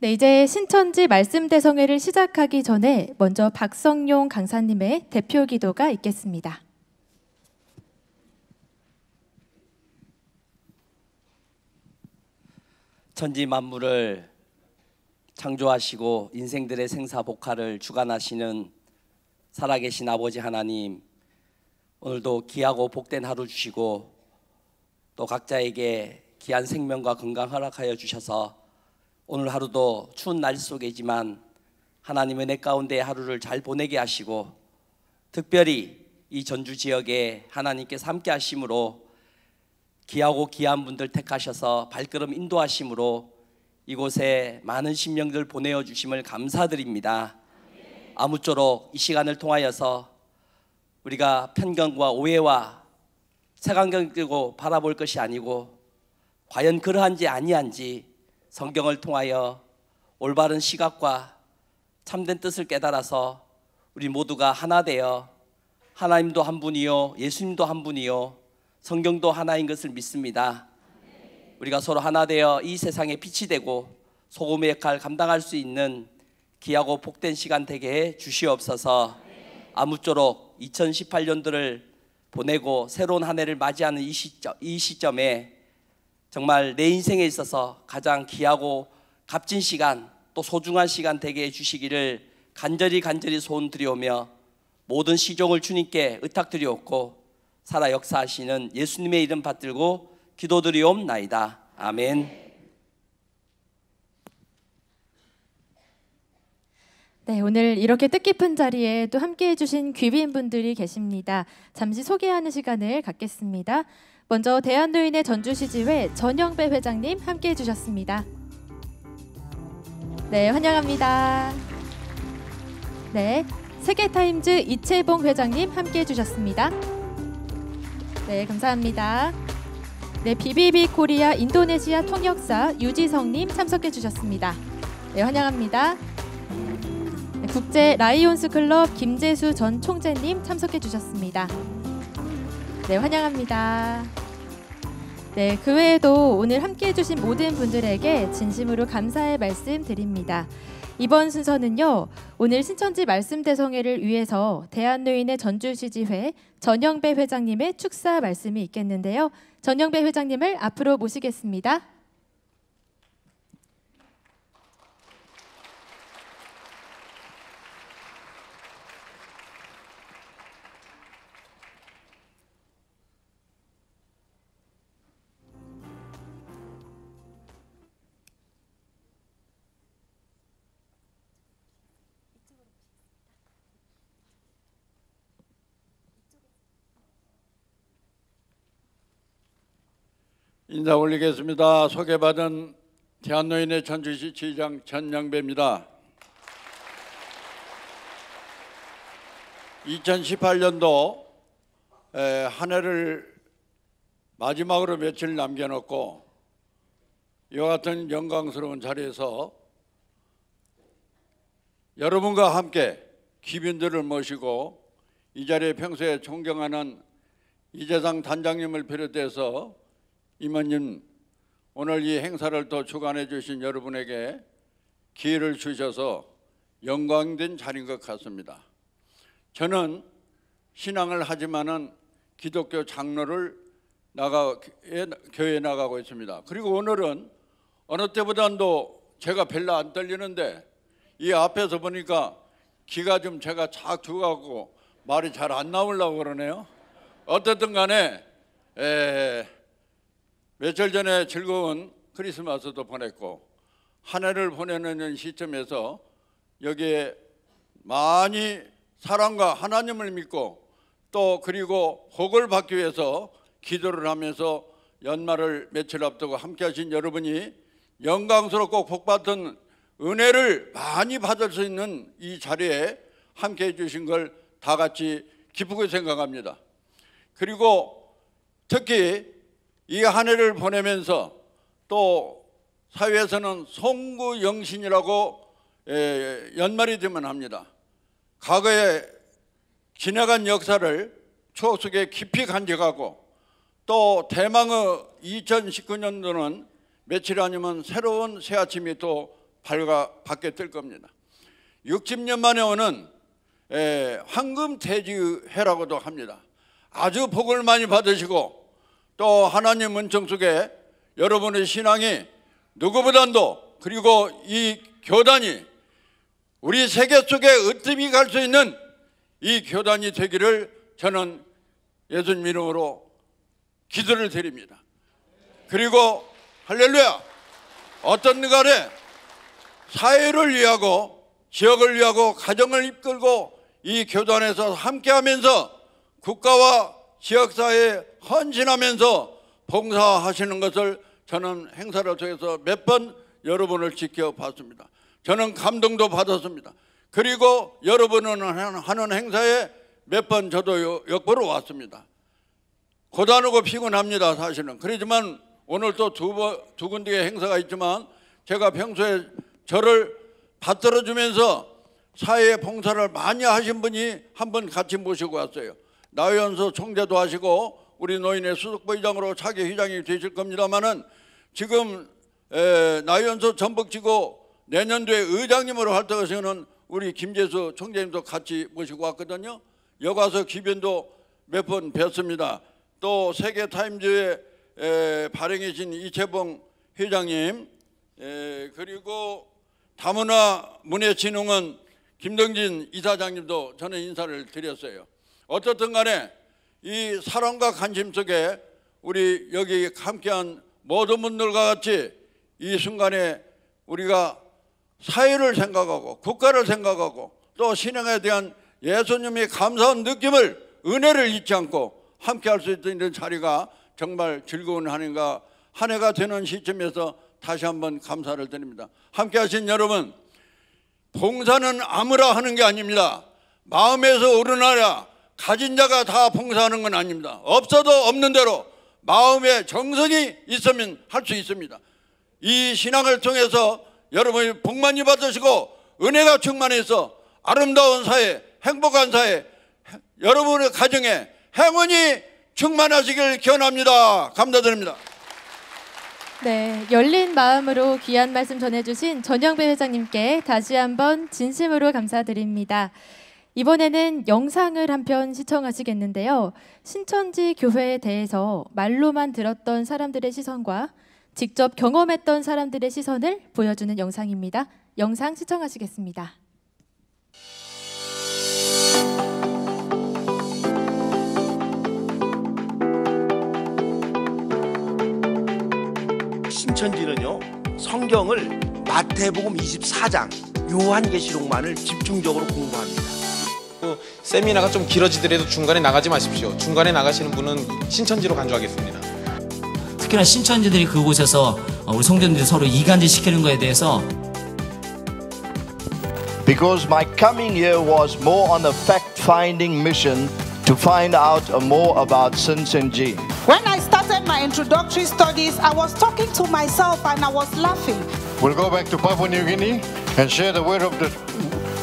네, 이제 신천지 말씀 대성회를 시작하기 전에 먼저 박성용 강사님의 대표 기도가 있겠습니다. 천지 만물을 창조하시고 인생들의 생사 복화를 주관하시는 살아계신 아버지 하나님 오늘도 귀하고 복된 하루 주시고 또 각자에게 귀한 생명과 건강 허락하여 주셔서 오늘 하루도 추운 날 속이지만 하나님의 내 가운데 하루를 잘 보내게 하시고 특별히 이 전주 지역에 하나님께 삼게 하심으로 귀하고 귀한 분들 택하셔서 발걸음 인도하심으로 이곳에 많은 신명들 보내어 주심을 감사드립니다. 아무쪼록 이 시간을 통하여서 우리가 편견과 오해와 색안경 끼고 바라볼 것이 아니고 과연 그러한지 아니한지 성경을 통하여 올바른 시각과 참된 뜻을 깨달아서 우리 모두가 하나 되어 하나님도 한 분이요 예수님도 한 분이요 성경도 하나인 것을 믿습니다. 우리가 서로 하나 되어 이 세상에 빛이 되고 소금의 역할 감당할 수 있는 귀하고 복된 시간 되게 해 주시옵소서. 아무쪼록 2018년도를 보내고 새로운 한 해를 맞이하는 이, 시점, 이 시점에 정말 내 인생에 있어서 가장 귀하고 값진 시간 또 소중한 시간 되게 해주시기를 간절히 간절히 소원 드리오며 모든 시종을 주님께 의탁드리옵고 살아 역사하시는 예수님의 이름 받들고 기도드리옵나이다. 아멘. 네, 오늘 이렇게 뜻깊은 자리에 또 함께 해주신 귀빈 분들이 계십니다. 잠시 소개하는 시간을 갖겠습니다. 먼저 대한노인의 전주시지회 전영배 회장님 함께해 주셨습니다. 네, 환영합니다. 네, 세계타임즈 이채봉 회장님 함께해 주셨습니다. 네, 감사합니다. 네, 비비비 코리아 인도네시아 통역사 유지성님 참석해 주셨습니다. 네, 환영합니다. 네, 국제 라이온스 클럽 김재수 전 총재님 참석해 주셨습니다. 네, 환영합니다. 네, 그 외에도 오늘 함께 해주신 모든 분들에게 진심으로 감사의 말씀 드립니다. 이번 순서는요, 오늘 신천지 말씀 대성회를 위해서 대한노인의 전주시지회 전영배 회장님의 축사 말씀이 있겠는데요. 전영배 회장님을 앞으로 모시겠습니다. 인사 올리겠습니다. 소개받은 대한노인의 전주시 시장 전영배입니다. 2018년도 한 해를 마지막으로 며칠 남겨놓고 이와 같은 영광스러운 자리에서 여러분과 함께 기빈들을 모시고 이 자리에 평소에 존경하는 이재상 단장님을 비롯해서 임원님 오늘 이 행사를 또 주관해 주신 여러분에게 기회를 주셔서 영광된 자리인 것 같습니다. 저는 신앙을 하지만은 기독교 장로를 나가 교회에 나가고 있습니다. 그리고 오늘은 어느 때보다도 제가 별로 안 떨리는데 이 앞에서 보니까 기가 좀 제가 착 죽어갖고 말이 잘 안 나오려고 그러네요. 어쨌든 간에 에, 며칠 전에 즐거운 크리스마스도 보냈고 한 해를 보내는 시점에서 여기에 많이 사랑과 하나님을 믿고 또 그리고 복을 받기 위해서 기도를 하면서 연말을 며칠 앞두고 함께 하신 여러분이 영광스럽고 복받은 은혜를 많이 받을 수 있는 이 자리에 함께 해주신 걸 다 같이 기쁘게 생각합니다. 그리고 특히 이한 해를 보내면서 또 사회에서는 송구영신이라고 예, 연말이 되면 합니다. 과거에 지나간 역사를 초석에 깊이 간직하고 또 대망의 2019년도는 며칠 아니면 새로운 새 아침이 또 밝아 밖에 뜰 겁니다. 60년 만에 오는 예, 황금돼지회라고도 합니다. 아주 복을 많이 받으시고 또 하나님 은총 속에 여러분의 신앙이 누구보다도 그리고 이 교단이 우리 세계 속에 으뜸이 갈 수 있는 이 교단이 되기를 저는 예수님 이름으로 기도를 드립니다. 그리고 할렐루야 어떤 간에 사회를 위하고 지역을 위하고 가정을 이끌고 이 교단에서 함께하면서 국가와 지역사회에 헌신하면서 봉사하시는 것을 저는 행사를 통해서 몇 번 여러분을 지켜봤습니다. 저는 감동도 받았습니다. 그리고 여러분은 하는 행사에 몇 번 저도 역보로 왔습니다. 고단하고 피곤합니다, 사실은. 그렇지만 오늘 또두 두 군데의 행사가 있지만 제가 평소에 저를 받들어 주면서 사회 에 봉사를 많이 하신 분이 한 번 같이 모시고 왔어요. 나연수 총재도 하시고 우리 노인의 수석부의장으로 차기 회장이 되실 겁니다만은 지금 에, 나연소 전북지구 내년도에 의장님으로 활동하시는 우리 김재수 총재님도 같이 모시고 왔거든요. 여가서 기변도 몇 번 뵀습니다. 또 세계타임즈에 에, 발행해진 이채봉 회장님 에, 그리고 다문화 문예진흥은 김동진 이사장님도 저는 인사를 드렸어요. 어쨌든 간에 이 사랑과 관심 속에 우리 여기 함께한 모든 분들과 같이 이 순간에 우리가 사회를 생각하고 국가를 생각하고 또 신앙에 대한 예수님이 감사한 느낌을 은혜를 잊지 않고 함께 할 수 있는 자리가 정말 즐거운 한 해가 한 해가 되는 시점에서 다시 한번 감사를 드립니다. 함께 하신 여러분 봉사는 아무라 하는 게 아닙니다. 마음에서 우러나라 가진 자가 다 봉사하는 건 아닙니다. 없어도 없는 대로 마음에 정성이 있으면 할 수 있습니다. 이 신앙을 통해서 여러분이 복 많이 받으시고 은혜가 충만해서 아름다운 사회, 행복한 사회, 여러분의 가정에 행운이 충만하시길 기원합니다. 감사드립니다. 네, 열린 마음으로 귀한 말씀 전해주신 전영배 회장님께 다시 한번 진심으로 감사드립니다. 이번에는 영상을 한 편 시청하시겠는데요. 신천지 교회에 대해서 말로만 들었던 사람들의 시선과 직접 경험했던 사람들의 시선을 보여주는 영상입니다. 영상 시청하시겠습니다. 신천지는요. 성경을 마태복음 24장 요한계시록만을 집중적으로 공부합니다. 세미나가 좀 길어지더라도 중간에 나가지 마십시오. 중간에 나가시는 분은 신천지로 간주하겠습니다. 특히나 신천지들이 그곳에서 우리 성도님들 서로 이간질 시키는 거에 대해서 Because my coming here was more on a fact-finding mission to find out more about Sinsenji. When I started my introductory studies, I was talking to myself and I was laughing. We'll go back to Papua New Guinea and share the word of the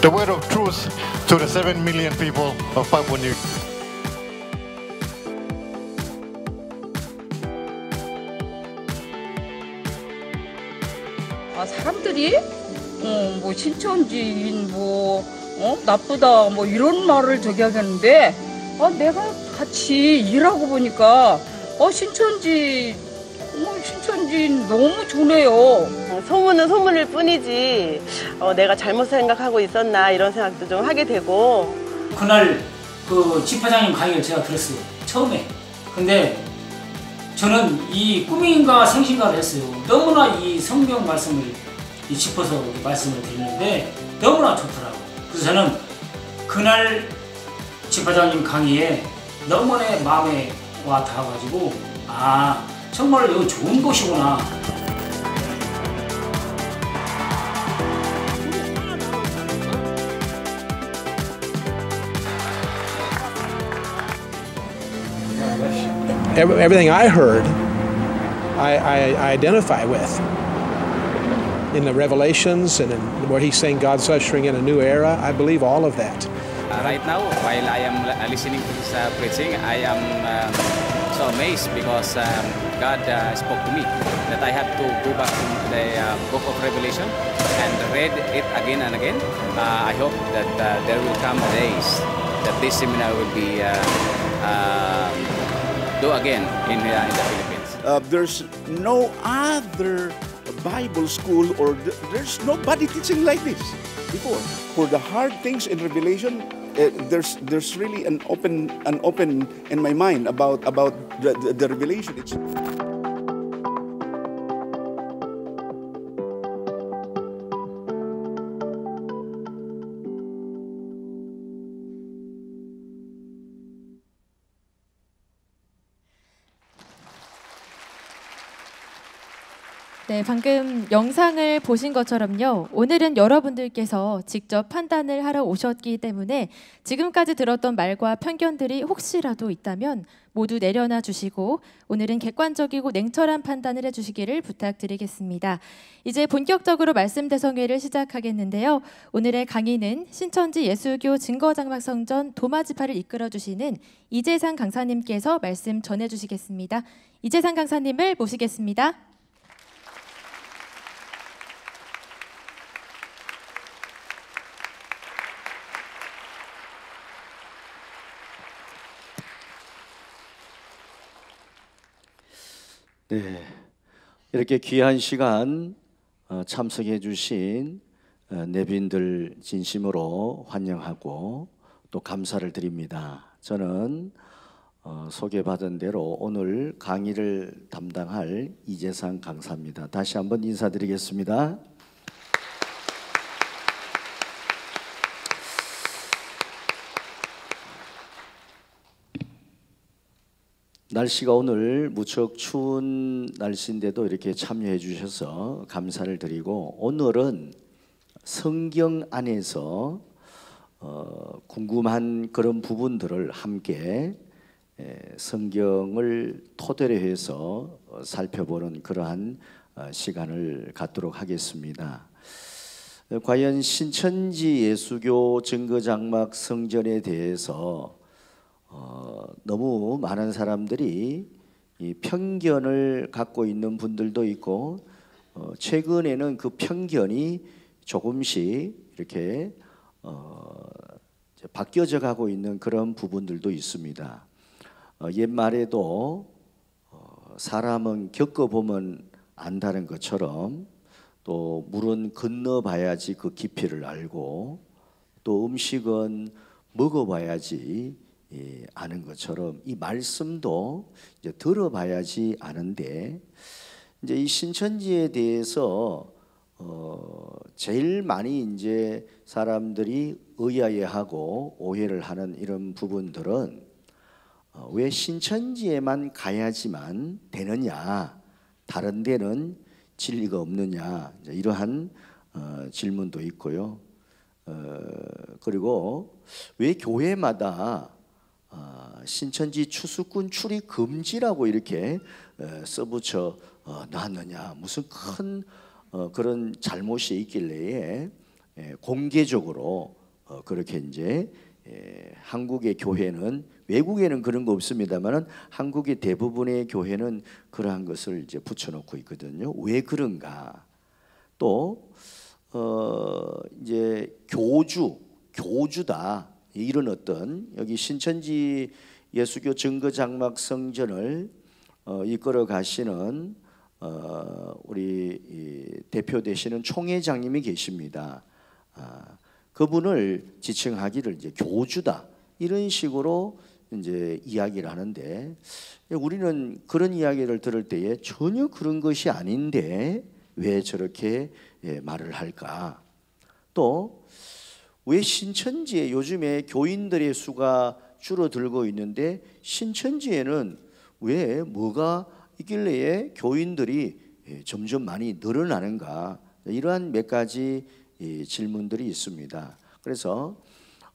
the word of truth to the 7 million people of Papua New Guinea. 아, 사람들이 어, 뭐 신천지인 뭐 어? 나쁘다 뭐 이런 말을 되게 하겠는데 아, 내가 같이 일하고 보니까 어, 신천지 어, 신천지 너무 좋네요. 어, 소문은 소문일 뿐이지 어, 내가 잘못 생각하고 있었나 이런 생각도 좀 하게 되고 그날 그 집회장님 강의를 제가 들었어요. 처음에. 근데 저는 이 꿈인가 생신가를 했어요. 너무나 이 성경 말씀을 짚어서 말씀을 드리는데 너무나 좋더라고요. 그래서 저는 그날 집회장님 강의에 너무나 마음에 와 닿아가지고 아 좋은 Everything I heard, I, I, I identify with. in the revelations and in where he's saying God's ushering in a new era. I believe all of that. Uh, right now, while I am uh, listening to his uh, preaching, I am. Uh amazed because um, God uh, spoke to me that I have to go back to the uh, book of Revelation and read it again and again. Uh, I hope that uh, there will come days that this seminar will be uh, uh, do again in, in the Philippines. there's no other Bible school or th there's nobody teaching like this before. For the hard things in Revelation, it, there's there's really an open an open in my mind about about the, the, the revelation. 네, 방금 영상을 보신 것처럼요. 오늘은 여러분들께서 직접 판단을 하러 오셨기 때문에 지금까지 들었던 말과 편견들이 혹시라도 있다면 모두 내려놔 주시고 오늘은 객관적이고 냉철한 판단을 해 주시기를 부탁드리겠습니다. 이제 본격적으로 말씀 대성회를 시작하겠는데요. 오늘의 강의는 신천지 예수교 증거장막성전 도마지파를 이끌어 주시는 이재상 강사님께서 말씀 전해 주시겠습니다. 이재상 강사님을 모시겠습니다. 네. 이렇게 귀한 시간 어, 참석해 주신 어, 내빈들 진심으로 환영하고 또 감사를 드립니다. 저는 어, 소개받은 대로 오늘 강의를 담당할 이재상 강사입니다. 다시 한번 인사드리겠습니다. 날씨가 오늘 무척 추운 날씨인데도 이렇게 참여해 주셔서 감사를 드리고 오늘은 성경 안에서 어 궁금한 그런 부분들을 함께 예, 성경을 토대로 해서 살펴보는 그러한 어, 시간을 갖도록 하겠습니다. 과연 신천지 예수교 증거장막 성전에 대해서 어, 너무 많은 사람들이 편견을 갖고 있는 분들도 있고 어, 최근에는 그 편견이 조금씩 이렇게 어, 바뀌어져 가고 있는 그런 부분들도 있습니다. 어, 옛말에도 어, 사람은 겪어보면 안다는 것처럼 또 물은 건너봐야지 그 깊이를 알고 또 음식은 먹어봐야지 예, 아는 것처럼 이 말씀도 이제 들어봐야지 아는데 이제 이 신천지에 대해서 어, 제일 많이 이제 사람들이 의아해하고 오해를 하는 이런 부분들은 어, 왜 신천지에만 가야지만 되느냐 다른 데는 진리가 없느냐 이러한 어, 질문도 있고요. 어, 그리고 왜 교회마다 아, 신천지 추수꾼 출입 금지라고 이렇게 써붙여 어, 놨느냐 무슨 큰 어, 그런 잘못이 있길래 공개적으로 어, 그렇게 이제 한국의 교회는 외국에는 그런 거 없습니다만은 한국의 대부분의 교회는 그러한 것을 이제 붙여놓고 있거든요. 왜 그런가? 또 어, 이제 교주 교주다. 예, 이런 어떤 여기 신천지 예수교 증거 장막 성전을 어, 이끌어 가시는 어, 우리 대표 되시는 총회장님이 계십니다. 아, 그분을 지칭하기를 이제 교주다 이런 식으로 이제 이야기를 하는데 예, 우리는 그런 이야기를 들을 때에 전혀 그런 것이 아닌데 왜 저렇게 예, 말을 할까? 또왜 신천지에 요즘에 교인들의 수가 줄어들고 있는데 신천지에는 왜 뭐가 있길래 교인들이 예, 점점 많이 늘어나는가 이러한 몇 가지 예, 질문들이 있습니다. 그래서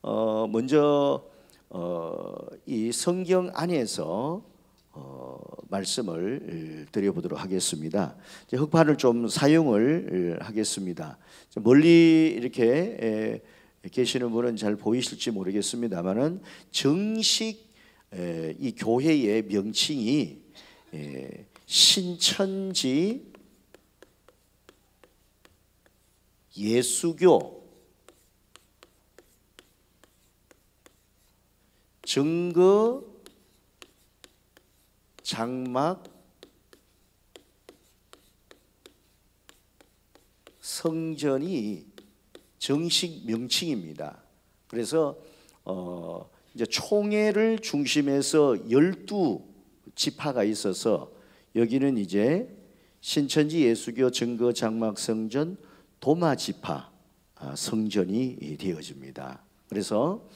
어, 먼저 어, 이 성경 안에서 어, 말씀을 예, 드려보도록 하겠습니다. 흑판을 좀 사용을 하겠습니다. 멀리 이렇게 계시는 분은 잘 보이실지 모르겠습니다만은 정식 이 교회의 명칭이 신천지 예수교 증거 장막 성전이 정식 명칭입니다. 그래서 어 이제 총회를 중심해서 열두 지파가 있어서 여기는 이제 신천지 예수교 증거 장막 성전 도마 지파 아, 성전이 되어집니다. 그래서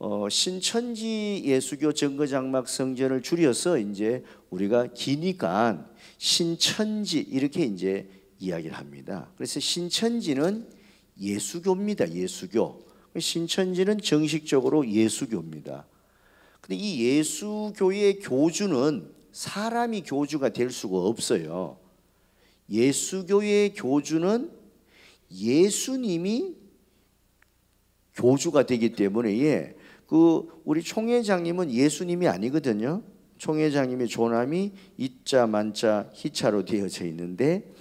어, 신천지 예수교 정거장막 성전을 줄여서 이제 우리가 기니까 신천지 이렇게 이제 이야기를 합니다. 그래서 신천지는 예수교입니다. 예수교. 신천지는 정식적으로 예수교입니다. 근데 이 예수교의 교주는 사람이 교주가 될 수가 없어요. 예수교의 교주는 예수님이 교주가 되기 때문에 예, 그 우리 총회장님은 예수님이 아니거든요. 총회장님의 조남이 이자 만자 희차로 되어져 있는데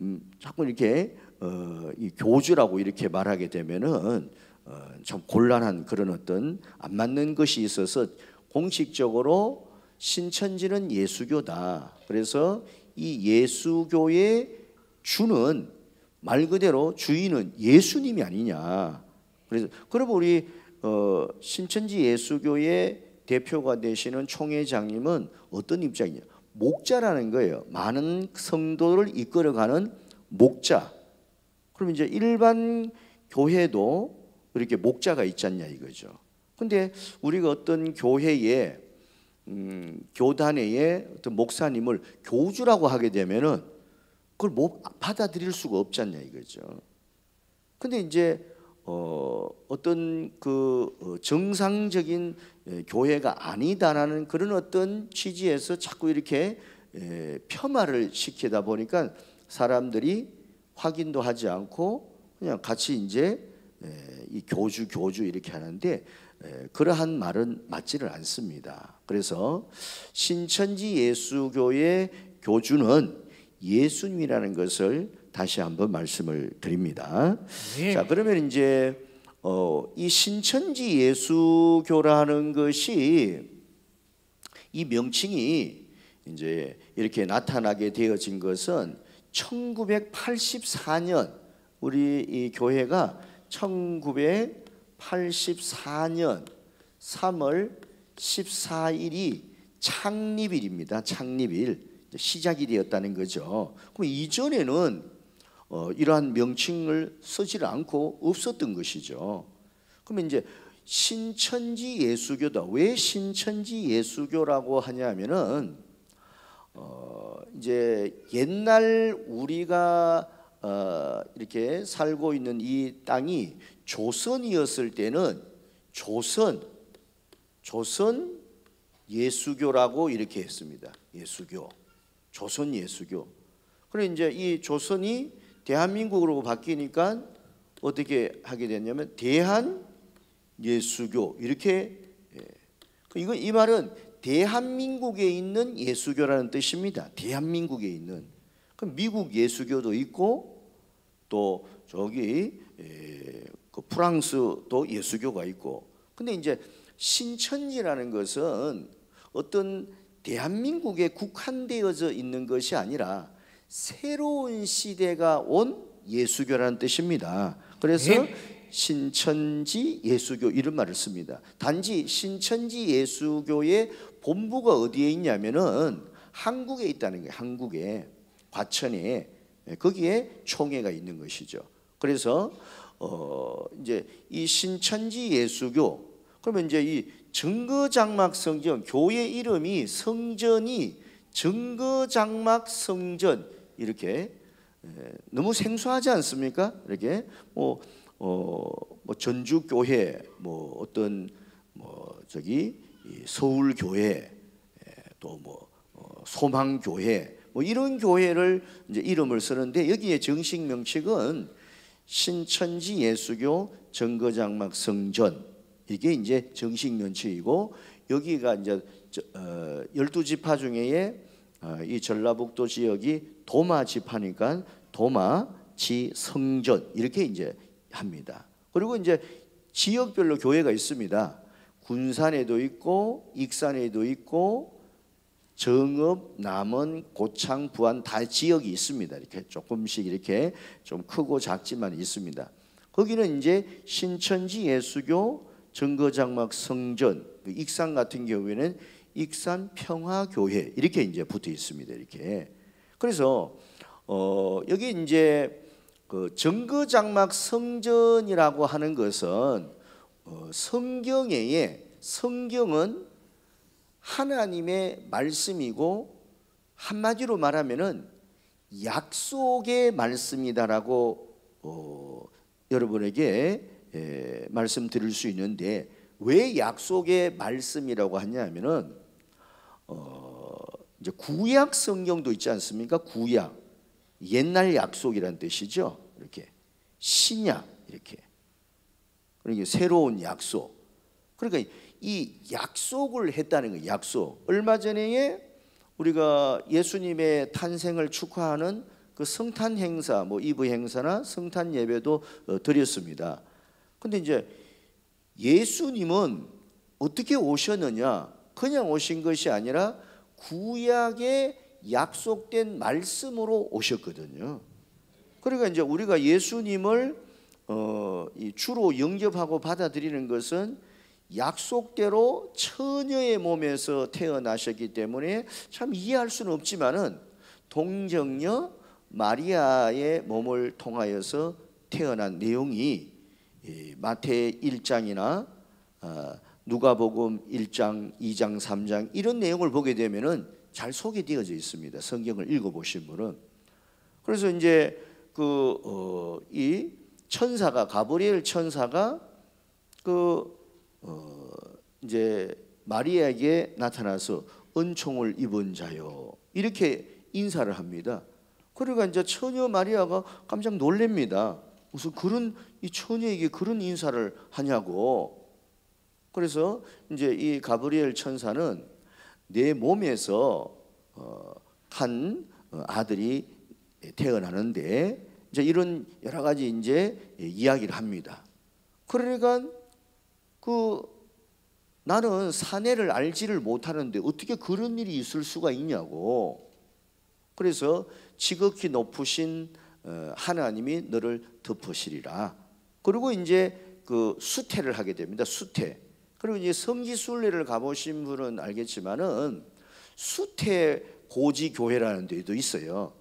음, 자꾸 이렇게 어, 이 교주라고 이렇게 말하게 되면은 어, 좀 곤란한 그런 어떤 안 맞는 것이 있어서 공식적으로 신천지는 예수교다. 그래서 이 예수교의 주는 말 그대로 주인은 예수님이 아니냐. 그래서 그러면 우리 어, 신천지 예수교의 대표가 되시는 총회장님은 어떤 입장이냐? 목자라는 거예요. 많은 성도를 이끌어가는 목자. 그럼 이제 일반 교회도 이렇게 목자가 있지 않냐 이거죠. 근데 우리가 어떤 교회에 음, 교단의 어떤 목사님을 교주라고 하게 되면은 그걸 못 받아들일 수가 없지 않냐 이거죠. 근데 이제 어, 어떤 그 어, 정상적인 예, 교회가 아니다라는 그런 어떤 취지에서 자꾸 이렇게 예, 폄하를 시키다 보니까 사람들이 확인도 하지 않고 그냥 같이 이제 이 교주 교주 이렇게 하는데 그러한 말은 맞지를 않습니다. 그래서 신천지 예수교의 교주는 예수님이라는 것을 다시 한번 말씀을 드립니다. 네. 자 그러면 이제 어, 이 신천지 예수교라는 것이 이 명칭이 이제 이렇게 나타나게 되어진 것은 1984년 우리 이 교회가 1984년 3월 14일이 창립일입니다. 창립일 시작일이었다는 거죠. 그럼 이전에는 어, 이러한 명칭을 쓰질 않고 없었던 것이죠. 그러면 이제 신천지 예수교다. 왜 신천지 예수교라고 하냐면은 어, 이제 옛날 우리가 어, 이렇게 살고 있는 이 땅이 조선이었을 때는 조선 조선 예수교라고 이렇게 했습니다. 예수교. 조선 예수교. 그래 이제 이 조선이 대한민국으로 바뀌니까 어떻게 하게 됐냐면 대한 예수교 이렇게 예. 그 이건 이 말은 대한민국에 있는 예수교라는 뜻입니다. 대한민국에 있는 그럼 미국 예수교도 있고 또 저기 에, 그 프랑스도 예수교가 있고 근데 이제 신천지라는 것은 어떤 대한민국에 국한되어져 있는 것이 아니라 새로운 시대가 온 예수교라는 뜻입니다. 그래서 네. 신천지 예수교 이런 말을 씁니다. 단지 신천지 예수교의 본부가 어디에 있냐면은 한국에 있다는 게 한국에 과천에 예, 거기에 총회가 있는 것이죠. 그래서 어 이제 이 신천지 예수교 그러면 이제 이 증거장막 성전 교회 이름이 성전이 증거장막 성전 이렇게 예, 너무 생소하지 않습니까? 이렇게 뭐, 어, 뭐 전주 교회 뭐 어떤 뭐 저기 서울 교회 또뭐 어, 소망 교회 뭐 이런 교회를 이제 이름을 쓰는데 여기에 정식 명칭은 신천지 예수교 정거장막 성전 이게 이제 정식 명칭이고 여기가 이제 어, 열두 지파 중에 어, 이 전라북도 지역이 도마 지파니까 도마 지 성전 이렇게 이제 합니다. 그리고 이제 지역별로 교회가 있습니다. 군산에도 있고 익산에도 있고 정읍, 남원, 고창, 부안 다 지역이 있습니다. 이렇게 조금씩 이렇게 좀 크고 작지만 있습니다. 거기는 이제 신천지 예수교 정거장막 성전 그 익산 같은 경우에는 익산 평화교회 이렇게 이제 붙어 있습니다. 이렇게 그래서 어, 여기 이제 그 정거장막 성전이라고 하는 것은 어, 성경에 성경은 하나님의 말씀이고 한마디로 말하면은 약속의 말씀이다라고 어, 여러분에게 에, 예, 말씀드릴 수 있는데 왜 약속의 말씀이라고 하냐면은 어, 이제 구약 성경도 있지 않습니까? 구약 옛날 약속이란 뜻이죠. 이렇게 신약 이렇게 그러니까 새로운 약속. 그러니까 이 약속을 했다는 거예요. 약속. 얼마 전에 우리가 예수님의 탄생을 축하하는 그 성탄 행사, 뭐 이브 행사나 성탄 예배도 어, 드렸습니다. 근데 이제 예수님은 어떻게 오셨느냐? 그냥 오신 것이 아니라 구약의 약속된 말씀으로 오셨거든요. 그러니까 이제 우리가 예수님을 어, 주로 영접하고 받아들이는 것은 약속대로 처녀의 몸에서 태어나셨기 때문에 참 이해할 수는 없지만은 동정녀 마리아의 몸을 통하여서 태어난 내용이 예, 마태 1장이나 아, 누가복음 1장, 2장, 3장 이런 내용을 보게 되면은 잘 소개되어져 있습니다. 성경을 읽어보신 분은 그래서 이제 그이 어, 천사가 가브리엘 천사가 그 어, 이제 마리아에게 나타나서 은총을 입은 자요 이렇게 인사를 합니다. 그러니까 이제 처녀 마리아가 깜짝 놀랍니다. 무슨 그런 이 처녀에게 그런 인사를 하냐고. 그래서 이제 이 가브리엘 천사는 내 몸에서 어, 한 어, 아들이 태어나는데 이제 이런 여러 가지 이제 이야기를 합니다. 그러니까 그 나는 사내를 알지를 못하는데 어떻게 그런 일이 있을 수가 있냐고. 그래서 지극히 높으신 어, 하나님이 너를 덮으시리라. 그리고 이제 그 수태를 하게 됩니다. 수태. 그리고 이제 성지순례를 가보신 분은 알겠지만은 수태 고지교회라는 데도 있어요.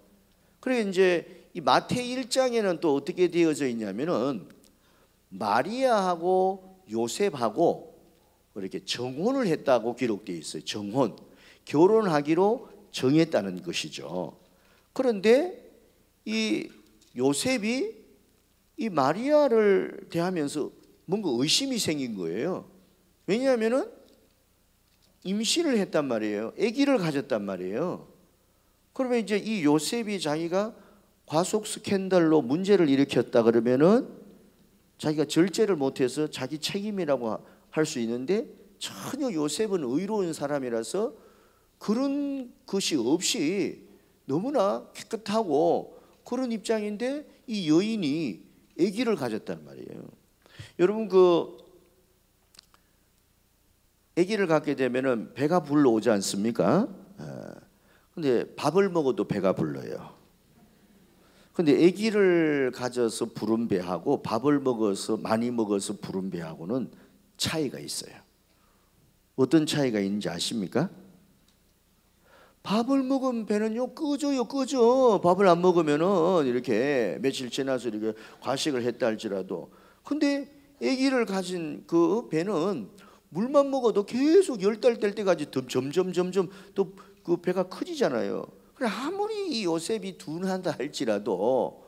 그래 그러니까 이제 이 마태 1장에는 또 어떻게 되어져 있냐면은 마리아하고 요셉하고 이렇게 정혼을 했다고 기록되어 있어요. 정혼. 결혼하기로 정했다는 것이죠. 그런데 이 요셉이 이 마리아를 대하면서 뭔가 의심이 생긴 거예요. 왜냐하면은 임신을 했단 말이에요. 아기를 가졌단 말이에요. 그러면 이제 이 요셉이 자기가 과속 스캔들로 문제를 일으켰다 그러면은 자기가 절제를 못해서 자기 책임이라고 할 수 있는데 전혀 요셉은 의로운 사람이라서 그런 것이 없이 너무나 깨끗하고 그런 입장인데 이 여인이 아기를 가졌단 말이에요. 여러분 그 아기를 갖게 되면은 배가 불러오지 않습니까? 아, 근데 밥을 먹어도 배가 불러요. 근데 아기를 가져서 부른 배하고 밥을 먹어서 많이 먹어서 부른 배하고는 차이가 있어요. 어떤 차이가 있는지 아십니까? 밥을 먹은 배는요 끄져요 끄져 밥을 안 먹으면은 이렇게 며칠 지나서 이렇게 과식을 했다 할지라도 근데 아기를 가진 그 배는 물만 먹어도 계속 열 달 될 때까지 점점 점점 또 그 배가 커지잖아요. 그러니까 아무리 이 요셉이 둔한다 할지라도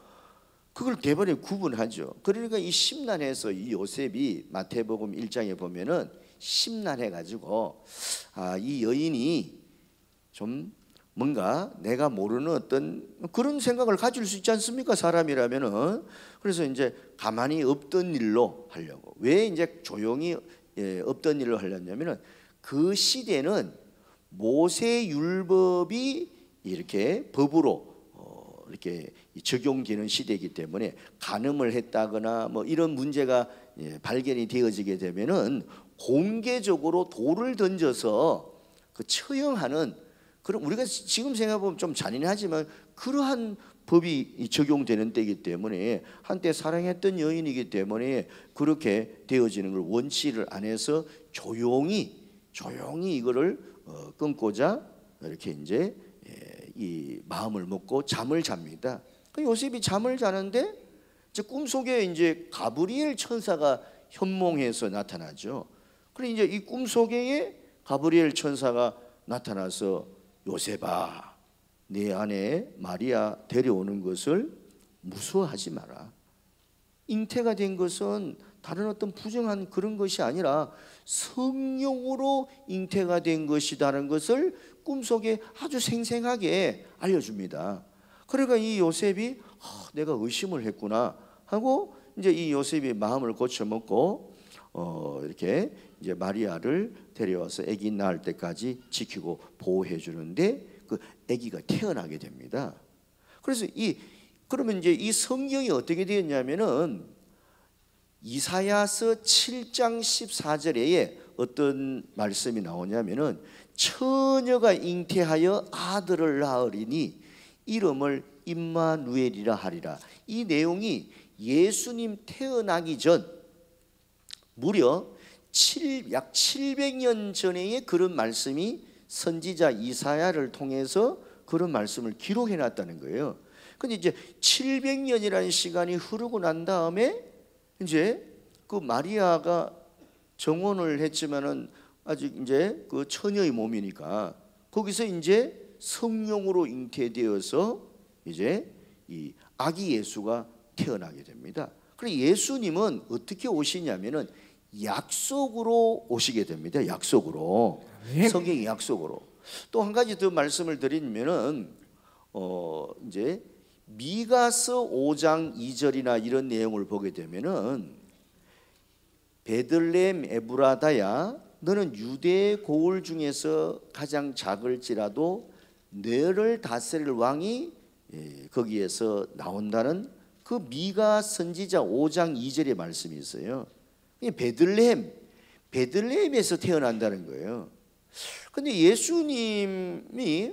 그걸 대번에 구분하죠. 그러니까 이 심란해서 이 요셉이 마태복음 1장에 보면은 심란해 가지고 아, 이 여인이 좀 뭔가 내가 모르는 어떤 그런 생각을 가질 수 있지 않습니까? 사람이라면은 그래서 이제 가만히 없던 일로 하려고 왜 이제 조용히 예, 없던 일로 하려냐면은 그 시대는 모세 율법이 이렇게 법으로 어, 이렇게 적용되는 시대이기 때문에 간음을 했다거나 뭐 이런 문제가 예, 발견이 되어지게 되면은 공개적으로 돌을 던져서 그 처형하는 그런 우리가 지금 생각해보면 좀 잔인하지만 그러한 법이 적용되는 때이기 때문에 한때 사랑했던 여인이기 때문에 그렇게 되어지는 걸 원칙을 안 해서 조용히 조용히 이거를 어, 끊고자 이렇게 이제 이 마음을 먹고 잠을 잡니다. 그 요셉이 잠을 자는데 꿈속에 이제 가브리엘 천사가 현몽해서 나타나죠. 그래 이제 이 꿈속에 가브리엘 천사가 나타나서 요셉아 네 아내 마리아 데려오는 것을 무서워하지 마라. 잉태가 된 것은 다른 어떤 부정한 그런 것이 아니라 성령으로 잉태가 된 것이라는 것을 꿈속에 아주 생생하게 알려줍니다. 그러니까 이 요셉이 어, 내가 의심을 했구나 하고 이제 이 요셉이 마음을 고쳐먹고 어, 이렇게 이제 마리아를 데려와서 아기 낳을 때까지 지키고 보호해 주는데 그 아기가 태어나게 됩니다. 그래서 이 그러면 이제 이 성경이 어떻게 되었냐면은 이사야서 7장 14절에 어떤 말씀이 나오냐면은 처녀가 잉태하여 아들을 낳으리니 이름을 임마누엘이라 하리라. 이 내용이 예수님 태어나기 전 무려 7, 약 700년 전에의 그런 말씀이 선지자 이사야를 통해서 그런 말씀을 기록해 놨다는 거예요. 근데 이제 700년이라는 시간이 흐르고 난 다음에 이제 그 마리아가 정혼을 했지만은 아직 이제 그 처녀의 몸이니까 거기서 이제 성령으로 잉태되어서 이제 이 아기 예수가 태어나게 됩니다. 그래 예수님은 어떻게 오시냐면은 약속으로 오시게 됩니다. 약속으로 예. 성경의 약속으로. 또 한 가지 더 말씀을 드리면은 어 이제 미가서 5장 2절이나 이런 내용을 보게 되면은 베들레헴 에브라다야 너는 유대 의 고을 중에서 가장 작을지라도 뇌를 다스릴 왕이 예, 거기에서 나온다는 그 미가 선지자 5장 2절의 말씀이 있어요. 베들레헴, 베들레헴에서 태어난다는 거예요. 근데 예수님이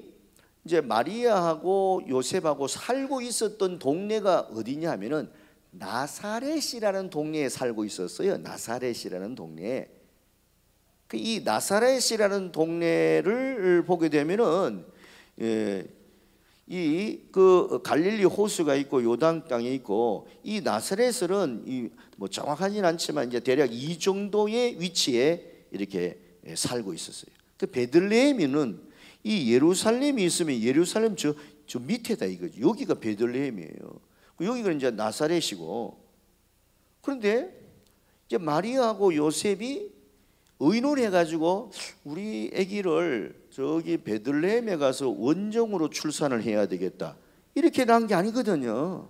이제 마리아하고 요셉하고 살고 있었던 동네가 어디냐 면은 나사렛이라는 동네에 살고 있었어요. 나사렛이라는 동네에. 그 이 나사렛이라는 동네를 보게 되면은 예, 이그 갈릴리 호수가 있고 요단 땅이 있고 이 나사렛은 이뭐 정확하진 않지만 이제 대략 이 정도의 위치에 이렇게 예, 살고 있었어요. 그 베들레헴이는 이 예루살렘이 있으면 예루살렘 저, 저 밑에다 이거죠. 여기가 베들레헴이에요. 그 여기가 이제 나사렛이고 그런데 이제 마리아하고 요셉이 의논해 가지고 우리 아기를 저기 베들레헴에 가서 원정으로 출산을 해야 되겠다. 이렇게 난 게 아니거든요.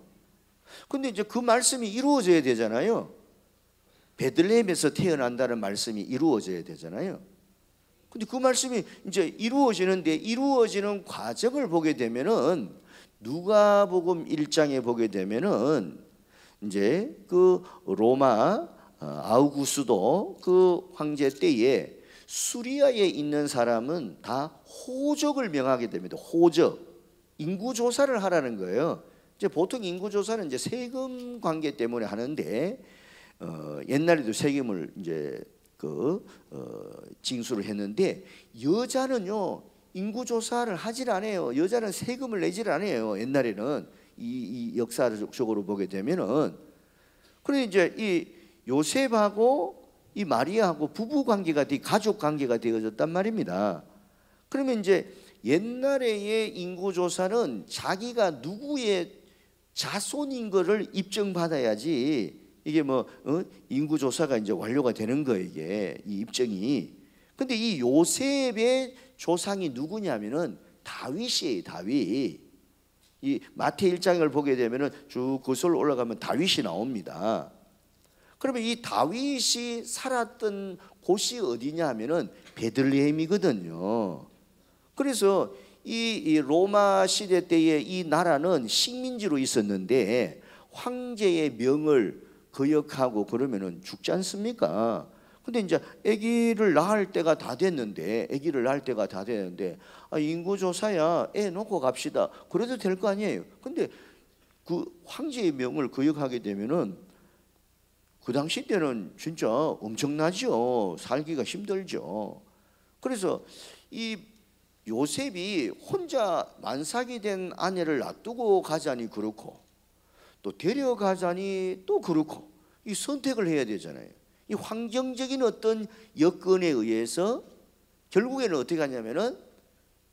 근데 이제 그 말씀이 이루어져야 되잖아요. 베들레헴에서 태어난다는 말씀이 이루어져야 되잖아요. 근데 그 말씀이 이제 이루어지는데 이루어지는 과정을 보게 되면은 누가복음 1장에 보게 되면은 이제 그 로마 어, 아우구스도 그 황제 때에 수리아에 있는 사람은 다 호적을 명하게 됩니다. 호적 인구 조사를 하라는 거예요. 이제 보통 인구 조사는 이제 세금 관계 때문에 하는데 어, 옛날에도 세금을 이제 그 어, 징수를 했는데 여자는요 인구 조사를 하질 않아요. 여자는 세금을 내질 않아요. 옛날에는 이, 이 역사적으로 보게 되면은 그런데 이제 이 요셉하고 이 마리아하고 부부 관계가 되 가족 관계가 되어졌단 말입니다. 그러면 이제 옛날에의 인구 조사는 자기가 누구의 자손인 거를 입증받아야지 이게 뭐 어? 인구 조사가 이제 완료가 되는 거예요, 이게. 이 입증이. 근데 이 요셉의 조상이 누구냐면은 다윗이에요, 다윗. 이 마태 1장을 보게 되면은 쭉 그슬 올라가면 다윗이 나옵니다. 그러면 이 다윗이 살았던 곳이 어디냐 하면은 베들레헴이거든요. 그래서 이, 이 로마 시대 때에 이 나라는 식민지로 있었는데 황제의 명을 거역하고 그러면은 죽지 않습니까? 근데 이제 아기를 낳을 때가 다 됐는데 아기를 낳을 때가 다 됐는데 아, 인구 조사야 애 놓고 갑시다. 그래도 될 거 아니에요. 근데 그 황제의 명을 거역하게 되면은 그 당시 때는 진짜 엄청나죠. 살기가 힘들죠. 그래서 이 요셉이 혼자 만삭이 된 아내를 놔두고 가자니 그렇고 또 데려가자니 또 그렇고 이 선택을 해야 되잖아요. 이 환경적인 어떤 여건에 의해서 결국에는 어떻게 하냐면은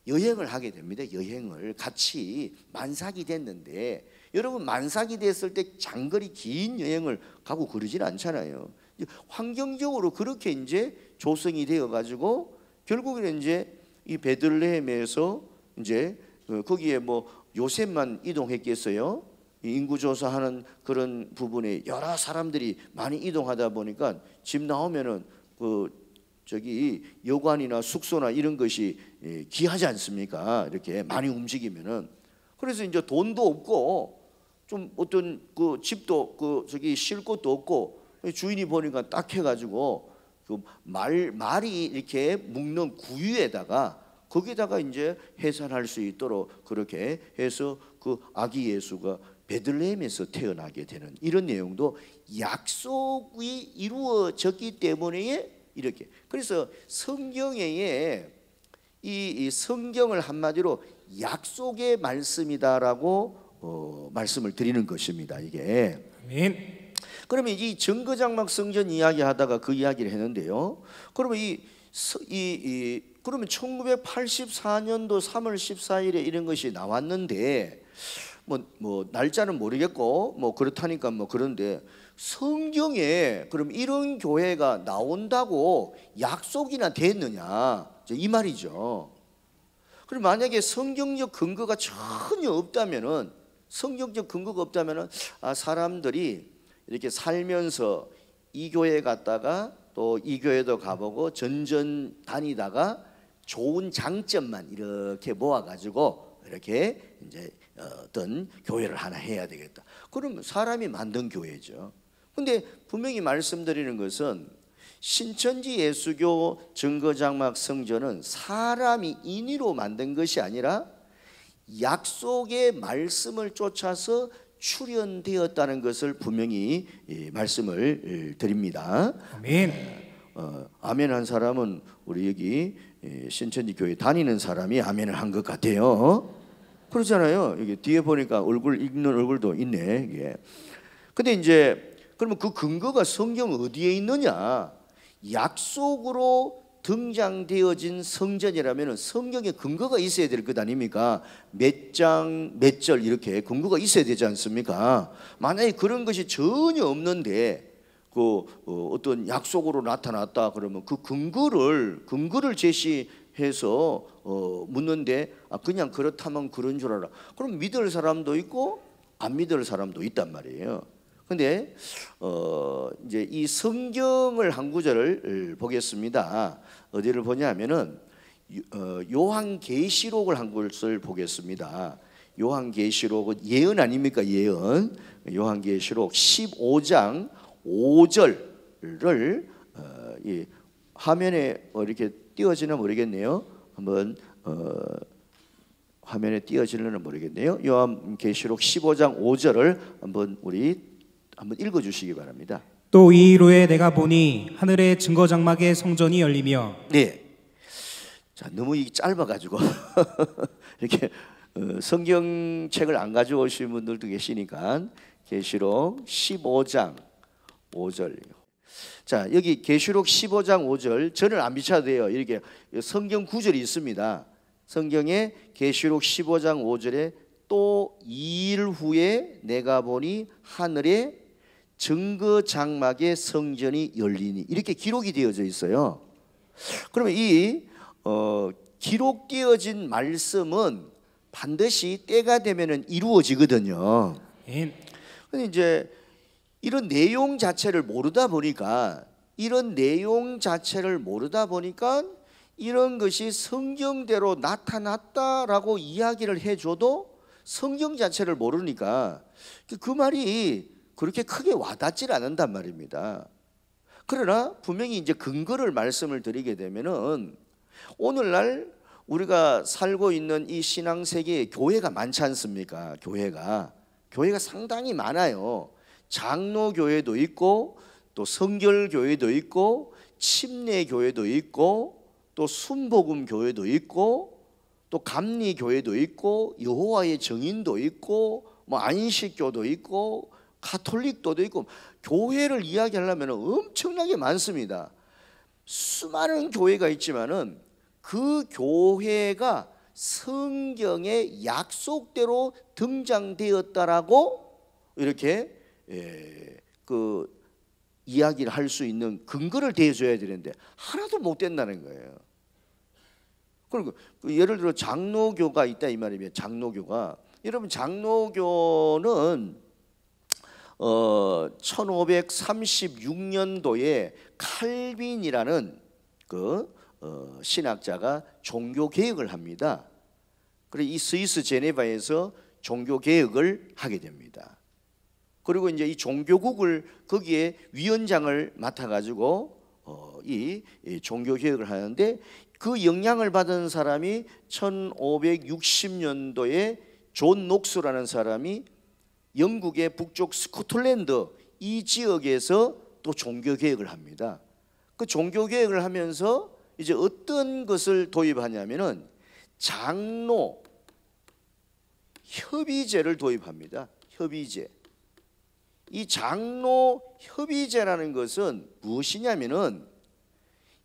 여행을 하게 됩니다. 여행을 같이 만삭이 됐는데 여러분 만삭이 됐을 때 장거리 긴 여행을 가고 그러진 않잖아요. 환경적으로 그렇게 이제 조성이 되어 가지고 결국에는 이제 이 베들레헴에서 이제 그 거기에 뭐 요셉만 이동했겠어요. 인구 조사하는 그런 부분에 여러 사람들이 많이 이동하다 보니까 집 나오면은 그 저기 여관이나 숙소나 이런 것이 예, 귀하지 않습니까? 이렇게 많이 움직이면은 그래서 이제 돈도 없고 좀 어떤 그 집도 그 저기 쉴 곳도 없고 주인이 보니까 딱 해가지고 그 말 말이 이렇게 묶는 구유에다가 거기다가 이제 해산할 수 있도록 그렇게 해서 그 아기 예수가 베들레헴에서 태어나게 되는 이런 내용도 약속이 이루어졌기 때문에 이렇게 그래서 성경에 이 성경을 한마디로 약속의 말씀이다라고 어, 말씀을 드리는 것입니다. 이게. 아멘. 그러면 이 증거장막 성전 이야기하다가 그 이야기를 했는데요. 그러면 이, 이, 이 그러면 1984년도 3월 14일에 이런 것이 나왔는데 뭐, 뭐 날짜는 모르겠고 뭐 그렇다니까 뭐 그런데 성경에 그럼 이런 교회가 나온다고 약속이나 됐느냐 이 말이죠. 그럼 만약에 성경적 근거가 전혀 없다면은 성경적 근거가 없다면 아, 사람들이 이렇게 살면서 이 교회 갔다가 또 이 교회도 가보고 전전 다니다가 좋은 장점만 이렇게 모아가지고 이렇게 이제 어, 어떤 교회를 하나 해야 되겠다. 그럼 사람이 만든 교회죠. 근데 분명히 말씀드리는 것은 신천지 예수교 증거장막 성전은 사람이 인위로 만든 것이 아니라 약속의 말씀을 쫓아서 출연되었다는 것을 분명히 예, 말씀을 예, 드립니다. 아멘. 어, 아멘 한 사람은 우리 여기 예, 신천지 교회 다니는 사람이 아멘을 한 것 같아요. 그렇잖아요. 여기 뒤에 보니까 얼굴 읽는 얼굴도 있네. 이게. 근데 이제 그러면 그 근거가 성경 어디에 있느냐? 약속으로 등장되어진 성전이라면 성경에 근거가 있어야 될 것 아닙니까? 몇 장, 몇 절 이렇게 근거가 있어야 되지 않습니까? 만약에 그런 것이 전혀 없는데 그 어, 어떤 약속으로 나타났다 그러면 그 근거를 근거를 제시해서 어, 묻는데 아, 그냥 그렇다면 그런 줄 알아. 그럼 믿을 사람도 있고 안 믿을 사람도 있단 말이에요. 근데 어 이제 이 성경을 한 구절을 보겠습니다. 어디를 보냐면은 요한 어, 계시록을 한 곳을 보겠습니다. 요한 계시록은 예언 아닙니까? 예언. 요한 계시록 15장 5절을 어, 화면에 뭐 이렇게 띄어지나 모르겠네요. 한번 어, 화면에 띄어지려는 모르겠네요. 요한 계시록 15장 5절을 한번 우리 한번 읽어 주시기 바랍니다. 또이로에 내가 보니 하늘의 증거 장막의 성전이 열리며 네. 자, 너무 이 짧아 가지고 이렇게 어, 성경책을 안 가져오신 분들도 계시니까 계시록 15장 5절. 자, 여기 계시록 15장 5절 저는 안 비춰도 돼요. 이렇게 성경 구절이 있습니다. 성경에 계시록 15장 5절에 또 2일 후에 내가 보니 하늘의 증거 장막의 성전이 열리니 이렇게 기록이 되어져 있어요. 그러면 이 어, 기록되어진 말씀은 반드시 때가 되면은 이루어지거든요. 근데 이제 이런 내용 자체를 모르다 보니까 이런 내용 자체를 모르다 보니까 이런 것이 성경대로 나타났다라고 이야기를 해줘도 성경 자체를 모르니까 그 말이 그렇게 크게 와닿질 않는단 말입니다. 그러나 분명히 이제 근거를 말씀을 드리게 되면은 오늘날 우리가 살고 있는 이 신앙 세계에 교회가 많지 않습니까? 교회가 교회가 상당히 많아요. 장로 교회도 있고 또 성결 교회도 있고 침례 교회도 있고 또 순복음 교회도 있고 또 감리 교회도 있고 여호와의 정인도 있고 뭐 안식교도 있고 가톨릭도도 있고 교회를 이야기하려면 엄청나게 많습니다. 수많은 교회가 있지만은 그 교회가 성경의 약속대로 등장되었다라고 이렇게 예, 그 이야기를 할 수 있는 근거를 대줘야 되는데 하나도 못 된다는 거예요. 그리고 그 예를 들어 장로교가 있다 이 말이면 장로교가 여러분 장로교는 어, 1536년도에 칼빈이라는 그 어, 신학자가 종교 개혁을 합니다. 그리고 이 스위스 제네바에서 종교 개혁을 하게 됩니다. 그리고 이제 이 종교국을 거기에 위원장을 맡아가지고 어, 이, 이 종교 개혁을 하는데 그 영향을 받은 사람이 1560년도에 존 녹스라는 사람이 영국의 북쪽 스코틀랜드 이 지역에서 또 종교 개혁을 합니다. 그 종교 개혁을 하면서 이제 어떤 것을 도입하냐면은 장로 협의제를 도입합니다. 협의제. 이 장로 협의제라는 것은 무엇이냐면은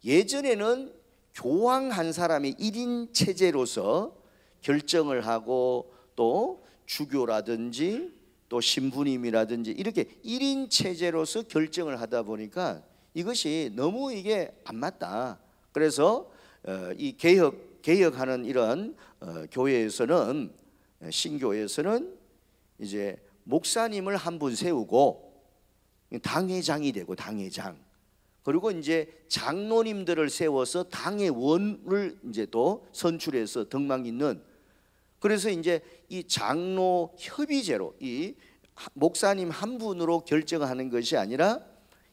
예전에는 교황 한 사람이 1인 체제로서 결정을 하고 또 주교라든지 또 신부님이라든지 이렇게 1인 체제로서 결정을 하다 보니까 이것이 너무 이게 안 맞다. 그래서 어, 이 개혁 개혁하는 이런 어, 교회에서는 어, 신교에서는 이제 목사님을 한 분 세우고 당회장이 되고 당회장 그리고 이제 장로님들을 세워서 당의 원을 이제 또 선출해서 등망 있는 그래서 이제 이 장로 협의제로 이 목사님 한 분으로 결정하는 것이 아니라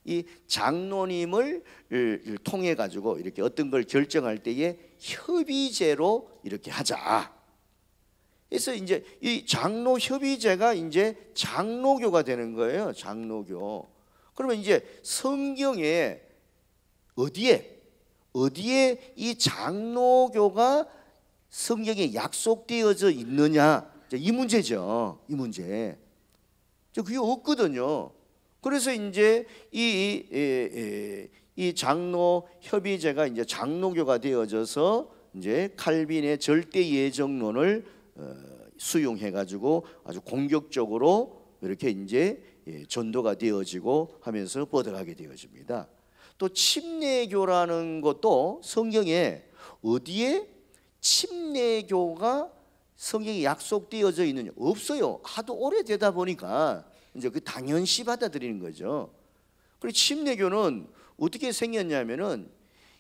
이 장로님을 통해 가지고 이렇게 어떤 걸 결정할 때에 협의제로 이렇게 하자. 그래서 이제 이 장로 협의제가 이제 장로교가 되는 거예요. 장로교. 그러면 이제 성경에 어디에 어디에 이 장로교가 성경에 약속되어져 있느냐 이 문제죠. 이 문제. 저 그게 없거든요. 그래서 이제 이, 이, 장로 협의제가 이제 장로교가 되어져서 이제 칼빈의 절대 예정론을 어, 수용해 가지고 아주 공격적으로 이렇게 이제 예, 전도가 되어지고 하면서 뻗어가게 되어집니다. 또 침례교라는 것도 성경에 어디에 침례교가 성경에 약속되어져 있느냐? 없어요. 하도 오래되다 보니까 이제 그 당연시 받아들이는 거죠. 그리고 침례교는 어떻게 생겼냐면은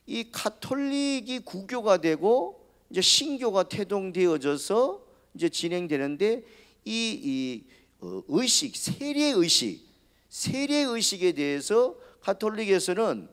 이 카톨릭이 구교가 되고 이제 신교가 태동되어져서 이제 진행되는데 이, 이 어, 의식, 세례 의식, 세례 의식에 대해서 카톨릭에서는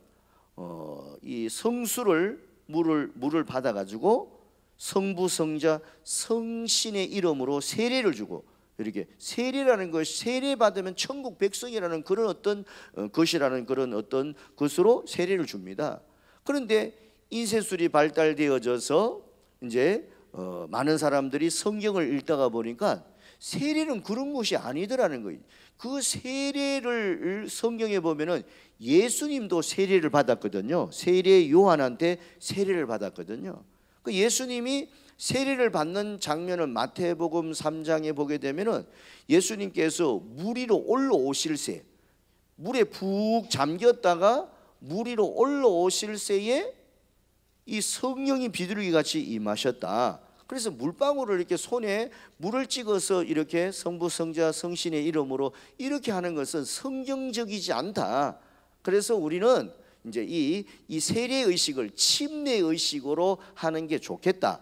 어, 이 성수를 물을 물을 받아가지고 성부 성자 성신의 이름으로 세례를 주고 이렇게 세례라는 것 세례 받으면 천국 백성이라는 그런 어떤 어, 것이라는 그런 어떤 것으로 세례를 줍니다. 그런데 인쇄술이 발달되어져서 이제 어, 많은 사람들이 성경을 읽다가 보니까 세례는 그런 것이 아니더라는 거예요. 그 세례를 성경에 보면은 예수님도 세례를 받았거든요. 세례 요한한테 세례를 받았거든요. 그 예수님이 세례를 받는 장면을 마태복음 3장에 보게 되면은 예수님께서 물 위로 올라오실새 물에 푹 잠겼다가 물 위로 올라오실새에 이 성령이 비둘기 같이 임하셨다. 그래서 물방울을 이렇게 손에 물을 찍어서 이렇게 성부 성자 성신의 이름으로 이렇게 하는 것은 성경적이지 않다. 그래서 우리는 이제 이, 이 세례의식을 침례의식으로 하는 게 좋겠다.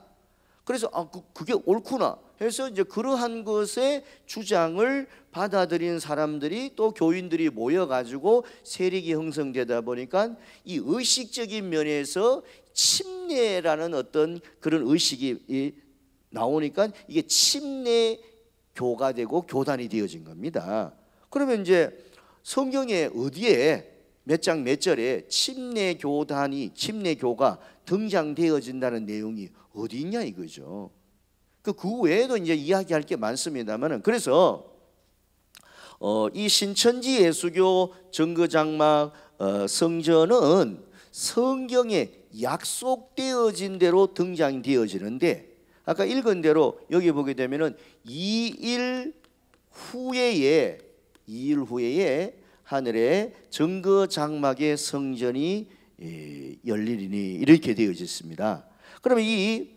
그래서 아, 그, 그게 옳구나. 해서 이제 그러한 것의 주장을 받아들인 사람들이 또 교인들이 모여가지고 세력이 형성되다 보니까 이 의식적인 면에서 침례라는 어떤 그런 의식이 나오니까 이게 침례교가 되고 교단이 되어진 겁니다. 그러면 이제 성경에 어디에 몇장몇 절에 침례교단이 침례교가 등장되어진다는 내용이 어디 있냐 이거죠. 그, 그 외에도 이제 이야기할 게 많습니다만은 그래서 어, 이 신천지 예수교 정거장막 어, 성전은 성경에 약속되어진 대로 등장되어지는데 아까 읽은 대로 여기 보게 되면은 2일 후에에 2일 후에에 하늘에 증거 장막의 성전이 예, 열리리니 이렇게 되어졌습니다. 그러면 이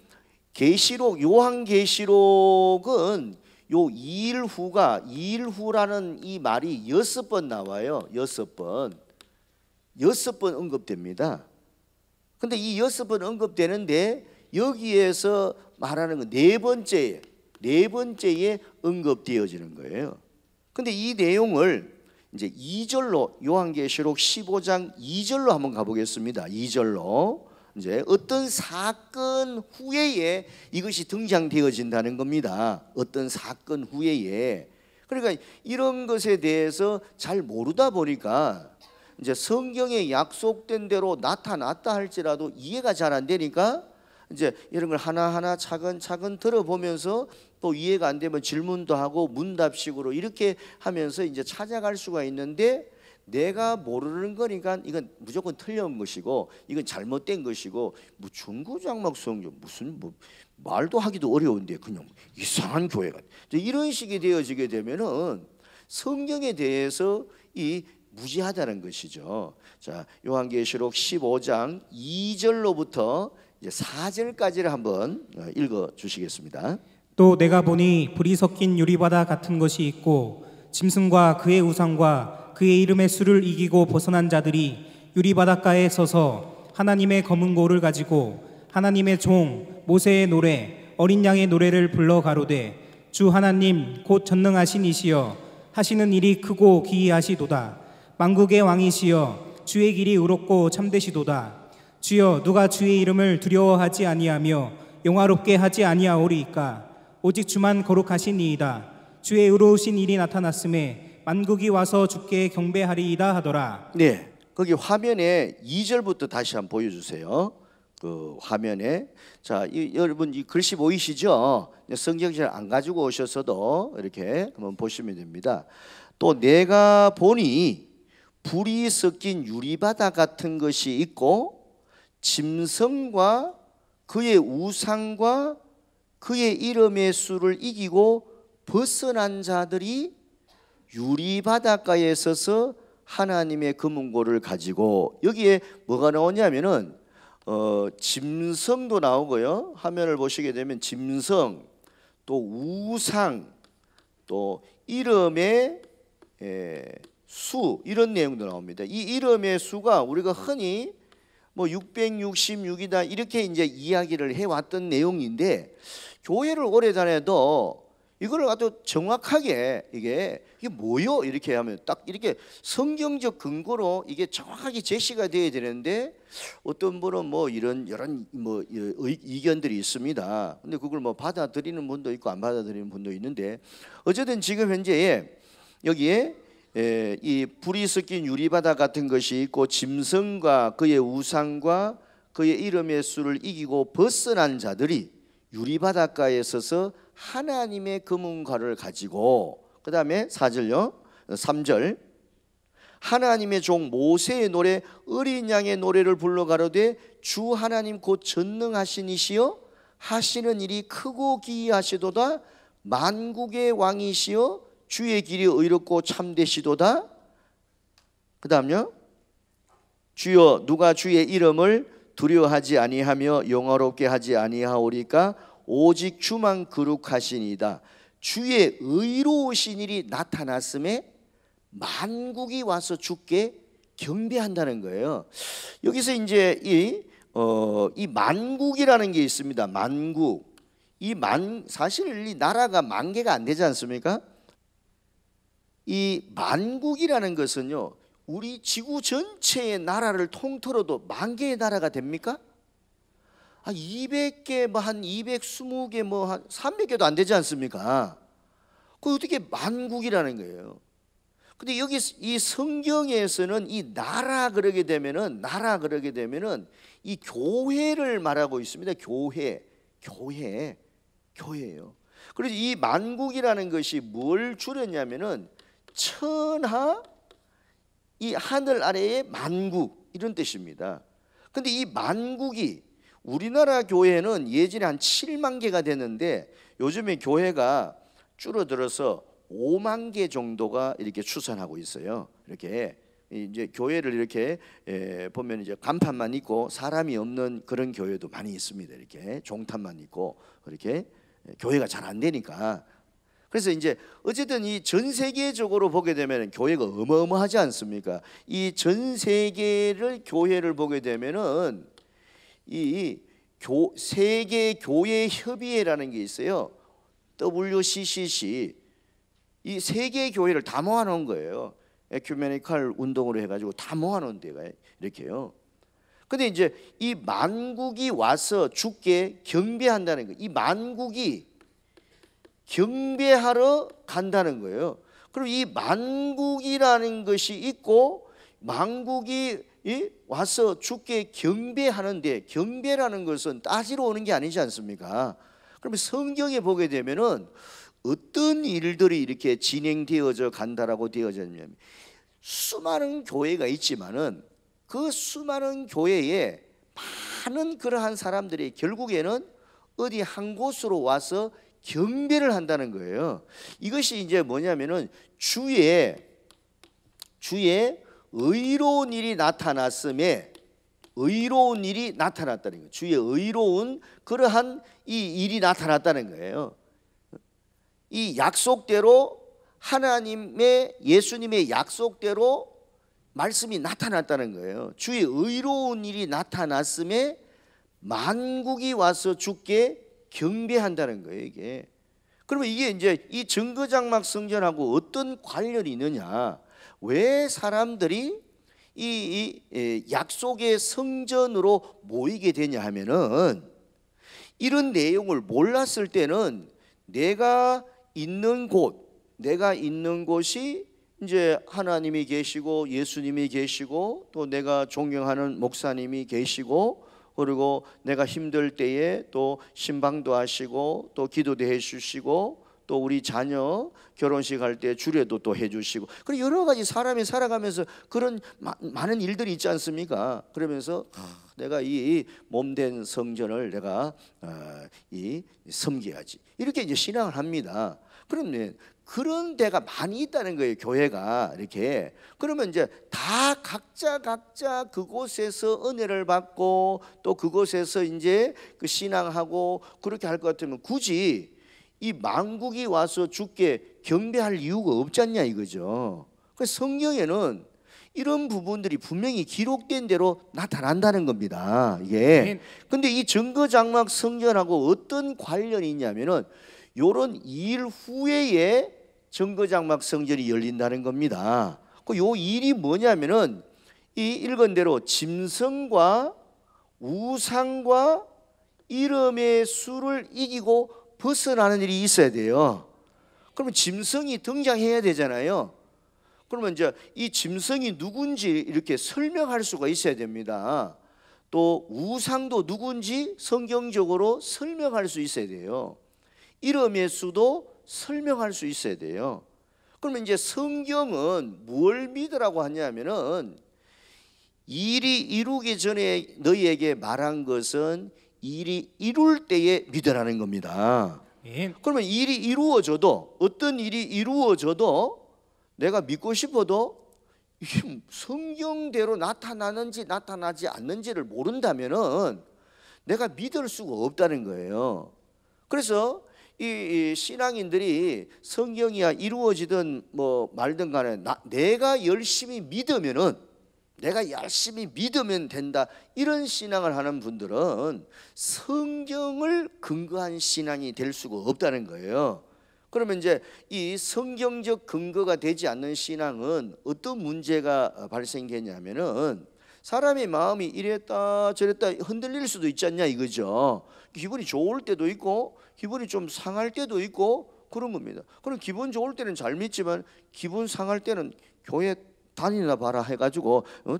계시록 요한 계시록은 요 2일 후가 2일 후라는 이 말이 여섯 번 나와요. 여섯 번. 여섯 번 언급됩니다. 근데 이 여섯 번 언급되는데 여기에서 말하는 건 네 번째에 네 번째에 언급되어지는 거예요. 근데 이 내용을 이제 2절로 요한계시록 15장 2절로 한번 가보겠습니다. 2절로 이제 어떤 사건 후에에 이것이 등장되어진다는 겁니다. 어떤 사건 후에에 그러니까 이런 것에 대해서 잘 모르다 보니까 이제 성경에 약속된 대로 나타났다 할지라도 이해가 잘 안 되니까 이제 이런 걸 하나하나 차근차근 들어보면서 또 이해가 안 되면 질문도 하고 문답식으로 이렇게 하면서 이제 찾아갈 수가 있는데 내가 모르는 거니까 이건 무조건 틀린 것이고 이건 잘못된 것이고 뭐 중구 장막 수용료 무슨 뭐 말도 하기도 어려운데 그냥 이상한 교회 가 이런 식이 되어지게 되면은 성경에 대해서 이 무지하다는 것이죠. 자 요한계시록 15장 2절로부터 이제 4절까지를 한번 어, 읽어 주시겠습니다. 또 내가 보니 불이 섞인 유리바다 같은 것이 있고 짐승과 그의 우상과 그의 이름의 수를 이기고 벗어난 자들이 유리바닷가에 서서 하나님의 검은 고를 가지고 하나님의 종 모세의 노래 어린 양의 노래를 불러 가로되 주 하나님 곧 전능하신 이시여 하시는 일이 크고 기이하시도다 만국의 왕이시여 주의 길이 의롭고 참되시도다 주여 누가 주의 이름을 두려워하지 아니하며 영화롭게 하지 아니하오리이까 오직 주만 거룩하시니이다 주의 의로우신 일이 나타났음에 만국이 와서 주께 경배하리이다 하더라 네 거기 화면에 2절부터 다시 한번 보여주세요 그 화면에 자 이, 여러분 이 글씨 보이시죠? 네, 성경책 안 가지고 오셨어도 이렇게 한번 보시면 됩니다. 또 내가 보니 불이 섞인 유리바다 같은 것이 있고 짐승과 그의 우상과 그의 이름의 수를 이기고 벗어난 자들이 유리 바닷가에 서서 하나님의 금은고를 가지고 여기에 뭐가 나오냐면은 어, 짐승도 나오고요. 화면을 보시게 되면 짐승 또 우상 또 이름의 에, 예, 수 이런 내용도 나옵니다. 이 이름의 수가 우리가 흔히 뭐 666이다 이렇게 이제 이야기를 해왔던 내용인데 교회를 오래 다녀도 이거를 아주 정확하게 이게 이게 뭐요 이렇게 하면 딱 이렇게 성경적 근거로 이게 정확하게 제시가 되어야 되는데 어떤 분은 뭐 이런 여러 뭐 의견들이 있습니다. 근데 그걸 뭐 받아들이는 분도 있고 안 받아들이는 분도 있는데 어쨌든 지금 현재에 여기에 에, 예, 이 불이 섞인 유리바다 같은 것이 있고 짐승과 그의 우상과 그의 이름의 수를 이기고 벗어난 자들이 유리바닷가에 서서 하나님의 금은과를 가지고 그 다음에 4절요 3절 하나님의 종 모세의 노래 어린 양의 노래를 불러 가로되 주 하나님 곧 전능하신 이시여 하시는 일이 크고 기이하시도다 만국의 왕이시여 주의 길이 의롭고 참되시도다. 그 다음요. 주여 누가 주의 이름을 두려워하지 아니하며 영화롭게 하지 아니하오리까 오직 주만 거룩하시니다 주의 의로우신 일이 나타났음에 만국이 와서 주께 경배한다는 거예요. 여기서 이제 이, 어, 이 만국이라는 게 있습니다. 만국. 이 만, 사실 이 나라가 만 개가 안 되지 않습니까? 이 만국이라는 것은요, 우리 지구 전체의 나라를 통틀어도 만 개의 나라가 됩니까? 아, 뭐 한 200개, 뭐한 220개, 뭐 한 300개도 안 되지 않습니까? 그 어떻게 만국이라는 거예요? 근데 여기 이 성경에서는 이 나라 그러게 되면은 나라 그러게 되면은 이 교회를 말하고 있습니다. 교회, 교회, 교회예요. 그래서 이 만국이라는 것이 뭘 줄였냐면은 천하 이 하늘 아래의 만국 이런 뜻입니다. 근데 이 만국이 우리나라 교회는 예전에 한 7만 개가 되는데 요즘에 교회가 줄어들어서 5만 개 정도가 이렇게 추산하고 있어요. 이렇게 이제 교회를 이렇게 보면 이제 간판만 있고 사람이 없는 그런 교회도 많이 있습니다. 이렇게 종탄만 있고 이렇게 교회가 잘 안 되니까 그래서 이제 어쨌든 이 전 세계적으로 보게 되면 교회가 어마어마하지 않습니까? 이 전 세계를 교회를 보게 되면은 이 교, 세계 교회 협의회라는 게 있어요. WCCC 이 세계 교회를 다 모아놓은 거예요. 에큐메니칼 운동으로 해가지고 다 모아놓은 데가 이렇게요. 근데 이제 이 만국이 와서 죽게 경배한다는 거. 이 만국이 경배하러 간다는 거예요. 그럼 이 만국이라는 것이 있고 만국이 와서 주께 경배하는데 경배라는 것은 따지러 오는 게 아니지 않습니까? 그러면 성경에 보게 되면은 어떤 일들이 이렇게 진행되어져 간다라고 되어졌냐면 수많은 교회가 있지만은 그 수많은 교회에 많은 그러한 사람들이 결국에는 어디 한 곳으로 와서 경배를 한다는 거예요. 이것이 이제 뭐냐면은 주의 주의 의로운 일이 나타났음에 의로운 일이 나타났다는 거예요. 주의 의로운 그러한 이 일이 나타났다는 거예요. 이 약속대로 하나님의 예수님의 약속대로 말씀이 나타났다는 거예요. 주의 의로운 일이 나타났음에 만국이 와서 주께 경배한다는 거예요, 이게. 그러면 이게 이제 이 증거장막 성전하고 어떤 관련이 있느냐? 왜 사람들이 이, 이 예, 약속의 성전으로 모이게 되냐 하면은 이런 내용을 몰랐을 때는 내가 있는 곳, 내가 있는 곳이 이제 하나님이 계시고 예수님이 계시고 또 내가 존경하는 목사님이 계시고 그리고 내가 힘들 때에 또 신방도 하시고 또 기도도 해주시고 또 우리 자녀 결혼식 할 때 주례도 또 해주시고 그리고 여러 가지 사람이 살아가면서 그런 마, 많은 일들이 있지 않습니까? 그러면서 아, 내가 이 몸된 성전을 내가 아, 이 섬겨야지 이렇게 이제 신앙을 합니다. 그럼면 예, 그런 데가 많이 있다는 거예요 교회가 이렇게 그러면 이제 다 각자 각자 그곳에서 은혜를 받고 또 그곳에서 이제 그 신앙하고 그렇게 할 것 같으면 굳이 이 만국이 와서 주께 경배할 이유가 없지 않냐 이거죠 그래서 성경에는 이런 부분들이 분명히 기록된 대로 나타난다는 겁니다 이게 근데 이 증거장막 성전하고 어떤 관련이 있냐면은 요런 일 후에에 정거장막 성전이 열린다는 겁니다. 그요 일이 뭐냐면은 이 읽은 대로 짐승과 우상과 이름의 수를 이기고 벗어나는 일이 있어야 돼요. 그러면 짐승이 등장해야 되잖아요. 그러면 이제 이 짐승이 누군지 이렇게 설명할 수가 있어야 됩니다. 또 우상도 누군지 성경적으로 설명할 수 있어야 돼요. 이름의 수도 설명할 수 있어야 돼요. 그러면 이제 성경은 뭘 믿으라고 하냐면은 일이 이루기 전에 너희에게 말한 것은 일이 이룰 때에 믿으라는 겁니다. 예. 그러면 일이 이루어져도 어떤 일이 이루어져도 내가 믿고 싶어도 성경대로 나타나는지 나타나지 않는지를 모른다면은 내가 믿을 수가 없다는 거예요. 그래서 이, 신앙인들이 성경이야 이루어지든 뭐 말든 간에 나, 내가 열심히 믿으면은 내가 열심히 믿으면 된다 이런 신앙을 하는 분들은 성경을 근거한 신앙이 될 수가 없다는 거예요. 그러면 이제 이 성경적 근거가 되지 않는 신앙은 어떤 문제가 발생되냐면은 사람의 마음이 이랬다 저랬다 흔들릴 수도 있지 않냐 이거죠. 기분이 좋을 때도 있고 기분이 좀 상할 때도 있고 그런 겁니다. 그럼 기분 좋을 때는 잘 믿지만 기분 상할 때는 교회 다니나 봐라 해가지고 어?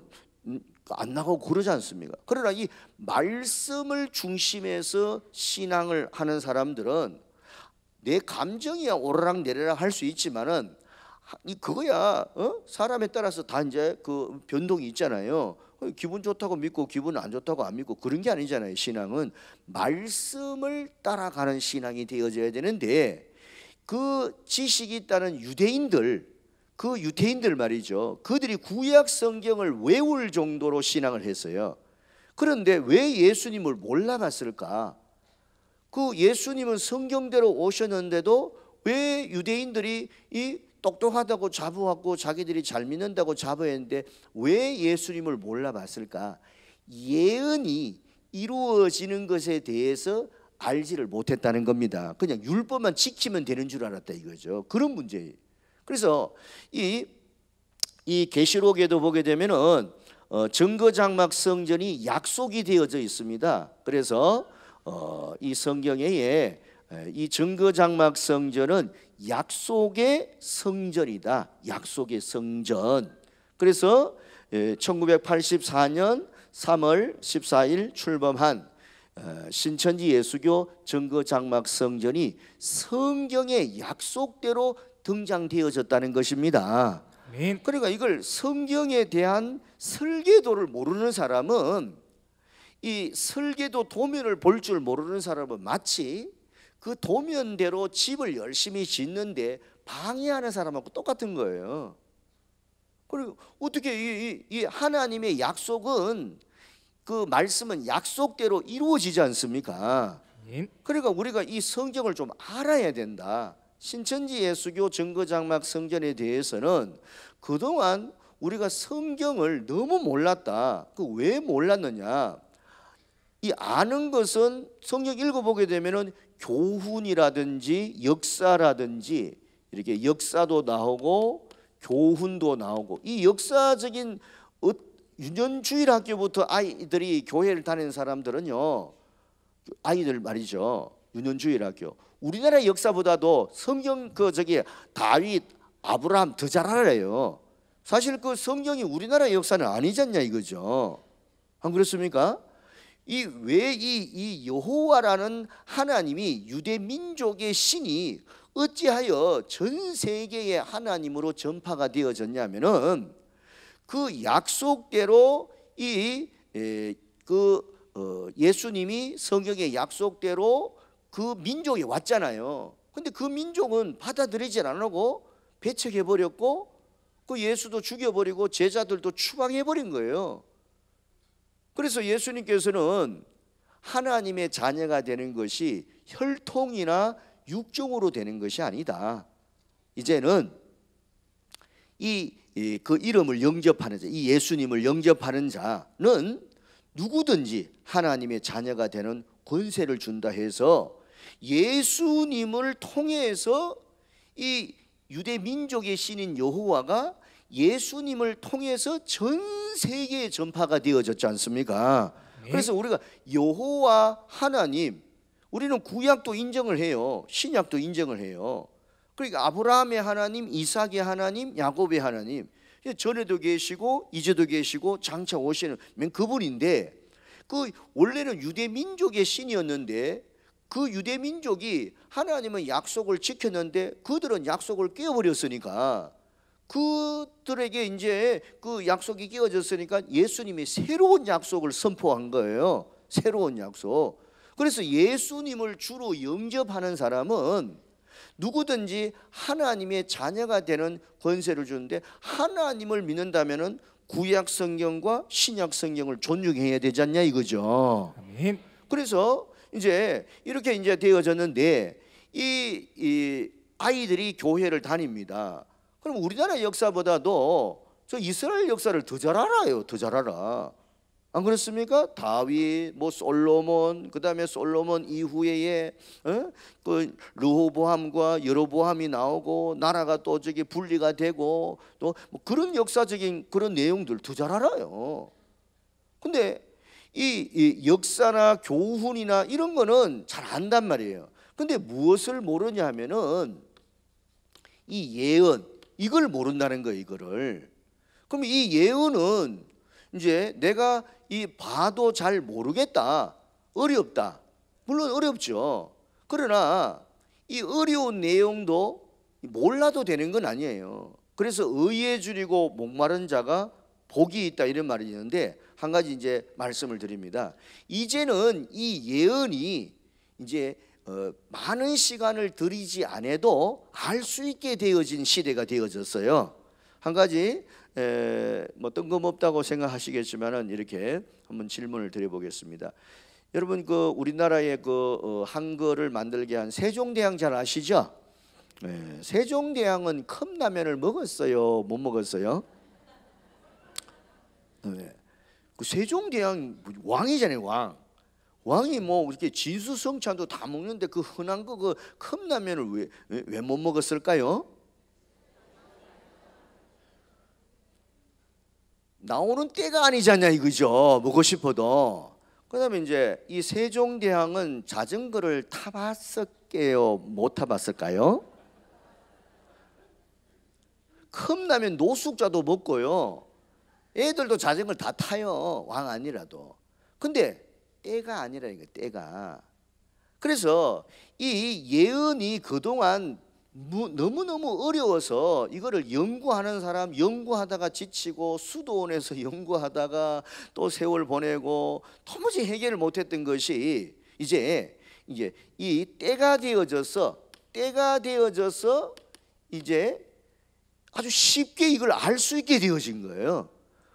음, 안 나가고 그러지 않습니까? 그러나 이 말씀을 중심에서 신앙을 하는 사람들은 내 감정이야 오르락 내리락 할 수 있지만은 이 그거야 어? 사람에 따라서 다 이제 그 변동이 있잖아요. 기분 좋다고 믿고 기분 안 좋다고 안 믿고 그런 게 아니잖아요. 신앙은 말씀을 따라가는 신앙이 되어져야 되는데 그 지식이 있다는 유대인들 그 유대인들 말이죠. 그들이 구약 성경을 외울 정도로 신앙을 했어요. 그런데 왜 예수님을 몰라갔을까? 그 예수님은 성경대로 오셨는데도 왜 유대인들이 이 똑똑하다고 자부하고 자기들이 잘 믿는다고 자부했는데 왜 예수님을 몰라봤을까? 예언이 이루어지는 것에 대해서 알지를 못했다는 겁니다. 그냥 율법만 지키면 되는 줄 알았다 이거죠. 그런 문제예요. 그래서 이 이 계시록에도 보게 되면은 어, 정거장막 성전이 약속이 되어져 있습니다. 그래서 어, 이 성경에 예, 이 증거장막 성전은 약속의 성전이다. 약속의 성전. 그래서 1984년 3월 14일 출범한 어, 신천지 예수교 증거장막 성전이 성경의 약속대로 등장되어졌다는 것입니다. 그러니까 이걸 성경에 대한 설계도를 모르는 사람은 이 설계도 도면을 볼 줄 모르는 사람은 마치 그 도면대로 집을 열심히 짓는데 방해하는 사람하고 똑같은 거예요. 그리고 어떻게 이, 이 하나님의 약속은 그 말씀은 약속대로 이루어지지 않습니까? 예. 그러니까 우리가 이 성경을 좀 알아야 된다. 신천지 예수교 증거장막 성전에 대해서는 그동안 우리가 성경을 너무 몰랐다. 그 왜 몰랐느냐? 이 아는 것은 성경 읽어보게 되면은 교훈이라든지 역사라든지 이렇게 역사도 나오고 교훈도 나오고 이 역사적인 유년주일 학교부터 아이들이 교회를 다니는 사람들은요 아이들 말이죠 유년주일 학교 우리나라 역사보다도 성경 그 저기 다윗 아브라함 더 잘 알아요 사실 그 성경이 우리나라 역사는 아니잖냐 이거죠 안 그렇습니까? 이왜이이 여호와라는 하나님이 유대 민족의 신이 어찌하여 전 세계의 하나님으로 전파가 되어졌냐면은 그 약속대로 이그 어, 예수님이 성경의 약속대로 그 민족에 왔잖아요. 그런데그 민족은 받아들이질 않고 배척해 버렸고 그 예수도 죽여버리고 제자들도 추방해 버린 거예요. 그래서 예수님께서는 하나님의 자녀가 되는 것이 혈통이나 육종으로 되는 것이 아니다. 이제는 이 그 이름을 영접하는 자, 이 예수님을 영접하는 자는 누구든지 하나님의 자녀가 되는 권세를 준다 해서 예수님을 통해서 이 유대 민족의 신인 여호와가 예수님을 통해서 전 세계에 전파가 되어졌지 않습니까? 네. 그래서 우리가 여호와 하나님 우리는 구약도 인정을 해요. 신약도 인정을 해요. 그러니까 아브라함의 하나님, 이삭의 하나님, 야곱의 하나님. 전에도 계시고 이제도 계시고 장차 오시는 그분인데 그 원래는 유대 민족의 신이었는데 그 유대 민족이 하나님은 약속을 지켰는데 그들은 약속을 깨어버렸으니까 그들에게 이제 그 약속이 끼어졌으니까 예수님이 새로운 약속을 선포한 거예요. 새로운 약속. 그래서 예수님을 주로 영접하는 사람은 누구든지 하나님의 자녀가 되는 권세를 주는데 하나님을 믿는다면은 구약 성경과 신약 성경을 존중해야 되지 않냐 이거죠. 아멘. 그래서 이제 이렇게 이제 되어졌는데 이, 이 아이들이 교회를 다닙니다. 그럼 우리나라 역사보다도 저 이스라엘 역사를 더 잘 알아요. 더 잘 알아. 안 그렇습니까? 다윗, 뭐 솔로몬, 그 다음에 솔로몬 이후에 예, 어? 그 르호보함과 여로보함이 나오고 나라가 또 저기 분리가 되고 또뭐 그런 역사적인 그런 내용들 더 잘 알아요. 근데 이, 이 역사나 교훈이나 이런 거는 잘 안단 말이에요. 근데 무엇을 모르냐 면은이 예언, 이걸 모른다는 거예요, 이거를. 그럼 이 예언은 이제 내가 이 봐도 잘 모르겠다. 어렵다. 물론 어렵죠. 그러나 이 어려운 내용도 몰라도 되는 건 아니에요. 그래서 의에 줄이고 목마른 자가 복이 있다 이런 말이 있는데 한 가지 이제 말씀을 드립니다. 이제는 이 예언이 이제 어, 많은 시간을 들이지 않아도 알 수 있게 되어진 시대가 되어졌어요. 한 가지 에, 뭐 뜬금없다고 생각하시겠지만은 이렇게 한번 질문을 드려보겠습니다. 여러분 그 우리나라의 그 어, 한글을 만들게 한 세종대왕 잘 아시죠? 네, 세종대왕은 컵라면을 먹었어요, 못 먹었어요? 네. 그 세종대왕 왕이잖아요, 왕. 왕이 뭐 이렇게 진수성찬도 다 먹는데 그 흔한 거 그 컵라면을 왜 왜 못 먹었을까요? 나오는 때가 아니잖냐 이거죠. 먹고 싶어도. 그다음에 이제 이 세종대왕은 자전거를 타봤을게요, 못 타봤을까요? 컵라면 노숙자도 먹고요. 애들도 자전거 다 타요. 왕 아니라도. 근데 때가 아니라는 거 때가. 그래서 이 예언이 그동안 너무너무 어려워서 이거를 연구하는 사람 연구하다가 지치고 수도원에서 연구하다가 또 세월 보내고 도무지 해결을 못했던 것이 이제 이제 이 때가 되어져서 때가 되어져서 이제 아주 쉽게 이걸 알 수 있게 되어진 거예요.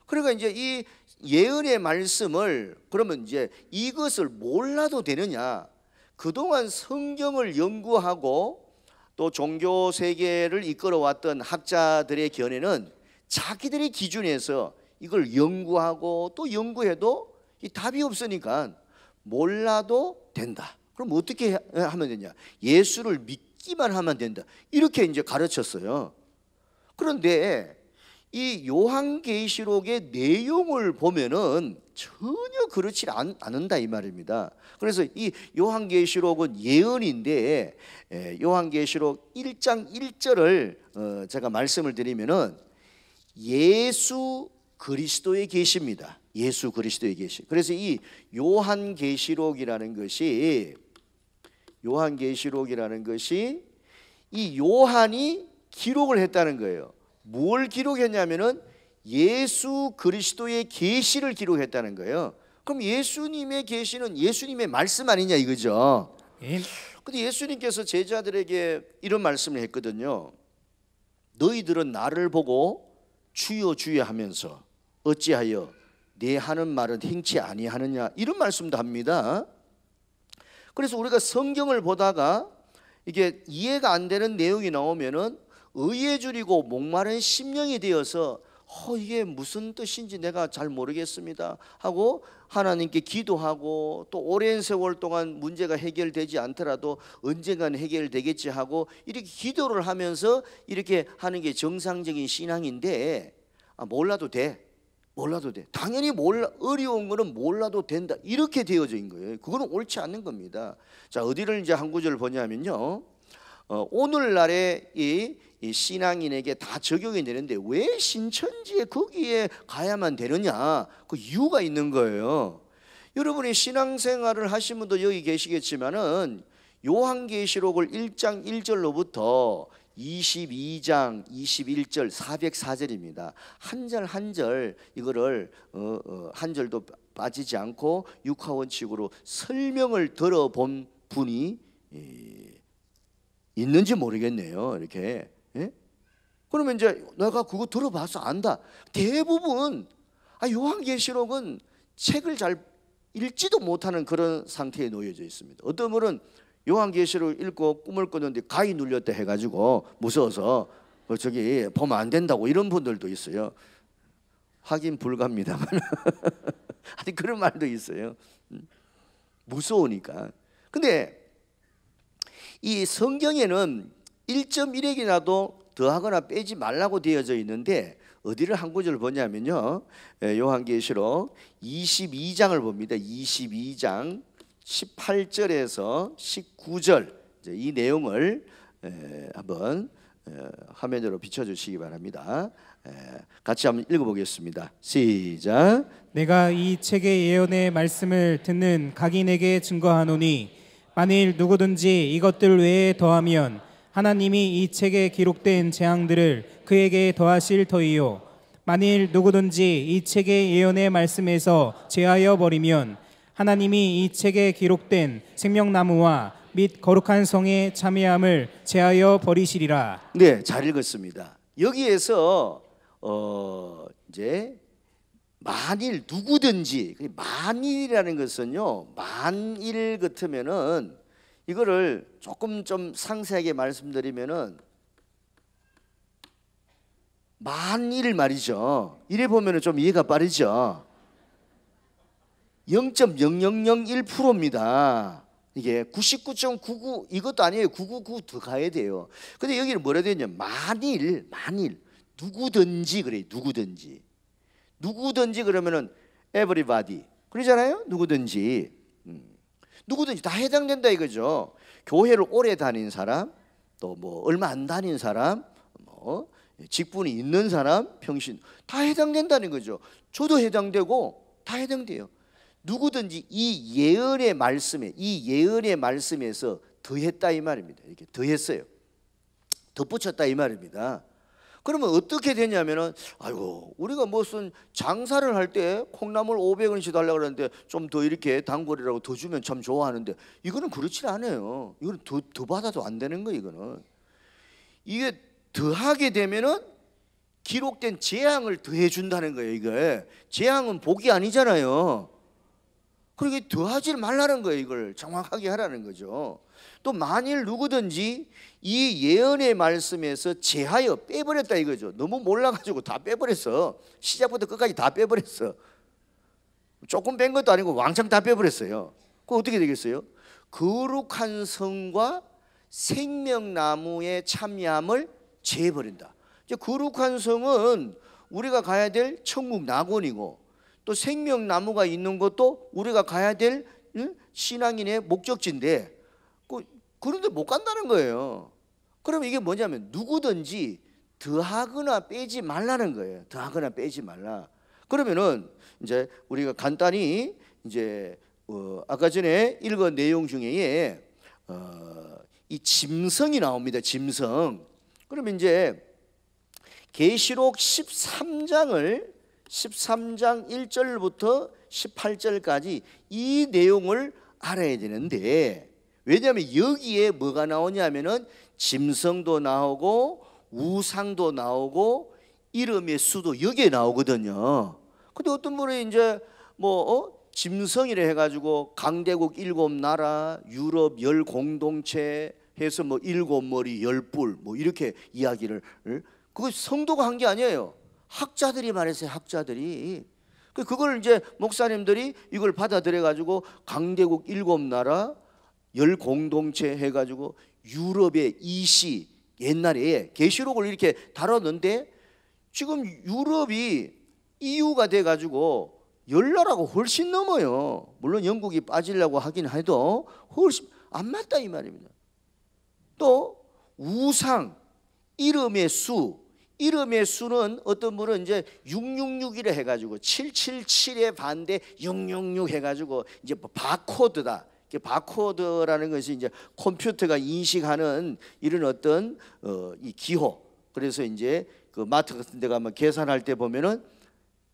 그러니까 이제 이 예언의 말씀을 그러면 이제 이것을 몰라도 되느냐? 그동안 성경을 연구하고 또 종교 세계를 이끌어왔던 학자들의 견해는 자기들의 기준에서 이걸 연구하고 또 연구해도 이 답이 없으니까 몰라도 된다. 그럼 어떻게 하면 되냐? 예수를 믿기만 하면 된다. 이렇게 이제 가르쳤어요. 그런데 이 요한계시록의 내용을 보면은 전혀 그렇지 않, 않는다 이 말입니다. 그래서 이 요한계시록은 예언인데 예, 요한계시록 1장 1절을 어, 제가 말씀을 드리면은 예수 그리스도의 계시입니다. 예수 그리스도의 계시. 그래서 이 요한계시록이라는 것이 요한계시록이라는 것이 이 요한이 기록을 했다는 거예요. 뭘 기록했냐면은 예수 그리스도의 계시를 기록했다는 거예요. 그럼 예수님의 계시는 예수님의 말씀 아니냐 이거죠. 예. 근데 예수님께서 제자들에게 이런 말씀을 했거든요. 너희들은 나를 보고 주여 주여 하면서 어찌하여 내 하는 말은 행치 아니하느냐 이런 말씀도 합니다. 그래서 우리가 성경을 보다가 이게 이해가 안 되는 내용이 나오면은 의에 줄이고 목마른 심령이 되어서 어, 이게 무슨 뜻인지 내가 잘 모르겠습니다 하고 하나님께 기도하고 또 오랜 세월 동안 문제가 해결되지 않더라도 언젠간 해결되겠지 하고 이렇게 기도를 하면서 이렇게 하는 게 정상적인 신앙인데 아, 몰라도 돼 몰라도 돼 당연히 몰라 어려운 거는 몰라도 된다 이렇게 되어진 거예요 그거는 옳지 않는 겁니다 자 어디를 이제 한 구절 보냐면요 어, 오늘날의 이 신앙인에게 다 적용이 되는데 왜 신천지에 거기에 가야만 되느냐? 그 이유가 있는 거예요. 여러분이 신앙생활을 하신 분도 여기 계시겠지만은 요한계시록을 1장 1절로부터 22장 21절 404절입니다. 한 절 한 절 이거를 어, 어, 한 절도 빠지지 않고 육하원칙으로 설명을 들어본 분이 예, 있는지 모르겠네요. 이렇게 그러면 이제 내가 그거 들어봐서 안다. 대부분 아, 요한계시록은 책을 잘 읽지도 못하는 그런 상태에 놓여져 있습니다. 어떤 분은 요한계시록 읽고 꿈을 꿨는데 가위 눌렸다 해가지고 무서워서 뭐 저기 보면 안 된다고 이런 분들도 있어요. 확인 불갑니다만. 가 아니 그런 말도 있어요. 음. 무서우니까. 근데 이 성경에는 1.1액이라도 더하거나 빼지 말라고 되어져 있는데 어디를 한 구절 보냐면요. 예, 요한계시록 22장을 봅니다. 22장 18절에서 19절 이 내용을 예, 한번 예, 화면으로 비춰주시기 바랍니다. 같이 한번 읽어보겠습니다. 시작. 내가 이 책의 예언의 말씀을 듣는 각인에게 증거하노니 만일 누구든지 이것들 외에 더하면 하나님이 이 책에 기록된 재앙들을 그에게 더하실 터이요 만일 누구든지 이 책의 예언의 말씀에서 제하여 버리면 하나님이 이 책에 기록된 생명나무와 및 거룩한 성의 참여함을 제하여 버리시리라. 네, 잘 읽었습니다. 여기에서 어 이제 만일 누구든지 만일이라는 것은요 만일 같으면은 이거를 조금 좀 상세하게 말씀드리면은 만일 말이죠. 이래 보면은 좀 이해가 빠르죠. 0.0001%입니다. 이게 99.99 이것도 아니에요. 999 더 가야 돼요. 근데 여기는 뭐라 되냐? 만일 만일 누구든지 그래. 누구든지. 누구든지 그러면은 e v e r y 그러잖아요. 누구든지. 음. 누구든지 다 해당된다 이거죠. 교회를 오래 다닌 사람, 또 뭐 얼마 안 다닌 사람, 뭐 직분이 있는 사람, 평신 다 해당된다는 거죠. 저도 해당되고 다 해당돼요. 누구든지 이 예언의 말씀에 이 예언의 말씀에서 더했다 이 말입니다. 이렇게 더했어요. 덧붙였다 이 말입니다. 그러면 어떻게 되냐면은 아이고 우리가 무슨 장사를 할 때 콩나물 500원씩 달라고 그러는데 좀 더 이렇게 단골이라고 더 주면 참 좋아하는데 이거는 그렇지 않아요. 이거는 더, 더 받아도 안 되는 거예요 이거는. 이게 더하게 되면은 기록된 재앙을 더해 준다는 거예요, 이게. 재앙은 복이 아니잖아요. 그러게 더하지 말라는 거예요. 이걸 정확하게 하라는 거죠. 또 만일 누구든지 이 예언의 말씀에서 제하여 빼버렸다 이거죠. 너무 몰라가지고 다 빼버렸어. 시작부터 끝까지 다 빼버렸어. 조금 뺀 것도 아니고 왕창 다 빼버렸어요. 그 어떻게 되겠어요? 거룩한 성과 생명나무에 참여함을 제해버린다. 이제 거룩한 성은 우리가 가야 될 천국 낙원이고 또 생명나무가 있는 것도 우리가 가야 될 신앙인의 목적지인데 그, 그런데 못 간다는 거예요. 그럼 이게 뭐냐면 누구든지 더하거나 빼지 말라는 거예요. 더하거나 빼지 말라. 그러면은 이제 우리가 간단히 이제 어 아까 전에 읽은 내용 중에 어이 짐승이 나옵니다. 짐승. 그러면 이제 계시록 13장을 13장 1절부터 18절까지 이 내용을 알아야 되는데 왜냐하면 여기에 뭐가 나오냐면은 짐승도 나오고 우상도 나오고 이름의 수도 여기에 나오거든요. 근데 어떤 분은 이제 뭐 어? 짐승이라 해가지고 강대국 일곱 나라, 유럽 열 공동체 해서 뭐 일곱 머리 열뿔뭐 이렇게 이야기를 그거 성도가 한 게 아니에요. 학자들이 말했어요. 학자들이. 그 그걸 이제 목사님들이 이걸 받아들여 가지고 강대국 일곱 나라 열 공동체 해 가지고 유럽의 이시 옛날에 계시록을 이렇게 다뤘는데 지금 유럽이 EU가 돼 가지고 열 나라가 훨씬 넘어요. 물론 영국이 빠지려고 하긴 해도 훨씬 안 맞다 이 말입니다. 또 우상 이름의 수 이름의 수는 어떤 분은 이제 666이라 해가지고 777에 반대 666 해가지고 이제 뭐 바코드다. 바코드라는 것이 이제 컴퓨터가 인식하는 이런 어떤 어, 이 기호. 그래서 이제 그 마트 같은 데 가면 계산할 때 보면은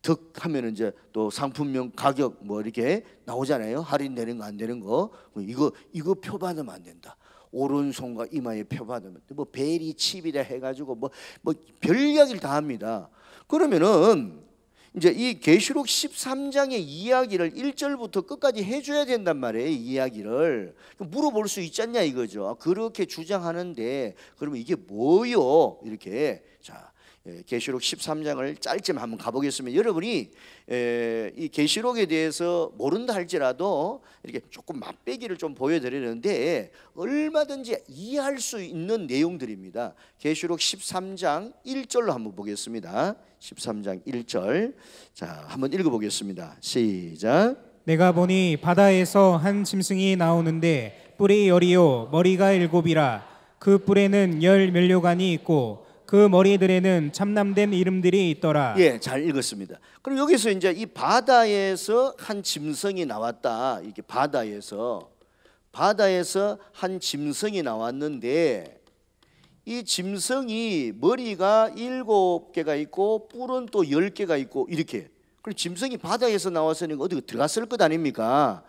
득 하면 이제 또 상품명 가격 뭐 이렇게 나오잖아요. 할인 되는 거 안 되는 거. 이거 이거 표받으면안 된다. 오른손과 이마에 펴받으면뭐 베리 칩이라 해가지고 뭐 뭐 별 이야기를 다 합니다. 그러면은 이제 이 계시록 13장의 이야기를 1절부터 끝까지 해줘야 된단 말이에요. 이야기를 물어볼 수있잖냐 이거죠. 아, 그렇게 주장하는데 그러면 이게 뭐요? 이렇게 자 예, 계시록 13장을 짧지 한번 가보겠습니다. 여러분이 예, 이 계시록에 대해서 모른다 할지라도 이렇게 조금 맛배기를 좀 보여드리는데 얼마든지 이해할 수 있는 내용들입니다. 계시록 13장 1절로 한번 보겠습니다. 13장 1절 자 한번 읽어보겠습니다. 시작. 내가 보니 바다에서 한 짐승이 나오는데 뿔이 열이요 머리가 일곱이라 그 뿔에는 열 면류관이 있고 그 머리들에는 참남된 이름들이 있더라. 예, 잘 읽었습니다. 그럼 여기서 이제 이 바다에서 한 짐승이 나왔다. 이게 바다에서 바다에서 한 짐승이 나왔는데 이 짐승이 머리가 일곱 개가 있고 뿔은 또 열 개가 있고 이렇게. 그럼 짐승이 바다에서 나왔으니 어디 들어갔을 것 아닙니까?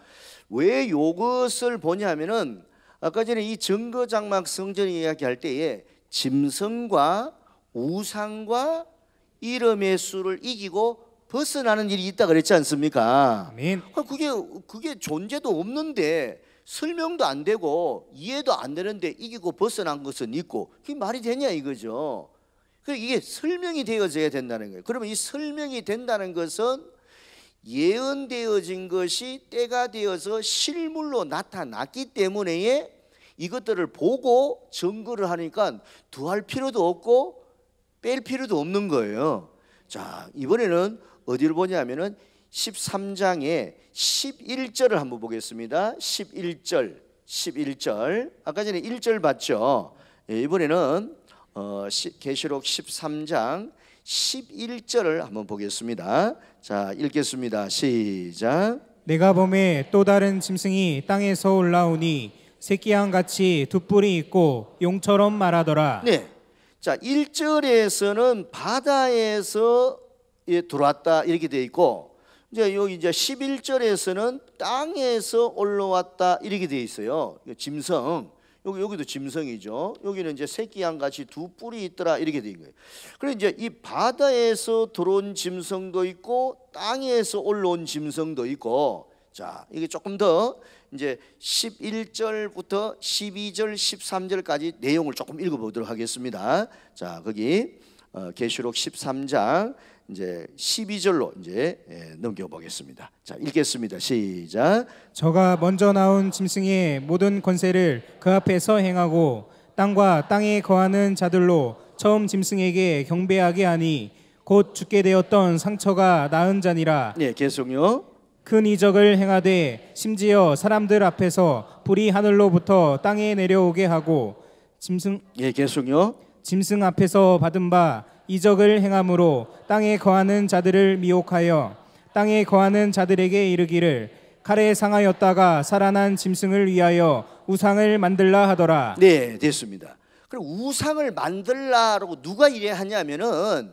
왜 요것을 보냐면은 아까 전에 이 증거장막 성전 이야기할 때에 짐승과 우상과 이름의 수를 이기고 벗어나는 일이 있다 그랬지 않습니까? 아멘. 아, 그게 그게 존재도 없는데 설명도 안 되고 이해도 안 되는데 이기고 벗어난 것은 있고 그게 말이 되냐 이거죠. 그러니까 이게 설명이 되어져야 된다는 거예요. 그러면 이 설명이 된다는 것은 예언되어진 것이 때가 되어서 실물로 나타났기 때문에 이것들을 보고 증거를 하니까 두할 필요도 없고 뺄 필요도 없는 거예요. 자, 이번에는 어디를 보냐면은 13장에 11절을 한번 보겠습니다. 11절. 11절. 아까 전에 1절 봤죠? 예, 이번에는 어, 시, 계시록 13장 11절을 한번 보겠습니다. 자, 읽겠습니다. 시작. 내가 봄에 또 다른 짐승이 땅에서 올라오니 새끼양 같이 두 뿔이 있고 용처럼 말하더라. 네. 자, 1절에서는 바다에서 들어왔다 이렇게 되어 있고 이제 여기 이제 11절에서는 땅에서 올라왔다 이렇게 되어 있어요. 짐승. 여기 여기도 짐승이죠. 여기는 이제 새끼양 같이 두 뿔이 있더라 이렇게 된 거예요. 그래 이제 이 바다에서 들어온 짐승도 있고 땅에서 올라온 짐승도 있고 자 이게 조금 더 이제 11절부터 12절, 13절까지 내용을 조금 읽어보도록 하겠습니다. 자, 거기 어, 계시록 13장 이제 12절로 이제 예, 넘겨보겠습니다. 자, 읽겠습니다. 시작. 저가 먼저 나온 짐승이 모든 권세를 그 앞에서 행하고 땅과 땅에 거하는 자들로 처음 짐승에게 경배하게 하니 곧 죽게 되었던 상처가 나은 자니라. 네, 계속요. 큰 이적을 행하되 심지어 사람들 앞에서 불이 하늘로부터 땅에 내려오게 하고 짐승 예 계속요 짐승 앞에서 받은 바 이적을 행함으로 땅에 거하는 자들을 미혹하여 땅에 거하는 자들에게 이르기를 칼에 상하였다가 살아난 짐승을 위하여 우상을 만들라 하더라. 네, 됐습니다. 그럼 우상을 만들라라고 누가 이래 하냐면은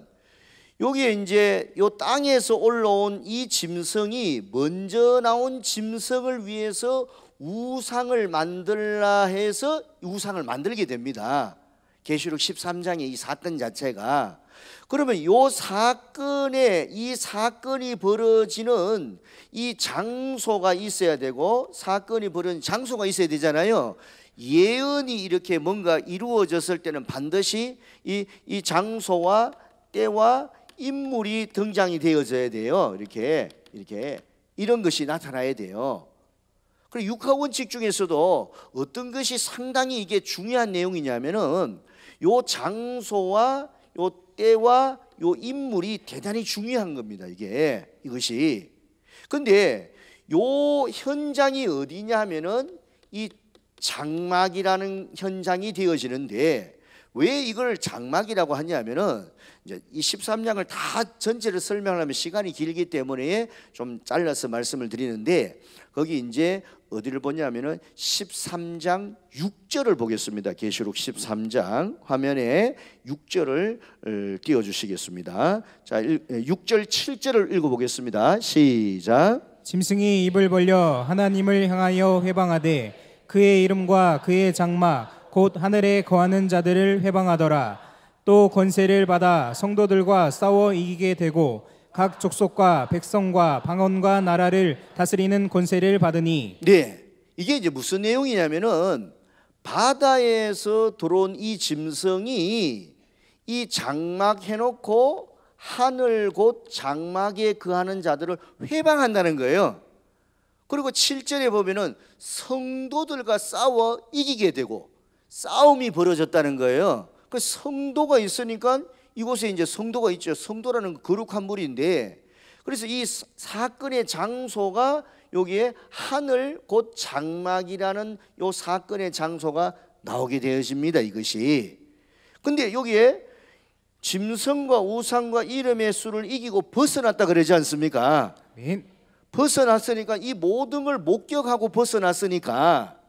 여기에 이제 요 땅에서 올라온 이 짐승이 먼저 나온 짐승을 위해서 우상을 만들라 해서 우상을 만들게 됩니다. 계시록 13장의 이 사건 자체가 그러면 요 사건에 이 사건이 벌어지는 이 장소가 있어야 되고 사건이 벌어진 장소가 있어야 되잖아요. 예언이 이렇게 뭔가 이루어졌을 때는 반드시 이 이 장소와 때와 인물이 등장이 되어져야 돼요. 이렇게 이렇게 이런 것이 나타나야 돼요. 그리고 육하 원칙 중에서도 어떤 것이 상당히 이게 중요한 내용이냐면은 요 장소와 요 때와 요 인물이 대단히 중요한 겁니다. 이게 이것이. 근데 요 현장이 어디냐 하면은 이 장막이라는 현장이 되어지는데 왜 이걸 장막이라고 하냐면은 이제 이 13장을 다 전체를 설명하면 시간이 길기 때문에 좀 잘라서 말씀을 드리는데 거기 이제 어디를 보냐면은 13장 6절을 보겠습니다. 계시록 13장 화면에 6절을 띄워 주시겠습니다. 자, 6절 예, 7절을 읽어 보겠습니다. 시작. 짐승이 입을 벌려 하나님을 향하여 회방하되 그의 이름과 그의 장마 곧 하늘에 거하는 자들을 회방하더라 또 권세를 받아 성도들과 싸워 이기게 되고 각 족속과 백성과 방언과 나라를 다스리는 권세를 받으니 네. 이게 이제 무슨 내용이냐면은 바다에서 들어온 이 짐승이 이 장막 해놓고 하늘 곧 장막에 그하는 자들을 회방한다는 거예요. 그리고 7절에 보면은 성도들과 싸워 이기게 되고 싸움이 벌어졌다는 거예요. 그 성도가 있으니까 이곳에 이제 성도가 있죠. 성도라는 그 거룩한 물인데 그래서 이 사건의 장소가 여기에 하늘 곧 장막이라는 요 사건의 장소가 나오게 되어집니다. 이것이. 근데 여기에 짐승과 우상과 이름의 수를 이기고 벗어났다 그러지 않습니까? 벗어났으니까 이 모든 걸 목격하고 벗어났으니까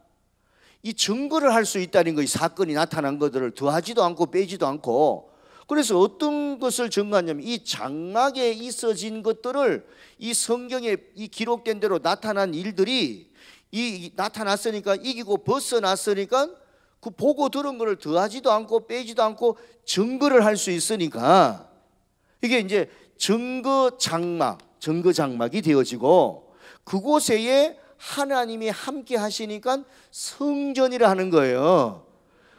이 증거를 할 수 있다는 것이 사건이 나타난 것들을 더하지도 않고 빼지도 않고 그래서 어떤 것을 증거하냐면 이 장막에 있어진 것들을 이 성경에 이 기록된 대로 나타난 일들이 이 나타났으니까 이기고 벗어났으니까 그 보고 들은 것을 더하지도 않고 빼지도 않고 증거를 할 수 있으니까 이게 이제 증거 장막, 증거 장막이 되어지고 그곳에 하나님이 함께 하시니까 성전이라 하는 거예요.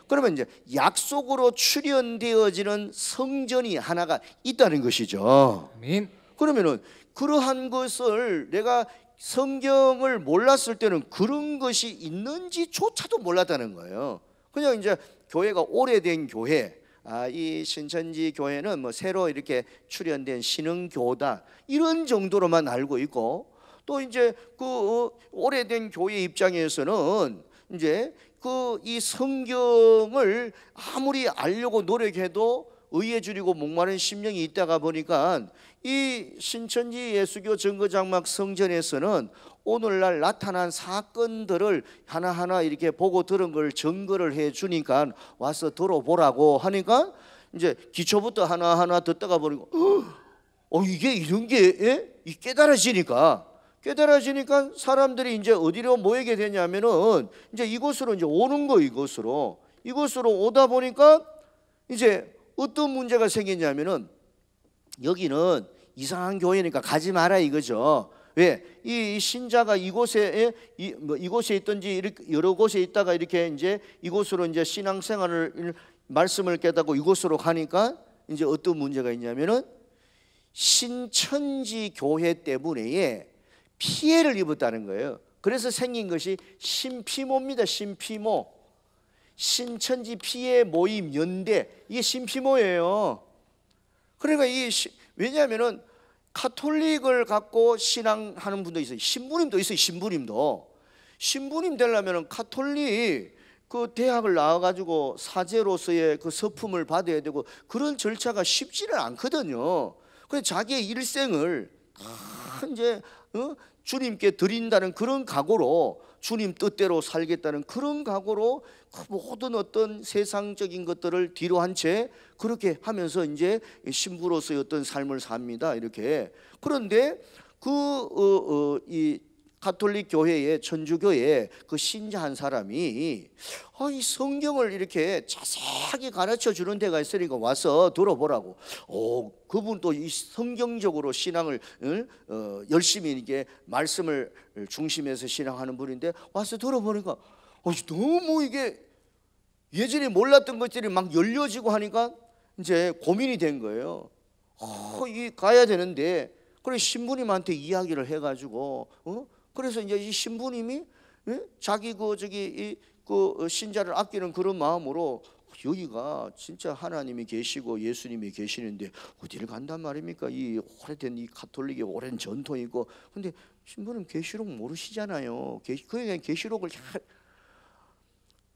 그러면 이제 약속으로 출현되어지는 성전이 하나가 있다는 것이죠. 아멘. 그러면은 그러한 것을 내가 성경을 몰랐을 때는 그런 것이 있는지조차도 몰랐다는 거예요. 그냥 이제 교회가 오래된 교회, 아, 이 신천지 교회는 뭐 새로 이렇게 출현된 신흥교다 이런 정도로만 알고 있고 또 이제 그 어, 오래된 교회 입장에서는 이제 그 이 성경을 아무리 알려고 노력해도 의에 줄이고 목마른 심령이 있다가 보니까 이 신천지 예수교 증거장막 성전에서는 오늘날 나타난 사건들을 하나하나 이렇게 보고 들은 걸 증거를 해 주니까 와서 들어보라고 하니까 이제 기초부터 하나하나 듣다가 보니까 어, 이게 이런 게 예? 깨달아지니까 깨달아지니까 사람들이 이제 어디로 모이게 되냐면은 이제 이곳으로 이제 오는 거 이곳으로 이곳으로 오다 보니까 이제 어떤 문제가 생겼냐면은 여기는 이상한 교회니까 가지 마라 이거죠. 왜? 이 신자가 이곳에 이, 뭐 이곳에 있든지 이렇게 여러 곳에 있다가 이렇게 이제 이곳으로 이제 신앙생활을 말씀을 깨닫고 이곳으로 가니까 이제 어떤 문제가 있냐면은 신천지 교회 때문에 피해를 입었다는 거예요. 그래서 생긴 것이 신피모입니다. 신피모. 신천지 피해 모임 연대. 이게 신피모예요. 그러니까 이 왜냐하면은 카톨릭을 갖고 신앙하는 분도 있어요. 신부님도 있어요. 신부님도. 신부님 되려면은 카톨릭 그 대학을 나와가지고 사제로서의 그 서품을 받아야 되고 그런 절차가 쉽지는 않거든요. 그래서 자기의 일생을 다 이제 어? 주님께 드린다는 그런 각오로 주님 뜻대로 살겠다는 그런 각오로 그 모든 어떤 세상적인 것들을 뒤로 한 채 그렇게 하면서 이제 신부로서의 어떤 삶을 삽니다. 이렇게. 그런데 그, 어, 어, 이 가톨릭 교회의 천주교에그 신자 한 사람이 아, 이 성경을 이렇게 자세하게 가르쳐 주는 데가 있으니까 와서 들어보라고. 오, 어, 그분 또이 성경적으로 신앙을 어, 열심히 이게 말씀을 중심에서 신앙하는 분인데 와서 들어보니까 어, 너무 이게 예전에 몰랐던 것들이 막 열려지고 하니까 이제 고민이 된 거예요. 어, 이 가야 되는데 그래 신부님한테 이야기를 해가지고 어? 그래서 이제 이 신부님이 예? 자기 그 저기 이 그 신자를 아끼는 그런 마음으로 여기가 진짜 하나님이 계시고 예수님이 계시는데 어디를 간단 말입니까? 이 오래된 이 가톨릭의 오랜 전통이고 근데 신부님 계시록 모르시잖아요. 그냥 계시록을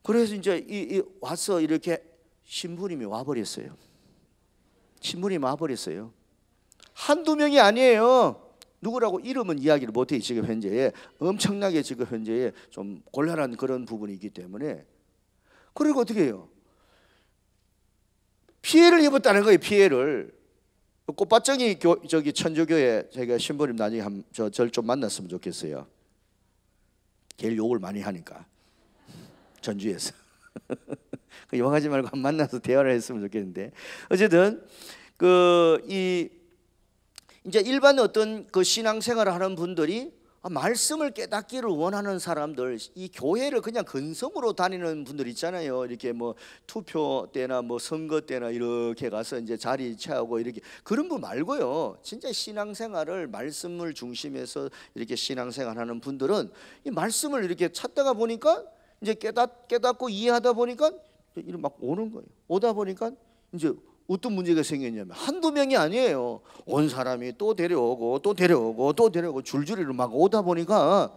그래서 이제 이, 이 와서 이렇게 신부님이 와버렸어요. 신부님 와버렸어요. 한두 명이 아니에요. 누구라고 이름은 이야기를 못해 지금 현재에 엄청나게 지금 현재에 좀 곤란한 그런 부분이 있기 때문에 그리고 어떻게 해요? 피해를 입었다는 거예요. 피해를 그 꽃밭정이 교, 저기 천주교에 제가 신부님 나중에 저 저를 좀 만났으면 좋겠어요. 걔를 욕을 많이 하니까 전주에서 욕하지 그 말고 안 만나서 대화를 했으면 좋겠는데 어쨌든 그이 이제 일반 어떤 그 신앙생활을 하는 분들이 아, 말씀을 깨닫기를 원하는 사람들, 이 교회를 그냥 근성으로 다니는 분들 있잖아요. 이렇게 뭐 투표 때나 뭐 선거 때나 이렇게 가서 이제 자리 채하고 이렇게 그런 거 말고요. 진짜 신앙생활을 말씀을 중심에서 이렇게 신앙생활하는 분들은 이 말씀을 이렇게 찾다가 보니까 이제 깨닫 깨닫고 이해하다 보니까 이막 오는 거예요. 오다 보니까 이제 어떤 문제가 생겼냐면 한두 명이 아니에요. 온 사람이 또 데려오고 또 데려오고 또 데려오고 줄줄이로 막 오다 보니까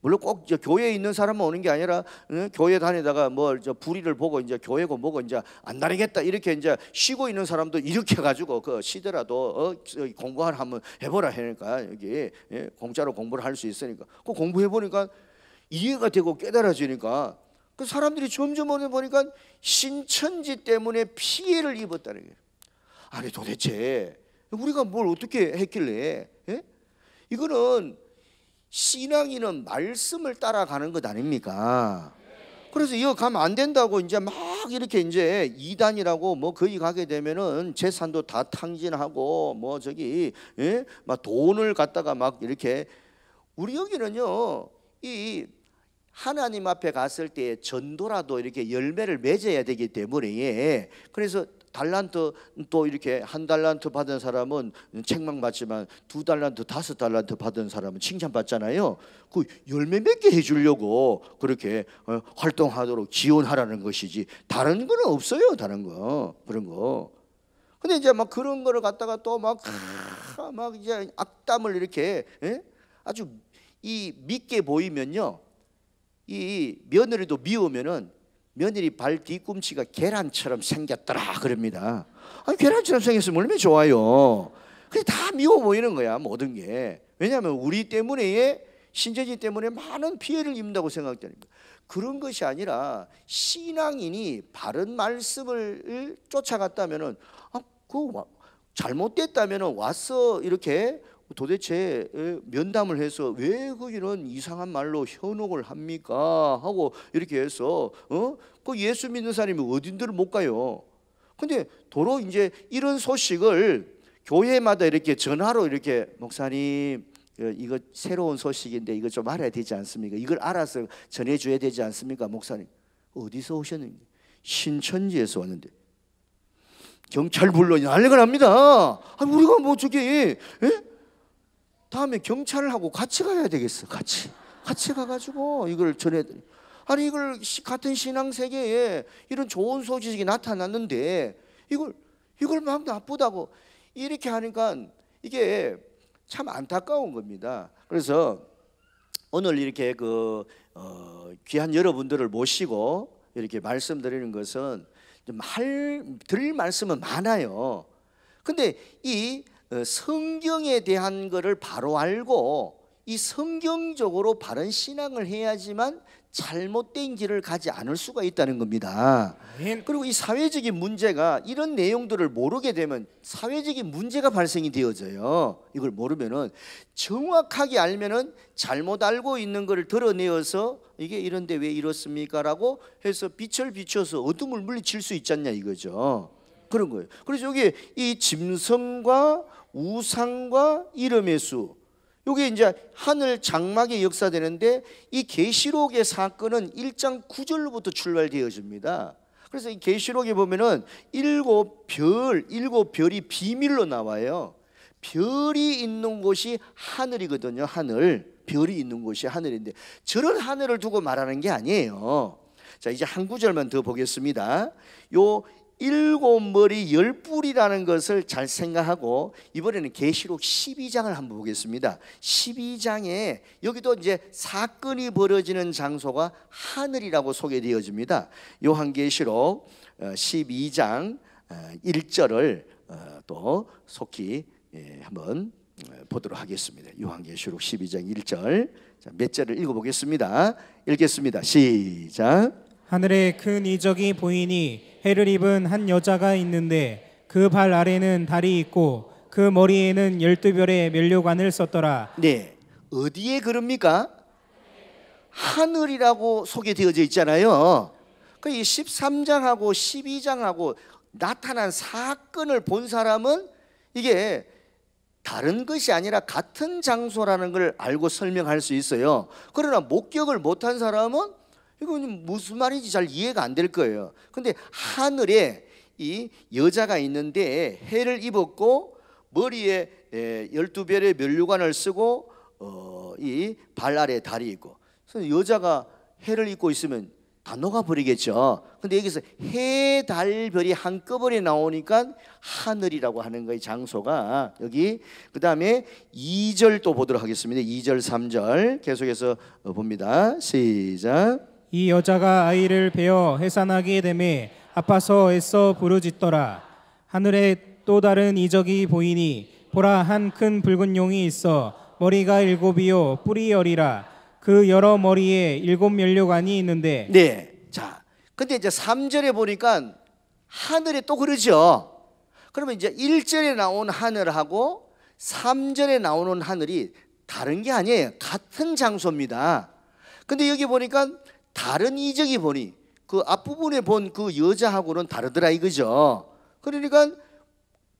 물론 꼭 교회에 있는 사람만 오는 게 아니라 응? 교회 다니다가 뭘저 뭐 불의를 보고 이제 교회고 뭐고 이제 안 다니겠다 이렇게 이제 쉬고 있는 사람도 이렇게 가지고 그 쉬더라도 어, 공부하라 하면 해보라 하니까 여기 예? 공짜로 공부를 할 수 있으니까 그 공부해 보니까 이해가 되고 깨달아지니까 그 사람들이 점점 오래 보니까 신천지 때문에 피해를 입었다는 거예요. 아니 도대체 우리가 뭘 어떻게 했길래? 예? 이거는 신앙인은 말씀을 따라가는 것 아닙니까? 그래서 이거 가면 안 된다고 이제 막 이렇게 이제 이단이라고 뭐 거기 가게 되면은 재산도 다 탕진하고 뭐 저기 예? 막 돈을 갖다가 막 이렇게 우리 여기는요 이 하나님 앞에 갔을 때 전도라도 이렇게 열매를 맺어야 되기 때문에 그래서 달란트 또 이렇게 한 달란트 받은 사람은 책망받지만 두 달란트 다섯 달란트 받은 사람은 칭찬받잖아요. 그 열매 맺게 해주려고 그렇게 어, 활동하도록 지원하라는 것이지 다른 거는 없어요. 다른 거 그런 거. 근데 이제 막 그런 거를 갖다가 또막막 아, 막 이제 악담을 이렇게 에? 예? 아주 이 믿게 보이면요. 이 며느리도 미우면은 며느리 발 뒤꿈치가 계란처럼 생겼더라 그럽니다. 아니 계란처럼 생겼으면 얼마나 좋아요. 근데 다 미워 보이는 거야 모든 게. 왜냐하면 우리 때문에 신재지 때문에 많은 피해를 입는다고 생각됩니다. 그런 것이 아니라 신앙인이 바른 말씀을 쫓아갔다면은 아, 그 잘못됐다면은 와서 이렇게 도대체 면담을 해서 왜 거기는 그 이상한 말로 현혹을 합니까? 하고 이렇게 해서 어? 그 예수 믿는 사람이 어딘들 못 가요. 근데 도로 이제 이런 소식을 교회마다 이렇게 전화로 이렇게 목사님 그 이거 새로운 소식인데 이거 좀 알아야 되지 않습니까? 이걸 알아서 전해줘야 되지 않습니까, 목사님? 어디서 오셨는지 신천지에서 왔는데 경찰 불러 난리가 납니다. 아니, 우리가 뭐 저기 에? 예? 다음에 경찰하고 을 같이 가야 되겠어. 같이. 같이 가가지고 이걸 전해 아니, 이걸 같은 신앙 세계에 이런 좋은 소식이 나타났는데 이걸, 이걸 막 나쁘다고 이렇게 하니까 이게 참 안타까운 겁니다. 그래서 오늘 이렇게 그, 어, 귀한 여러분들을 모시고 이렇게 말씀드리는 것은 좀 할, 들 말씀은 많아요. 근데 이 어, 성경에 대한 것을 바로 알고 이 성경적으로 바른 신앙을 해야지만 잘못된 길을 가지 않을 수가 있다는 겁니다. 네. 그리고 이 사회적인 문제가 이런 내용들을 모르게 되면 사회적인 문제가 발생이 되어져요. 이걸 모르면은 정확하게 알면은 잘못 알고 있는 것을 드러내어서 이게 이런데 왜 이렇습니까라고 해서 빛을 비춰서 어둠을 물리칠 수 있잖냐 이거죠. 그런 거예요. 그래서 여기 이 짐승과 우상과 이름의 수. 요게 이제 하늘 장막의 역사되는데 이 계시록의 사건은 1장 9절로부터 출발되어집니다. 그래서 이 계시록에 보면은 일곱 별, 일곱 별이 비밀로 나와요. 별이 있는 곳이 하늘이거든요. 하늘. 별이 있는 곳이 하늘인데 저런 하늘을 두고 말하는 게 아니에요. 자, 이제 한 구절만 더 보겠습니다. 요 일곱 머리 열 뿔이라는 것을 잘 생각하고 이번에는 계시록 12장을 한번 보겠습니다. 12장에 여기도 이제 사건이 벌어지는 장소가 하늘이라고 소개되어집니다. 요한계시록 12장 어, 1절을 어, 어, 또 속히 예, 한번 보도록 하겠습니다. 요한계시록 12장 1절 몇 절을 읽어보겠습니다. 읽겠습니다. 시작. 하늘에 큰 이적이 보이니 해를 입은 한 여자가 있는데 그 발 아래는 달이 있고 그 머리에는 열두 별의 면류관을 썼더라. 네. 어디에 그럽니까? 하늘이라고 소개되어져 있잖아요. 그이 그러니까 13장하고 12장하고 나타난 사건을 본 사람은 이게 다른 것이 아니라 같은 장소라는 걸 알고 설명할 수 있어요. 그러나 목격을 못한 사람은 이건 무슨 말인지 잘 이해가 안 될 거예요. 근데 하늘에 이 여자가 있는데 해를 입었고 머리에 열두 별의 면류관을 쓰고 어, 이발 아래 다리 있고 그래서 여자가 해를 입고 있으면 다 녹아버리겠죠. 근데 여기서 해, 달, 별이 한꺼번에 나오니까 하늘이라고 하는 거의 장소가 여기. 그 다음에 2절 또 보도록 하겠습니다. 2절, 3절 계속해서 어, 봅니다. 시작. 이 여자가 아이를 베어 해산하게 되매 아파서 애써 부르짖더라 하늘에 또 다른 이적이 보이니 보라 한 큰 붉은 용이 있어 머리가 일곱이요 뿌리 열이라 그 여러 머리에 일곱 면류관이 있는데 네. 자. 근데 이제 3절에 보니까 하늘에 또 그러죠. 그러면 이제 1절에 나온 하늘하고 3절에 나오는 하늘이 다른 게 아니에요. 같은 장소입니다. 근데 여기 보니까 다른 이적이 보니 그 앞부분에 본 그 여자하고는 다르더라 이거죠. 그러니까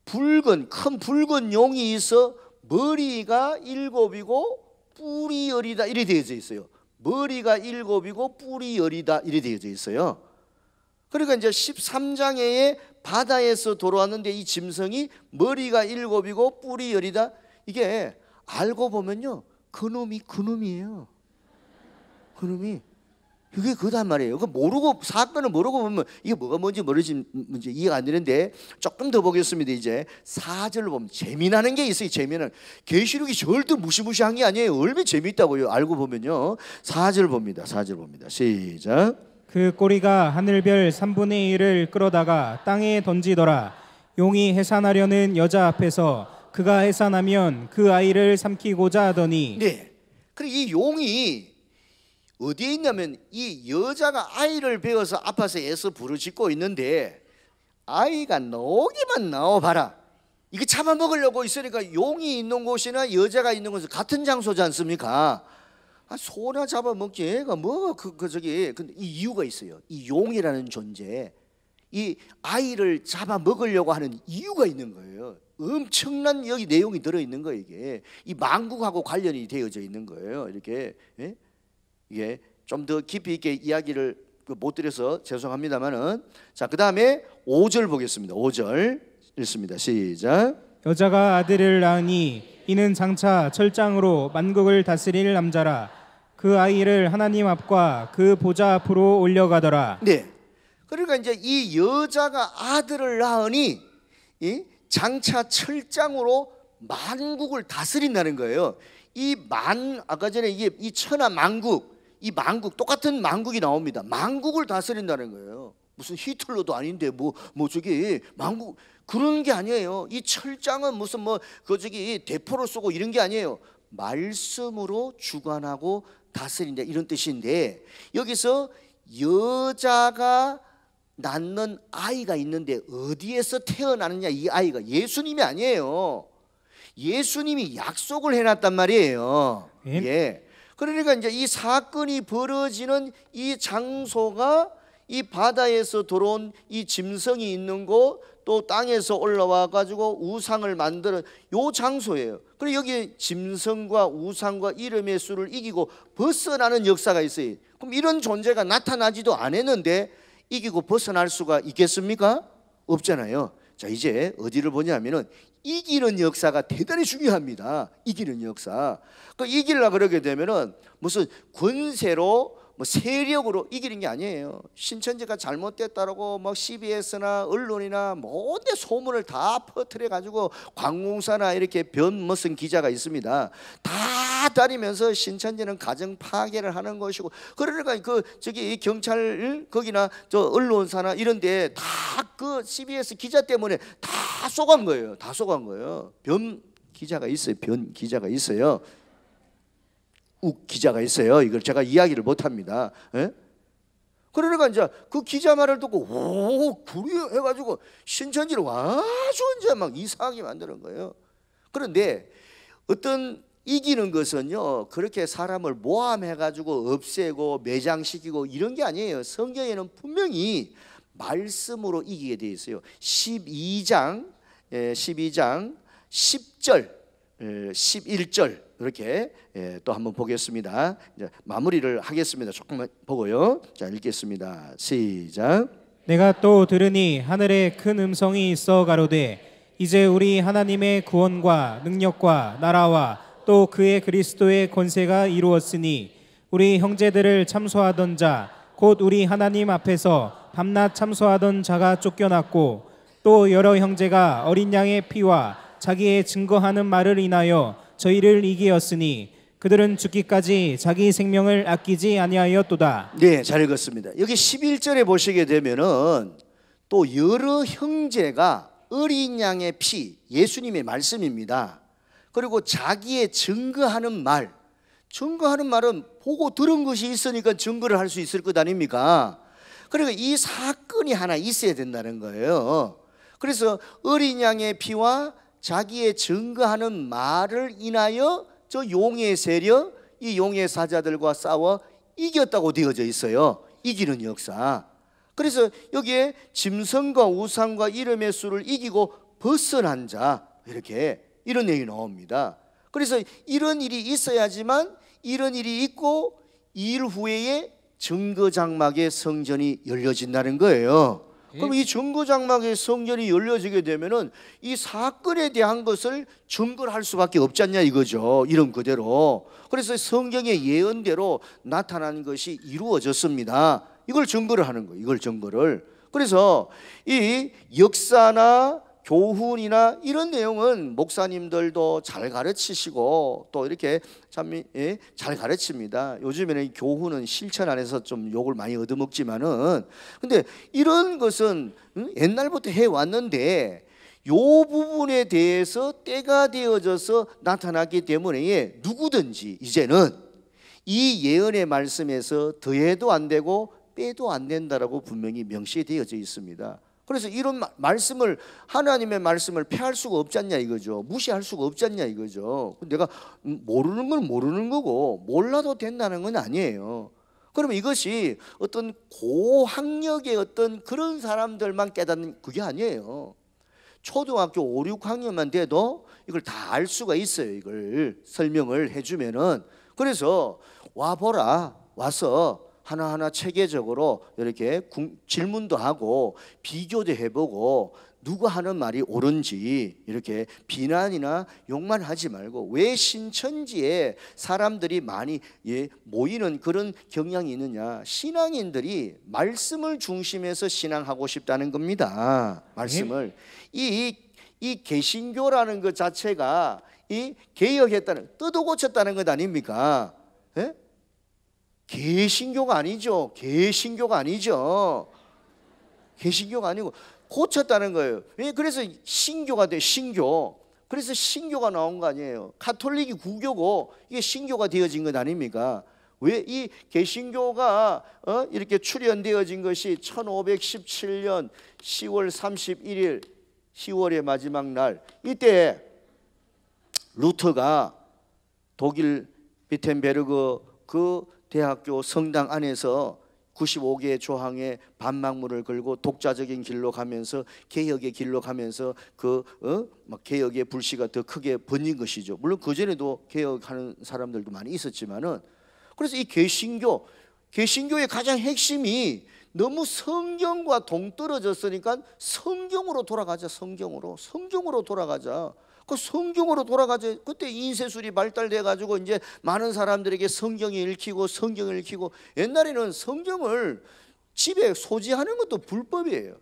붉은 큰 붉은 용이 있어 머리가 일곱이고 뿔이 열이다 이래 되어져 있어요. 머리가 일곱이고 뿔이 열이다 이래 되어져 있어요. 그러니까 이제 13장에 바다에서 돌아왔는데 이 짐승이 머리가 일곱이고 뿔이 열이다 이게 알고 보면요 그놈이 그놈이에요. 그놈이 그게 그단 말이에요. 그 모르고 사건을 모르고 보면 이게 뭐가 뭔지 모르지 문제 이해가 안 되는데 조금 더 보겠습니다. 이제 사절로 보면 재미나는 게 있어요. 재미는 계시록이 절대 무시무시한 게 아니에요. 얼마나 재미있다고요. 알고 보면요. 사절 봅니다. 사절 봅니다. 시작. 그 꼬리가 하늘별 3분의 1을 끌어다가 땅에 던지더라. 용이 해산하려는 여자 앞에서 그가 해산하면 그 아이를 삼키고자 하더니 네. 그리고 이 용이 어디에 있냐면 이 여자가 아이를 베어서 아파서 애써 부르짖고 있는데 아이가 나오기만 나와봐라. 이거 잡아먹으려고 있으니까 용이 있는 곳이나 여자가 있는 곳은 같은 장소지 않습니까? 아, 소나 잡아먹지 애가 뭐가 그, 그 저기 근데 이 이유가 있어요. 이 용이라는 존재 이 아이를 잡아먹으려고 하는 이유가 있는 거예요. 엄청난 여기 내용이 들어있는 거예요 이게 이 망국하고 관련이 되어져 있는 거예요 이렇게 예? 이게 예, 좀더 깊이 있게 이야기를 그 못 드려서 죄송합니다만은 자 그다음에 5절 보겠습니다. 5절 읽습니다. 시작. 여자가 아들을 낳으니 이는 장차 철장으로 만국을 다스릴 남자라 그 아이를 하나님 앞과 그 보좌 앞으로 올려가더라. 네. 그러니까 이제 이 여자가 아들을 낳으니 이 장차 철장으로 만국을 다스린다는 거예요. 이 만 아까 전에 이게 이 천하 만국 이 만국 똑같은 만국이 나옵니다. 만국을 다스린다는 거예요. 무슨 히틀러도 아닌데 뭐뭐 뭐 저기 만국 그런 게 아니에요. 이 철장은 무슨 뭐그 저기 대포를 쏘고 이런 게 아니에요. 말씀으로 주관하고 다스린다 이런 뜻인데 여기서 여자가 낳는 아이가 있는데 어디에서 태어나느냐 이 아이가 예수님이 아니에요. 예수님이 약속을 해놨단 말이에요. 예. 예. 그러니까 이제 이 사건이 벌어지는 이 장소가 이 바다에서 들어온 이 짐승이 있는 곳 또 땅에서 올라와 가지고 우상을 만드는 요 장소예요. 그리고 여기 짐승과 우상과 이름의 수를 이기고 벗어나는 역사가 있어요. 그럼 이런 존재가 나타나지도 않았는데 이기고 벗어날 수가 있겠습니까? 없잖아요. 자, 이제 어디를 보냐면은 이기는 역사가 대단히 중요합니다. 이기는 역사. 그 이기려 그러게 되면은 무슨 권세로 뭐 세력으로 이기는 게 아니에요. 신천지가 잘못됐다라고 막 뭐 CBS나 언론이나 모든 소문을 다 퍼뜨려 가지고 관공사나 이렇게 변무슨 기자가 있습니다. 다 다니면서 신천지는 가정 파괴를 하는 것이고 그러니까 그 저기 경찰 거기나 저 언론사나 이런데 다그 CBS 기자 때문에 다 속은 거예요. 다 속은 거예요. 변 기자가 있어요. 변 기자가 있어요. 욱 기자가 있어요. 이걸 제가 이야기를 못 합니다. 에? 예? 그러니까 이제 그 기자 말을 듣고 오 그래 해가지고 신천지를 아주 이제 막 이상하게 만드는 거예요. 그런데 어떤 이기는 것은요 그렇게 사람을 모함해가지고 없애고 매장시키고 이런 게 아니에요. 성경에는 분명히 말씀으로 이기게 돼 있어요. 12장 12장 10절 11절 그렇게 예, 또 한번 보겠습니다. 이제 마무리를 하겠습니다. 조금만 보고요. 자, 읽겠습니다. 시작. 내가 또 들으니 하늘에 큰 음성이 있어 가로되 이제 우리 하나님의 구원과 능력과 나라와 또 그의 그리스도의 권세가 이루었으니 우리 형제들을 참소하던 자 곧 우리 하나님 앞에서 밤낮 참소하던 자가 쫓겨났고 또 여러 형제가 어린 양의 피와 자기의 증거하는 말을 인하여 저희를 이기었으니 그들은 죽기까지 자기 생명을 아끼지 아니하였도다. 네, 잘 읽었습니다. 여기 11절에 보시게 되면은 또 여러 형제가 어린 양의 피 예수님의 말씀입니다. 그리고 자기의 증거하는 말 증거하는 말은 보고 들은 것이 있으니까 증거를 할 수 있을 것 아닙니까? 그리고 그러니까 이 사건이 하나 있어야 된다는 거예요. 그래서 어린 양의 피와 자기의 증거하는 말을 인하여 저 용의 세력, 이 용의 사자들과 싸워 이겼다고 되어져 있어요. 이기는 역사. 그래서 여기에 짐승과 우상과 이름의 수를 이기고 벗어난 자 이렇게 이런 얘기 나옵니다. 그래서 이런 일이 있어야지만 이런 일이 있고 이일 후에 증거 장막의 성전이 열려진다는 거예요. 그럼 이 증거장막의 성전이 열려지게 되면은 이 사건에 대한 것을 증거를 할 수밖에 없지 않냐 이거죠. 이름 그대로. 그래서 성경의 예언대로 나타난 것이 이루어졌습니다. 이걸 증거를 하는 거예요. 이걸 증거를. 그래서 이 역사나 교훈이나 이런 내용은 목사님들도 잘 가르치시고 또 이렇게 참잘 가르칩니다. 요즘에는 교훈은 실천 안에서 좀 욕을 많이 얻어먹지만은 근데 이런 것은 옛날부터 해 왔는데 요 부분에 대해서 때가 되어져서 나타나기 때문에 누구든지 이제는 이 예언의 말씀에서 더해도 안 되고 빼도 안 된다라고 분명히 명시되어져 있습니다. 그래서 이런 말씀을 하나님의 말씀을 패할 수가 없지 않냐 이거죠. 무시할 수가 없지 않냐 이거죠. 내가 음, 모르는 건 모르는 거고 몰라도 된다는 건 아니에요. 그러면 이것이 어떤 고학력의 어떤 그런 사람들만 깨닫는 그게 아니에요. 초등학교 5, 6학년만 돼도 이걸 다 알 수가 있어요. 이걸 설명을 해주면은. 그래서 와보라. 와서 하나하나 체계적으로 이렇게 질문도 하고 비교도 해보고 누구 하는 말이 옳은지 이렇게 비난이나 욕만 하지 말고 왜 신천지에 사람들이 많이 예, 모이는 그런 경향이 있느냐 신앙인들이 말씀을 중심에서 신앙하고 싶다는 겁니다 말씀을 이, 이 개신교라는 것 자체가 이 개혁했다는 뜯어 고쳤다는 것 아닙니까 개신교가 아니죠. 개신교가 아니죠. 개신교가 아니고 고쳤다는 거예요. 왜 예, 그래서 신교가 돼 신교. 그래서 신교가 나온 거 아니에요. 카톨릭이 구교고 이게 신교가 되어진 것 아닙니까? 왜 이 개신교가 어? 이렇게 출현되어진 것이 1517년 10월 31일 10월의 마지막 날 이때 루터가 독일 비텐베르그 그 대학교 성당 안에서 95개 의조항에반망물을 걸고 독자적인 길로 가면서 개혁의 길로 가면서 그 어? 개혁의 불씨가 더 크게 번진 것이죠. 물론 그 전에도 개혁하는 사람들도 많이 있었지만은 그래서 이 개신교 개신교의 가장 핵심이 너무 성경과 동떨어졌으니까 성경으로 돌아가자. 성경으로 성경으로 돌아가자. 그 성경으로 돌아가죠. 그때 인쇄술이 발달돼 가지고 이제 많은 사람들에게 성경이 읽히고 성경을 읽히고 옛날에는 성경을 집에 소지하는 것도 불법이에요.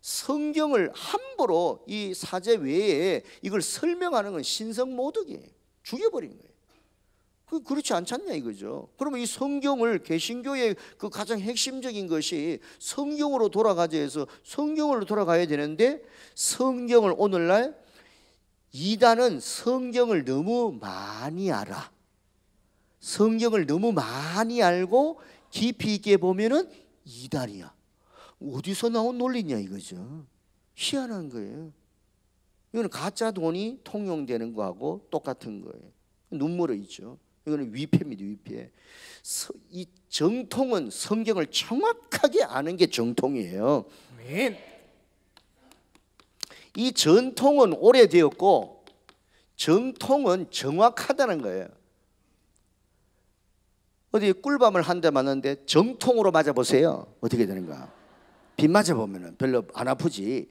성경을 함부로 이 사제 외에 이걸 설명하는 건 신성 모독이에요. 죽여버린 거예요. 그 그렇지 않잖냐 이거죠. 그러면 이 성경을 개신교의 그 가장 핵심적인 것이 성경으로 돌아가자 해서 성경으로 돌아가야 되는데 성경을 오늘날 이단은 성경을 너무 많이 알아. 성경을 너무 많이 알고 깊이 있게 보면은 이단이야. 어디서 나온 논리냐 이거죠. 희한한 거예요. 이거는 가짜 돈이 통용되는 거하고 똑같은 거예요. 눈물어 있죠. 이거는 위패입니다, 위패. 이 정통은 성경을 정확하게 아는 게 정통이에요. 아이 전통은 오래되었고 정통은 정확하다는 거예요. 어디 꿀밤을 한 대 맞는데 정통으로 맞아보세요. 어떻게 되는가? 빗 맞아보면 별로 안 아프지.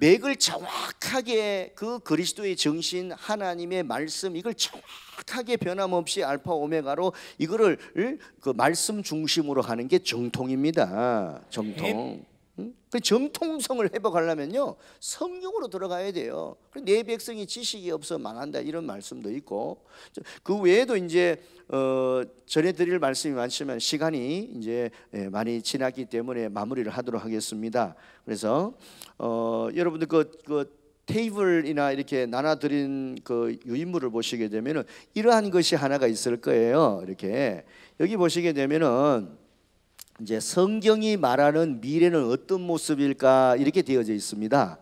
맥을 정확하게 그 그리스도의 정신 하나님의 말씀 이걸 정확하게 변함없이 알파 오메가로 이거를 그 말씀 중심으로 하는 게 정통입니다. 정통. 네. 그 정통성을 회복하려면요 성령으로 들어가야 돼요. 내 백성이 지식이 없어 망한다 이런 말씀도 있고 그 외에도 이제 어, 전해드릴 말씀이 많지만 시간이 이제 예, 많이 지났기 때문에 마무리를 하도록 하겠습니다. 그래서 어, 여러분들 그, 그 테이블이나 이렇게 나눠드린 그 유인물을 보시게 되면은 이러한 것이 하나가 있을 거예요. 이렇게 여기 보시게 되면은. 이제 성경이 말하는 미래는 어떤 모습일까 이렇게 되어져 있습니다.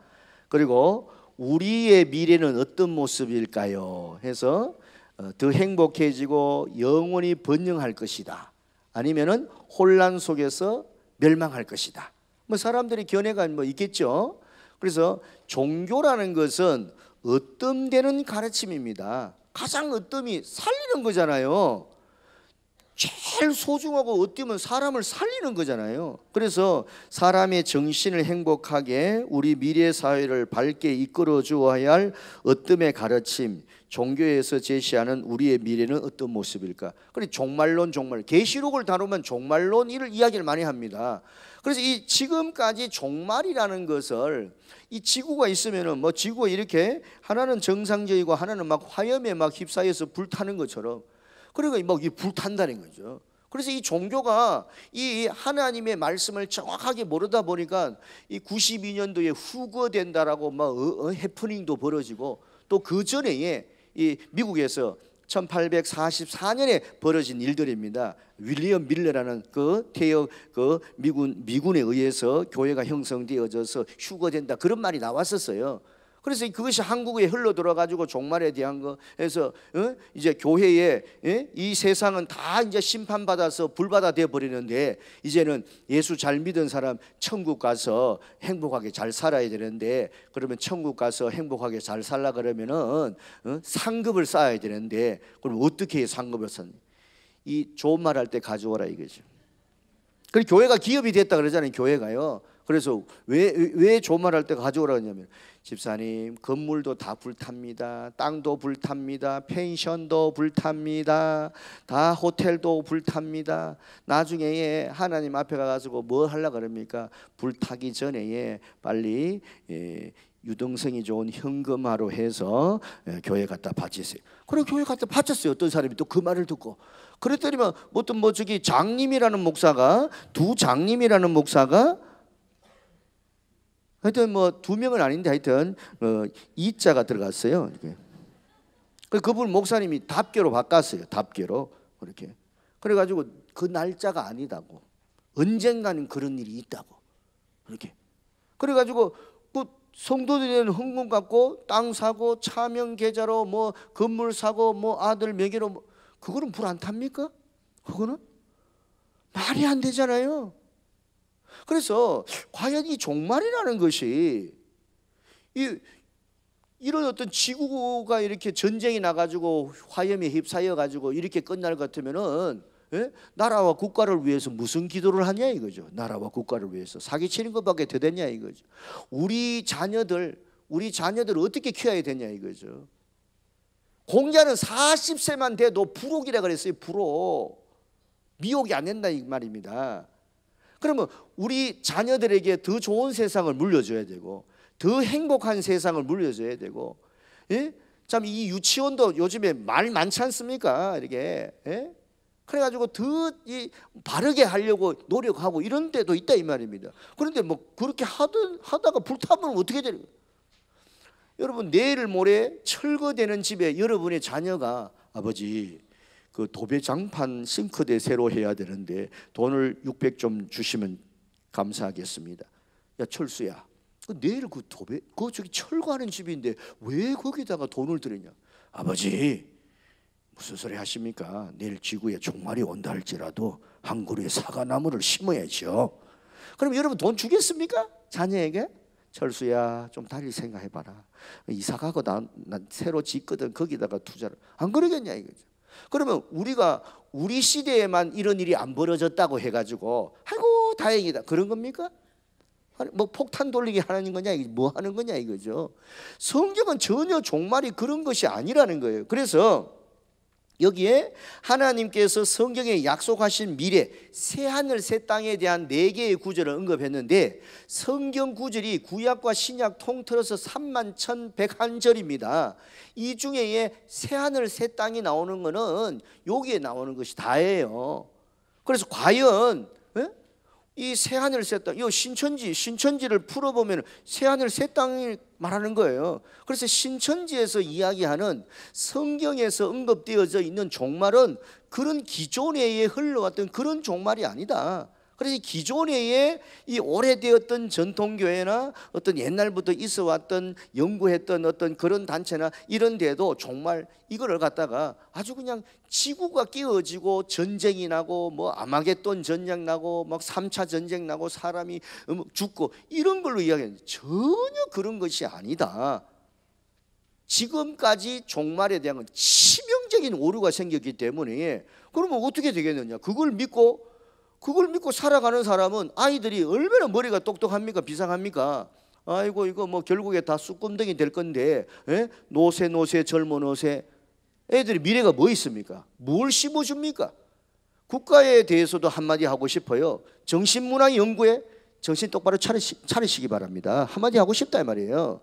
그리고 우리의 미래는 어떤 모습일까요? 해서 어, 더 행복해지고 영원히 번영할 것이다. 아니면은 혼란 속에서 멸망할 것이다. 뭐 사람들이 견해가 뭐 있겠죠. 그래서 종교라는 것은 어떤 되는 가르침입니다. 가장 어떤이 살리는 거잖아요. 제일 소중하고 어쩌면 사람을 살리는 거잖아요. 그래서 사람의 정신을 행복하게 우리 미래 사회를 밝게 이끌어 주어야 할 어뜸의 가르침, 종교에서 제시하는 우리의 미래는 어떤 모습일까? 그래 종말론 종말 계시록을 다루면 종말론 이를 이야기를 많이 합니다. 그래서 이 지금까지 종말이라는 것을 이 지구가 있으면은 뭐 지구가 이렇게 하나는 정상적이고 하나는 막 화염에 막 휩싸여서 불타는 것처럼 그러니까 막이 불탄다는 거죠. 그래서 이 종교가 이 하나님의 말씀을 정확하게 모르다 보니까 이 92년도에 후거된다라고 막 어, 어, 해프닝도 벌어지고 또 그 전에 이 미국에서 1844년에 벌어진 일들입니다. 윌리엄 밀레라는 그 태역 그 미군 미군에 의해서 교회가 형성되어져서 휴거된다 그런 말이 나왔었어요. 그래서 그것이 한국에 흘러들어가지고 종말에 대한 거에서 어? 이제 교회에 예? 이 세상은 다 이제 심판받아서 불바다 되어 버리는데 이제는 예수 잘 믿은 사람 천국 가서 행복하게 잘 살아야 되는데 그러면 천국 가서 행복하게 잘 살라 그러면은 어? 상급을 쌓아야 되는데 그럼 어떻게 상급을 쌓냐? 이 좋은 말 할 때 가져오라 이거죠. 그리고 교회가 기업이 됐다 그러잖아요. 교회가요. 그래서 왜, 왜 조말할 때 가져오라 하냐면 집사님 건물도 다 불탑니다. 땅도 불탑니다. 펜션도 불탑니다. 다 호텔도 불탑니다. 나중에 예, 하나님 앞에 가가지고 뭐 하려 그럽니까? 불타기 전에 예, 빨리 예, 유동성이 좋은 현금화로 해서 예, 교회 갖다 바치세요. 그래 교회 갖다 바쳤어요. 어떤 사람이 또 그 말을 듣고 그랬더니만 어떤 뭐 저기 장님이라는 목사가 두 장님이라는 목사가 하여튼 뭐 두 명은 아닌데 하여튼 어, 이자가 들어갔어요. 이게. 그 그분 목사님이 답게로 바꿨어요. 답게로 그렇게. 그래가지고 그 날짜가 아니다고. 언젠가는 그런 일이 있다고. 그렇게 그래가지고 그 성도들에는 흥분 갖고 땅 사고 차명 계좌로 뭐 건물 사고 뭐 아들 명의로 뭐, 그거는 불안 탑니까? 그거는 말이 안 되잖아요. 그래서 과연 이 종말이라는 것이 이 이런 어떤 지구가 이렇게 전쟁이 나가지고 화염에 휩싸여가지고 이렇게 끝날 것 같으면은 예? 나라와 국가를 위해서 무슨 기도를 하냐 이거죠. 나라와 국가를 위해서 사기치는 것밖에 더 되냐 이거죠. 우리 자녀들 우리 자녀들 어떻게 키워야 되냐 이거죠. 공자는 40세만 돼도 불록이라 그랬어요. 불록 미혹이 안 된다 이 말입니다. 그러면 우리 자녀들에게 더 좋은 세상을 물려줘야 되고 더 행복한 세상을 물려줘야 되고 예? 참이 유치원도 요즘에 말 많지 않습니까? 이렇게 예? 그래가지고 더이 바르게 하려고 노력하고 이런 데도 있다 이 말입니다. 그런데 뭐 그렇게 하든 하다가 불타면 어떻게 되는 거예요? 여러분 내일 모레 철거되는 집에 여러분의 자녀가 아버지 그 도배 장판 싱크대 새로 해야 되는데 돈을 600 좀 주시면 감사하겠습니다. 야 철수야, 그 내일 그 도배 그 저기 철거하는 집인데 왜 거기다가 돈을 들이냐? 아버지 무슨 소리 하십니까? 내일 지구에 종말이 온다 할지라도 한 그루의 사과나무를 심어야죠. 그럼 여러분 돈 주겠습니까? 자녀에게? 철수야 좀 달리 생각해봐라 이사 가고 난, 난 새로 짓거든 거기다가 투자를 안 그러겠냐 이거죠 그러면 우리가 우리 시대에만 이런 일이 안 벌어졌다고 해가지고 아이고 다행이다 그런 겁니까? 뭐 폭탄 돌리기 하는 거냐 뭐 하는 거냐 이거죠 성경은 전혀 종말이 그런 것이 아니라는 거예요 그래서 여기에 하나님께서 성경에 약속하신 미래 새 하늘 새 땅에 대한 네 개의 구절을 언급했는데 성경 구절이 구약과 신약 통틀어서 3만 1101절입니다. 이 중에 새 하늘 새 땅이 나오는 것은 여기에 나오는 것이 다예요. 그래서 과연 예? 이 새하늘 새 땅, 이 신천지, 신천지를 풀어보면 새하늘 새 땅을 말하는 거예요. 그래서 신천지에서 이야기하는 성경에서 언급되어져 있는 종말은 그런 기존에 흘러왔던 그런 종말이 아니다. 그래서 기존의 이 오래되었던 전통교회나 어떤 옛날부터 있어 왔던 연구했던 어떤 그런 단체나 이런 데도 정말 이거를 갖다가 아주 그냥 지구가 깨어지고 전쟁이 나고 뭐 아마겟돈 전쟁 나고 막 3차 전쟁 나고 사람이 음, 죽고 이런 걸로 이야기하는 전혀 그런 것이 아니다. 지금까지 종말에 대한 치명적인 오류가 생겼기 때문에 그러면 어떻게 되겠느냐. 그걸 믿고 그걸 믿고 살아가는 사람은 아이들이 얼마나 머리가 똑똑합니까? 비상합니까? 아이고 이거 뭐 결국에 다 쑥꿈덩이 될 건데 노세 예? 노세 젊은 노세 애들이 미래가 뭐 있습니까? 뭘 심어줍니까? 국가에 대해서도 한마디 하고 싶어요. 정신문화 연구에 정신 똑바로 차리시, 차리시기 바랍니다. 한마디 하고 싶다 이 말이에요.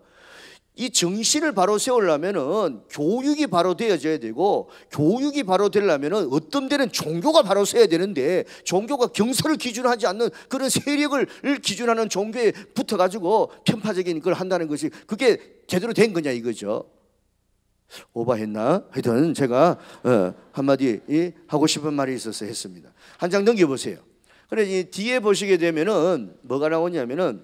이 정신을 바로 세우려면은 교육이 바로 되어져야 되고 교육이 바로 되려면은 어떤 데는 종교가 바로 세야 되는데 종교가 경서를 기준하지 않는 그런 세력을 기준하는 종교에 붙어 가지고 편파적인 걸 한다는 것이 그게 제대로 된 거냐 이거죠. 오바했나? 하여튼 제가 어, 한마디 하고 싶은 말이 있어서 했습니다. 한 장 넘겨 보세요. 그래 이 뒤에 보시게 되면은 뭐가 나오냐면은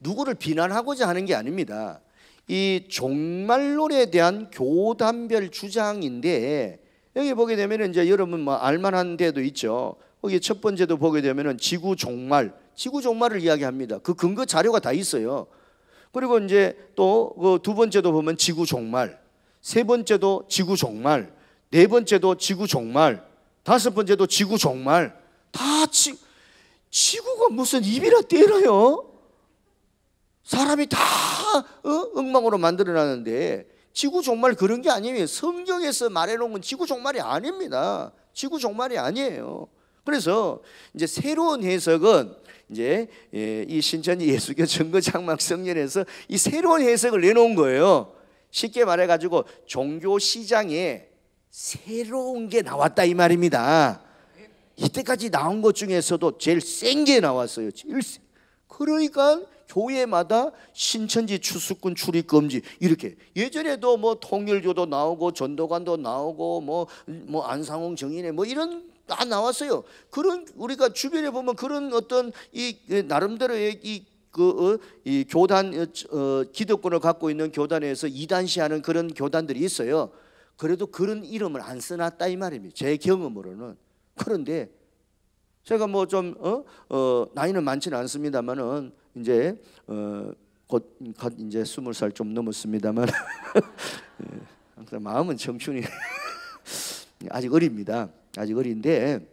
누구를 비난하고자 하는 게 아닙니다. 이 종말론에 대한 교단별 주장인데 여기 보게 되면 이제 여러분 뭐 알만한 데도 있죠. 거기 첫 번째도 보게 되면 지구 종말, 지구 종말을 이야기합니다. 그 근거 자료가 다 있어요. 그리고 이제 또두 그 번째도 보면 지구 종말, 세 번째도 지구 종말, 네 번째도 지구 종말, 다섯 번째도 지구 종말. 다 지, 지구가 무슨 입이라 떼라요? 사람이 다 어? 엉망으로 만들어놨는데 지구 종말 그런 게 아니에요. 성경에서 말해놓은 건 지구 종말이 아닙니다. 지구 종말이 아니에요. 그래서 이제 새로운 해석은 이제 예, 이 신천지 예수교 증거 장막 성년에서 이 새로운 해석을 내놓은 거예요. 쉽게 말해가지고 종교 시장에 새로운 게 나왔다 이 말입니다. 이때까지 나온 것 중에서도 제일 센 게 나왔어요. 그러니까 교회마다 신천지 추수꾼 출입 금지 이렇게 예전에도 뭐 통일교도 나오고 전도관도 나오고 뭐뭐 뭐 안상홍 정인회 뭐 이런 다 나왔어요. 그런 우리가 주변에 보면 그런 어떤 이 그 나름대로의 이 그, 어, 이 교단, 어, 어, 기득권을 갖고 있는 교단에서 이단시하는 그런 교단들이 있어요. 그래도 그런 이름을 안 써놨다 이 말입니다. 제 경험으로는. 그런데 제가 뭐 좀, 어, 어, 나이는 많지는 않습니다만은 이제 어, 곧, 곧 이제 스물 살 좀 넘었습니다만 항상 예, 마음은 청춘이 아직 어립니다. 아직 어린데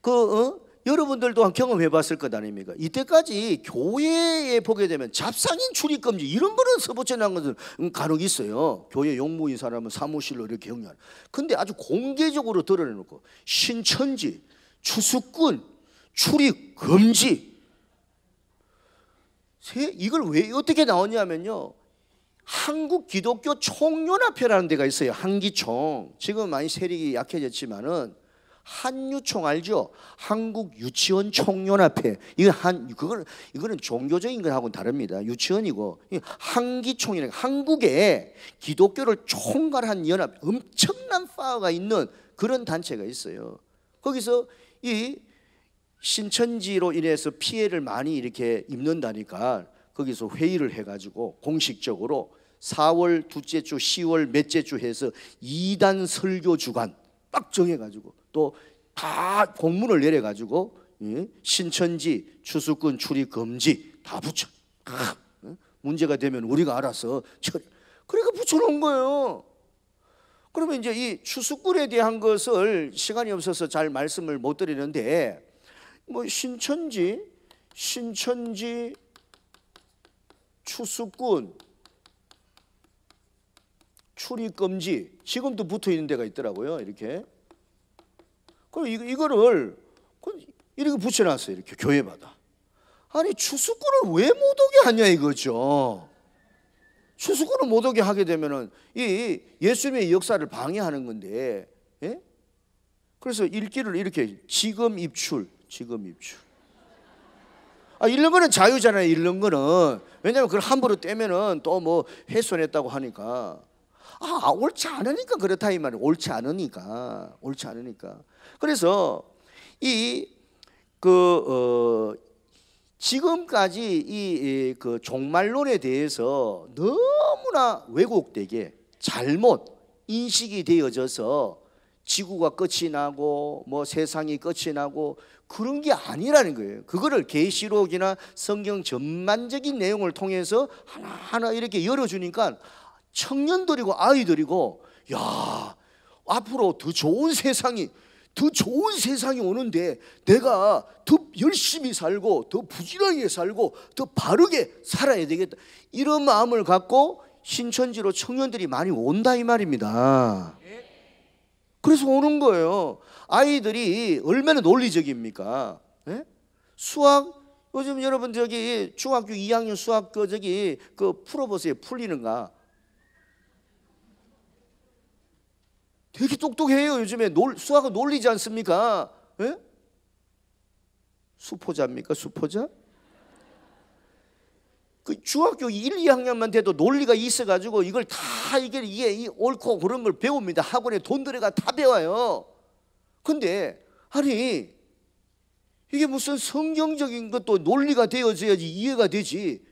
그 어? 여러분들 도한 경험해 봤을 것 아닙니까? 이때까지 교회에 보게 되면 잡상인 출입금지 이런 거는 서보채난 것은 간혹 있어요. 교회 용무인 사람은 사무실로 이렇게 형량. 근데 아주 공개적으로 드러내놓고 신천지, 추수꾼, 출입금지 이걸 왜 어떻게 나오냐면요. 한국 기독교 총연합회라는 데가 있어요. 한기총. 지금 많이 세력이 약해졌지만은 한유총 알죠? 한국 유치원 총연합회. 이거 한 그걸 이거는 종교적인 거하고는 다릅니다. 유치원이고 한기총이라 한국에 기독교를 총괄한 연합 엄청난 파워가 있는 그런 단체가 있어요. 거기서 이 신천지로 인해서 피해를 많이 이렇게 입는다니까 거기서 회의를 해가지고 공식적으로 4월 둘째 주, 10월 몇째 주 해서 2단 설교 주간 딱 정해가지고 또 다 공문을 내려가지고 신천지 추수꾼 출입 금지 다 붙여. 아, 문제가 되면 우리가 알아서 처리. 그러니까 붙여놓은 거예요. 그러면 이제 이 추수꾼에 대한 것을 시간이 없어서 잘 말씀을 못 드리는데 뭐 신천지, 신천지 추수꾼 출입 금지 지금도 붙어 있는 데가 있더라고요. 이렇게. 그럼 이, 이거를 그 이렇게 붙여놨어요. 이렇게 교회마다. 아니 추수꾼을 왜 못 오게 하냐 이거죠. 추수꾼을 못 오게 하게 되면은 이 예수님의 역사를 방해하는 건데. 예? 그래서 일기를 이렇게 지금 입출 지금 입주 아, 잃는 거는 자유잖아요. 잃는 거는. 왜냐면 그걸 함부로 떼면은 또뭐 훼손했다고 하니까. 아, 옳지 않으니까 그렇다 이 말이에요. 옳지 않으니까. 옳지 않으니까. 그래서 이그 어, 지금까지 이 그 종말론에 대해서 너무나 왜곡되게 잘못 인식이 되어져서 지구가 끝이 나고 뭐 세상이 끝이 나고 그런 게 아니라는 거예요. 그거를 계시록이나 성경 전반적인 내용을 통해서 하나하나 이렇게 열어주니까 청년들이고 아이들이고 야 앞으로 더 좋은 세상이 더 좋은 세상이 오는데 내가 더 열심히 살고 더부지런하 살고 더 바르게 살아야 되겠다 이런 마음을 갖고 신천지로 청년들이 많이 온다 이 말입니다. 그래서 오는 거예요. 아이들이 얼마나 논리적입니까? 네? 수학 요즘 여러분 저기 중학교 2학년 수학 그 저기 그 풀어보세요. 풀리는가? 되게 똑똑해요. 요즘에 놀, 수학은 놀리지 않습니까? 네? 수포자입니까? 수포자? 그 중학교 1, 2학년만 돼도 논리가 있어가지고 이걸 다 이게 이게 옳고 그런 걸 배웁니다. 학원에 돈 들어가 다 배워요. 근데 아니 이게 무슨 성경적인 것도 논리가 되어져야지 이해가 되지.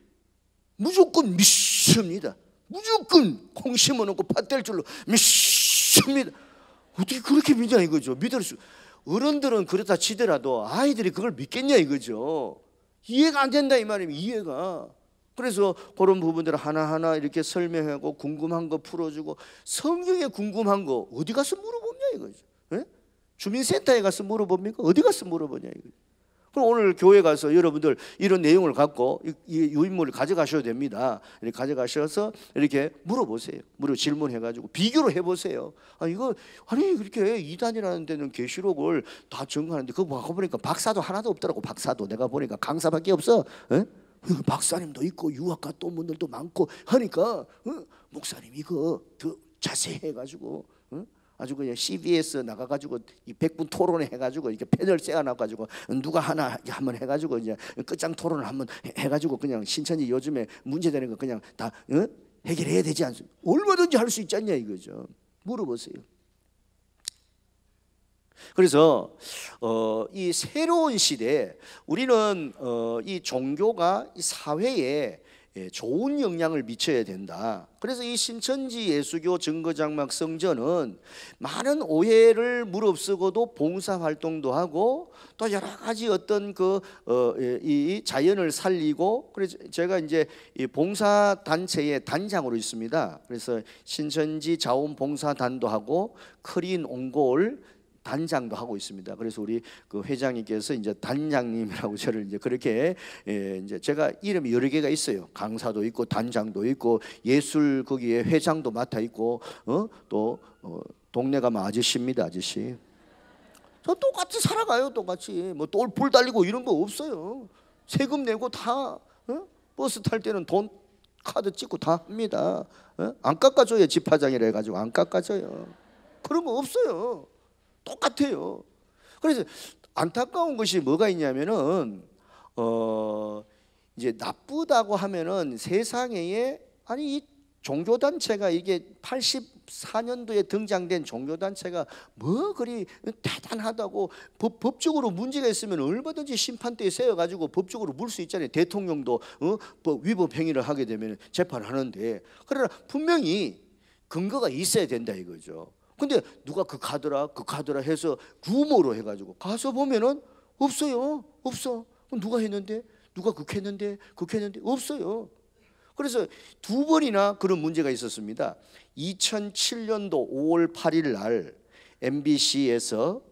무조건 믿습니다. 무조건 공 심어놓고 팥될 줄로 믿습니다. 어떻게 그렇게 믿냐 이거죠. 믿을 수. 어른들은 그렇다 치더라도 아이들이 그걸 믿겠냐 이거죠. 이해가 안 된다 이 말입니다. 이해가. 그래서 그런 부분들을 하나하나 이렇게 설명하고 궁금한 거 풀어주고 성경에 궁금한 거 어디 가서 물어보냐 이거죠. 네? 주민센터에 가서 물어봅니까? 어디 가서 물어보냐 이거죠. 그럼 오늘 교회 가서 여러분들 이런 내용을 갖고 이 유인물을 가져가셔야 됩니다. 이렇게 가져가셔서 이렇게 물어보세요. 물어 질문해가지고 비교를 해보세요. 아 이거 아니 그렇게 이단이라는 데는 게시록을다 정하는데 그거 뭐 보니까 박사도 하나도 없더라고 박사도 내가 보니까 강사밖에 없어. 에? 예? 박사님도 있고 유학과또 분들도 많고 하니까 목사님 이거 더 자세히 해가지고 아주 그냥 CBS 나가가지고 이백분 토론회 해가지고 이렇게 패널 세워놔가지고 누가 하나 한번 해가지고 이제 끝장 토론을 한번 해가지고 그냥 신천지 요즘에 문제되는 거 그냥 다 어? 해결해야 되지 않습니까? 얼마든지 할 수 있지 않냐 이거죠. 물어보세요. 그래서 어, 이 새로운 시대에 우리는 어, 이 종교가 이 사회에 예, 좋은 영향을 미쳐야 된다. 그래서 이 신천지 예수교 증거장막 성전은 많은 오해를 무릅쓰고도 봉사활동도 하고 또 여러 가지 어떤 그, 어, 예, 자연을 살리고 그래서 제가 이제 봉사단체의 단장으로 있습니다. 그래서 신천지 자원봉사단도 하고 크린 옹골 단장도 하고 있습니다. 그래서 우리 그 회장님께서 이제 단장님이라고 저를 이제 그렇게 예, 이제 제가 이름이 여러 개가 있어요. 강사도 있고 단장도 있고 예술 거기에 회장도 맡아 있고 어? 또 어, 동네 가면 뭐 아저씨입니다, 아저씨. 저 똑같이 살아가요, 똑같이. 뭐돌불 달리고 이런 거 없어요. 세금 내고 다 어? 버스 탈 때는 돈 카드 찍고 다 합니다. 어? 안 깎아줘요, 집화장이라 해가지고 안 깎아줘요. 그런 거 없어요. 똑같아요. 그래서 안타까운 것이 뭐가 있냐면은 어 이제 나쁘다고 하면은 세상에 아니 이 종교 단체가 이게 84년도에 등장된 종교 단체가 뭐 그리 대단하다고 법, 적으로 문제가 있으면 얼마든지 심판대에 세워 가지고 법적으로 물 수 있잖아요. 대통령도 어? 뭐 위법 행위를 하게 되면 재판하는데 그러나 분명히 근거가 있어야 된다 이거죠. 근데 누가 그 가더라 그 가더라 해서 루모로 해가지고 가서 보면은 없어요 없어 누가 했는데 누가 극했는데 극했는데 없어요 그래서 두 번이나 그런 문제가 있었습니다 2007년도 5월 8일 날 MBC에서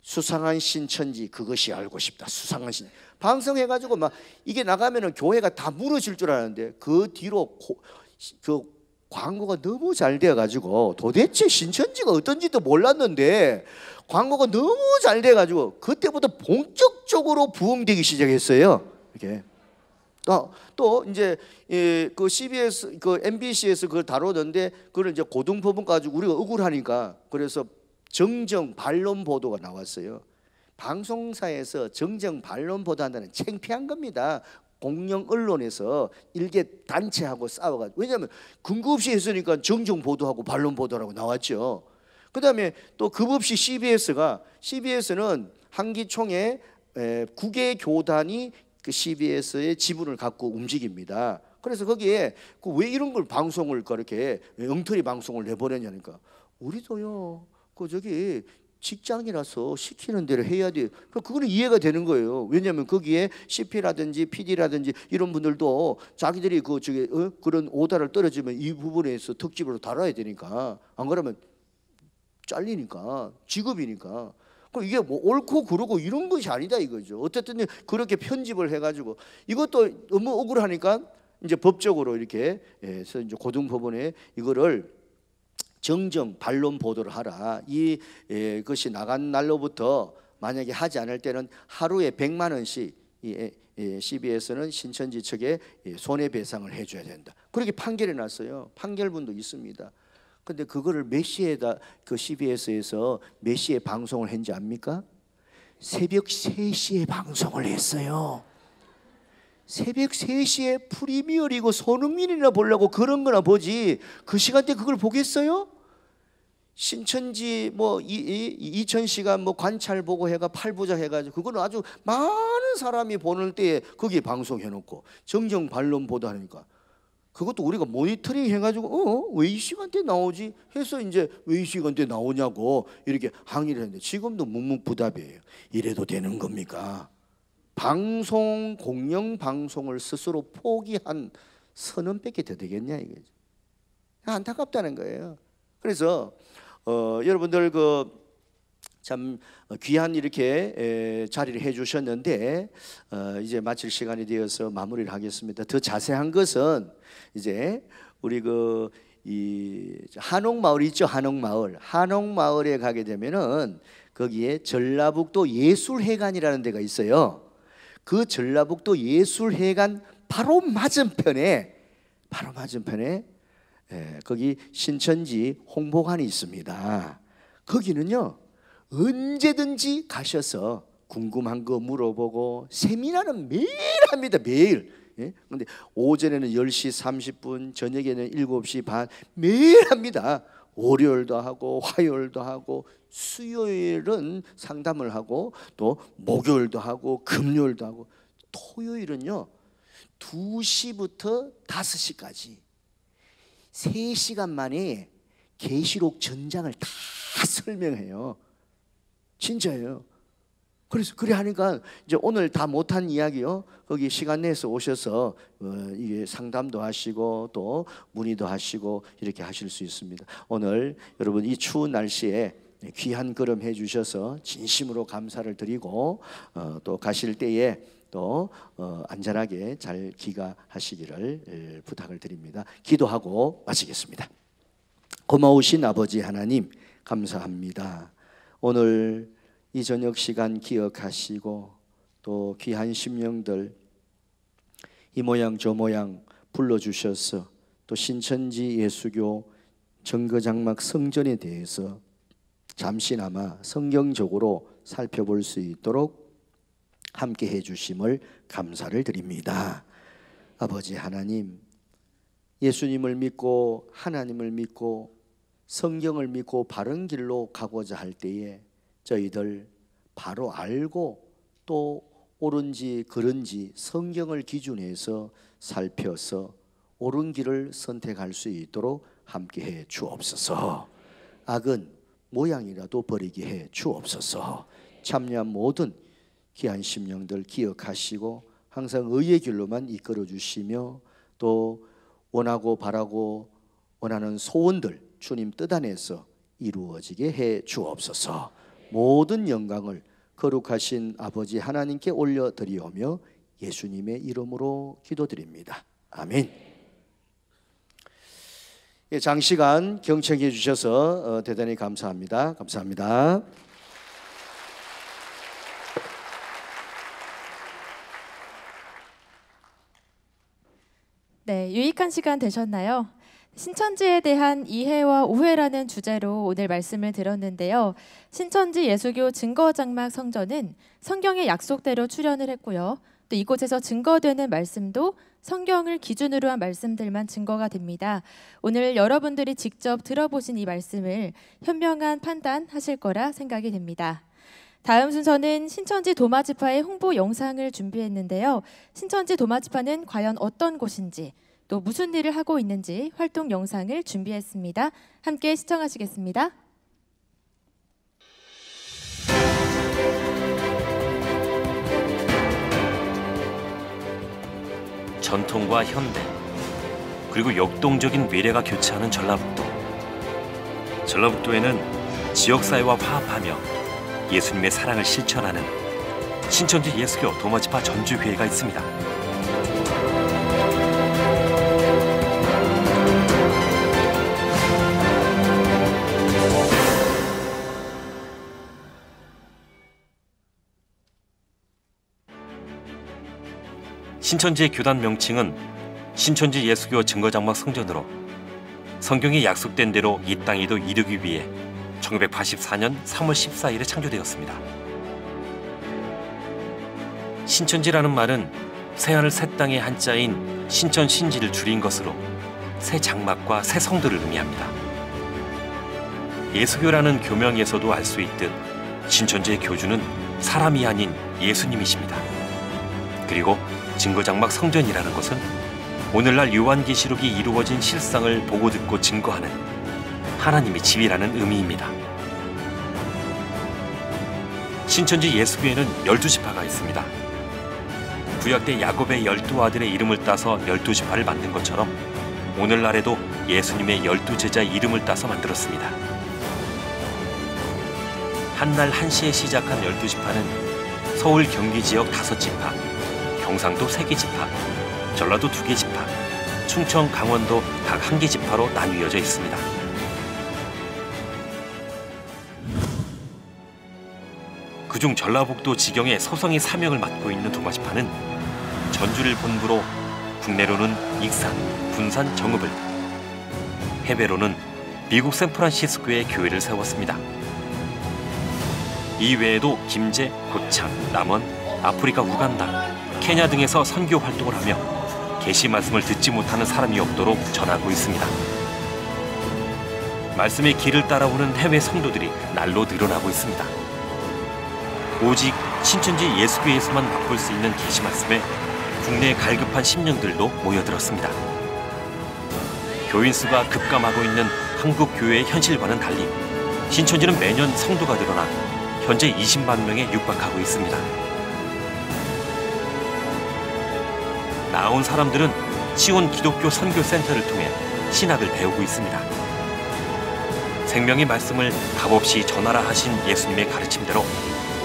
수상한 신천지 그것이 알고 싶다 수상한 신 방송해가지고 막 이게 나가면은 교회가 다 무너질 줄 알았는데 그 뒤로 고, 그 광고가 너무 잘 돼가지고 도대체 신천지가 어떤지도 몰랐는데 광고가 너무 잘 돼가지고 그때부터 본격적으로 부흥되기 시작했어요. 이렇게. 또, 또 이제 예, 그 CBS, 그 MBC에서 그걸 다루는데 그걸 이제 고등법원 가지 우리가 억울하니까 그래서 정정 반론 보도가 나왔어요. 방송사에서 정정 반론 보도한다는 창피한 겁니다. 공영 언론에서 일개 단체하고 싸워가지고 왜냐하면 근거 없이 했으니까 정정 보도하고 반론 보도라고 나왔죠. 그다음에 또급 없이 CBS가 CBS는 한기총에 국외 교단이 그 CBS의 지분을 갖고 움직입니다. 그래서 거기에 그왜 이런 걸 방송을 그렇게 엉터리 방송을 내보냈냐니까 우리도요. 그 저기 직장이라서 시키는 대로 해야 돼요. 그거는 이해가 되는 거예요. 왜냐면 거기에 CP라든지 PD라든지 이런 분들도 자기들이 그 저기 어? 그런 오다를 떨어지면 이 부분에서 특집으로 달아야 되니까 안 그러면 잘리니까 직업이니까. 이게 뭐 옳고 그르고 이런 것이 아니다 이거죠. 어쨌든 그렇게 편집을 해가지고 이것도 너무 억울하니까 이제 법적으로 이렇게 해서 이제 고등법원에 이거를 정정 반론 보도를 하라. 이 예, 것이 나간 날로부터 만약에 하지 않을 때는 하루에 100만 원씩 이 예, 예 CBS는 신천지 측에 예, 손해배상을 해줘야 된다. 그렇게 판결이 났어요. 판결문도 있습니다. 근데 그거를 몇 시에다 그 CBS에서 몇 시에 방송을 했는지 압니까? 새벽 3시에 방송을 했어요. 새벽 3시에 프리미어리그 손흥민이나 보려고 그런 거나 보지 그 시간대 그걸 보겠어요? 신천지 뭐 이, 이, 이천 시간 뭐 관찰 보고 해가 팔부작 해가지고 그거는 아주 많은 사람이 보는 때에 거기 방송해놓고 정정 반론 보도하니까 그것도 우리가 모니터링 해가지고 어? 어? 왜이 시간대 나오지? 해서 이제 왜 이 시간대 나오냐고 이렇게 항의를 했는데 지금도 묵묵부답이에요. 이래도 되는 겁니까? 방송 공영 방송을 스스로 포기한 선언밖에 더 되겠냐 이거죠. 안타깝다는 거예요. 그래서 어, 여러분들 그참 어, 귀한 이렇게 에, 자리를 해주셨는데 어, 이제 마칠 시간이 되어서 마무리를 하겠습니다. 더 자세한 것은 이제 우리 그이 한옥 마을 있죠 한옥 마을 한옥 마을에 가게 되면은 거기에 전라북도 예술회관이라는 데가 있어요. 그 전라북도 예술회관 바로 맞은편에 바로 맞은편에 예, 거기 신천지 홍보관이 있습니다. 거기는요, 언제든지 가셔서 궁금한 거 물어보고 세미나는 매일 합니다. 매일. 예? 근데 오전에는 10시 30분, 저녁에는 7시 반 매일 합니다. 월요일도 하고 화요일도 하고 수요일은 상담을 하고 또 목요일도 하고 금요일도 하고 토요일은요. 2시부터 5시까지 3시간 만에 계시록 전장을 다 설명해요. 진짜예요. 그래서 그래 하니까 이제 오늘 다 못한 이야기요. 거기 시간 내서 오셔서 어, 이게 상담도 하시고 또 문의도 하시고 이렇게 하실 수 있습니다. 오늘 여러분 이 추운 날씨에 네, 귀한 걸음 해주셔서 진심으로 감사를 드리고 어, 또 가실 때에 또 어, 안전하게 잘 귀가하시기를 부탁을 드립니다. 기도하고 마치겠습니다. 고마우신 아버지 하나님 감사합니다. 오늘 이 저녁 시간 기억하시고 또 귀한 심령들 이 모양 저 모양 불러주셔서 또 신천지 예수교 정거장막 성전에 대해서 잠시나마 성경적으로 살펴볼 수 있도록 함께 해주심을 감사를 드립니다. 아버지 하나님, 예수님을 믿고 하나님을 믿고 성경을 믿고 바른 길로 가고자 할 때에 저희들 바로 알고 또 옳은지 그른지 성경을 기준해서 살펴서 옳은 길을 선택할 수 있도록 함께 해 주옵소서. 악은 모양이라도 버리게 해 주옵소서. 참여한 모든 귀한 심령들 기억하시고 항상 의의 길로만 이끌어 주시며 또 원하고 바라고 원하는 소원들 주님 뜻 안에서 이루어지게 해 주옵소서. 모든 영광을 거룩하신 아버지 하나님께 올려 드리오며 예수님의 이름으로 기도드립니다. 아멘. 예, 장시간 경청해 주셔서 어, 대단히 감사합니다. 감사합니다. 네, 유익한 시간 되셨나요? 신천지에 대한 이해와 오해라는 주제로 오늘 말씀을 들었는데요. 신천지 예수교 증거장막 성전은 성경의 약속대로 출연을 했고요. 또 이곳에서 증거되는 말씀도 성경을 기준으로 한 말씀들만 증거가 됩니다. 오늘 여러분들이 직접 들어보신 이 말씀을 현명한 판단하실 거라 생각이 됩니다. 다음 순서는 신천지 도마지파의 홍보 영상을 준비했는데요. 신천지 도마지파는 과연 어떤 곳인지 또 무슨 일을 하고 있는지 활동 영상을 준비했습니다. 함께 시청하시겠습니다. 전통과 현대, 그리고 역동적인 미래가 교체하는 전라북도. 전라북도에는 지역사회와 화합하며 예수님의 사랑을 실천하는 신천지 예수교 도마지파 전주회가 있습니다. 신천지의 교단 명칭은 신천지 예수교 증거장막 성전으로 성경이 약속된 대로 이 땅에도 이르기 위해 1984년 3월 14일에 창조되었습니다. 신천지라는 말은 새하늘 새 땅의 한자인 신천신지를 줄인 것으로 새 장막과 새성도를 의미합니다. 예수교라는 교명에서도 알 수 있듯 신천지의 교주는 사람이 아닌 예수님이십니다. 그리고 증거장막 성전이라는 것은 오늘날 요한계시록이 이루어진 실상을 보고 듣고 증거하는 하나님의 집이라는 의미입니다. 신천지 예수교에는 열두 지파가 있습니다. 구약 때 야곱의 열두 아들의 이름을 따서 열두 지파를 만든 것처럼 오늘날에도 예수님의 열두 제자 이름을 따서 만들었습니다. 한날 한시에 시작한 열두 지파는 서울 경기 지역 다섯 지파, 경상도 3개 지파, 전라도 2개 지파, 충청, 강원도 각1개 지파로 나뉘어져 있습니다. 그중 전라북도 지경의 서성이 사명을 맡고 있는 도마지파는 전주를 본부로 국내로는 익산, 군산, 정읍을, 해외로는 미국 샌프란시스코에 교회를 세웠습니다. 이외에도 김제, 고창, 남원, 아프리카 우간다, 케냐 등에서 선교 활동을 하며 계시 말씀을 듣지 못하는 사람이 없도록 전하고 있습니다. 말씀의 길을 따라오는 해외 성도들이 날로 늘어나고 있습니다. 오직 신천지 예수교에서만 맛볼 수 있는 계시 말씀에 국내 갈급한 심령들도 모여들었습니다. 교인 수가 급감하고 있는 한국 교회의 현실과는 달리 신천지는 매년 성도가 늘어나 현재 20만 명에 육박하고 있습니다. 나온 사람들은 시온 기독교 선교센터를 통해 신학을 배우고 있습니다. 생명의 말씀을 값없이 전하라 하신 예수님의 가르침대로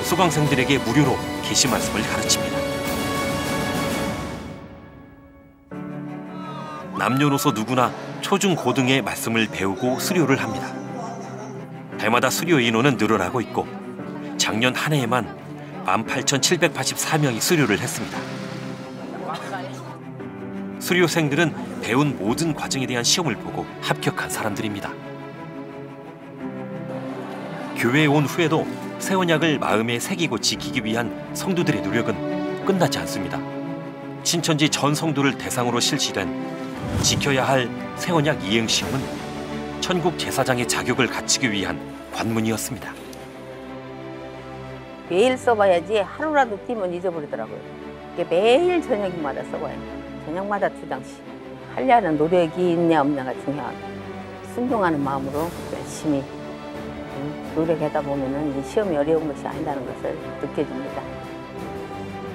수강생들에게 무료로 계시 말씀을 가르칩니다. 남녀노소 누구나 초중 고등의 말씀을 배우고 수료를 합니다. 달마다 수료 인원은 늘어나고 있고 작년 한 해에만 18,784명이 수료를 했습니다. 수료생들은 배운 모든 과정에 대한 시험을 보고 합격한 사람들입니다. 교회에 온 후에도 새 언약을 마음에 새기고 지키기 위한 성도들의 노력은 끝나지 않습니다. 신천지 전 성도를 대상으로 실시된 지켜야 할새 언약 이행 시험은 천국 제사장의 자격을 갖추기 위한 관문이었습니다. 매일 써봐야지 하루라도 뛰면 잊어버리더라고요. 매일 저녁마다 써봐요. 저녁마다 두 장씩 할려는 노력이 있냐 없냐가 중요하다. 순종하는 마음으로 열심히 음, 노력하다 보면 이 시험이 어려운 것이 아니라는 것을 느껴집니다.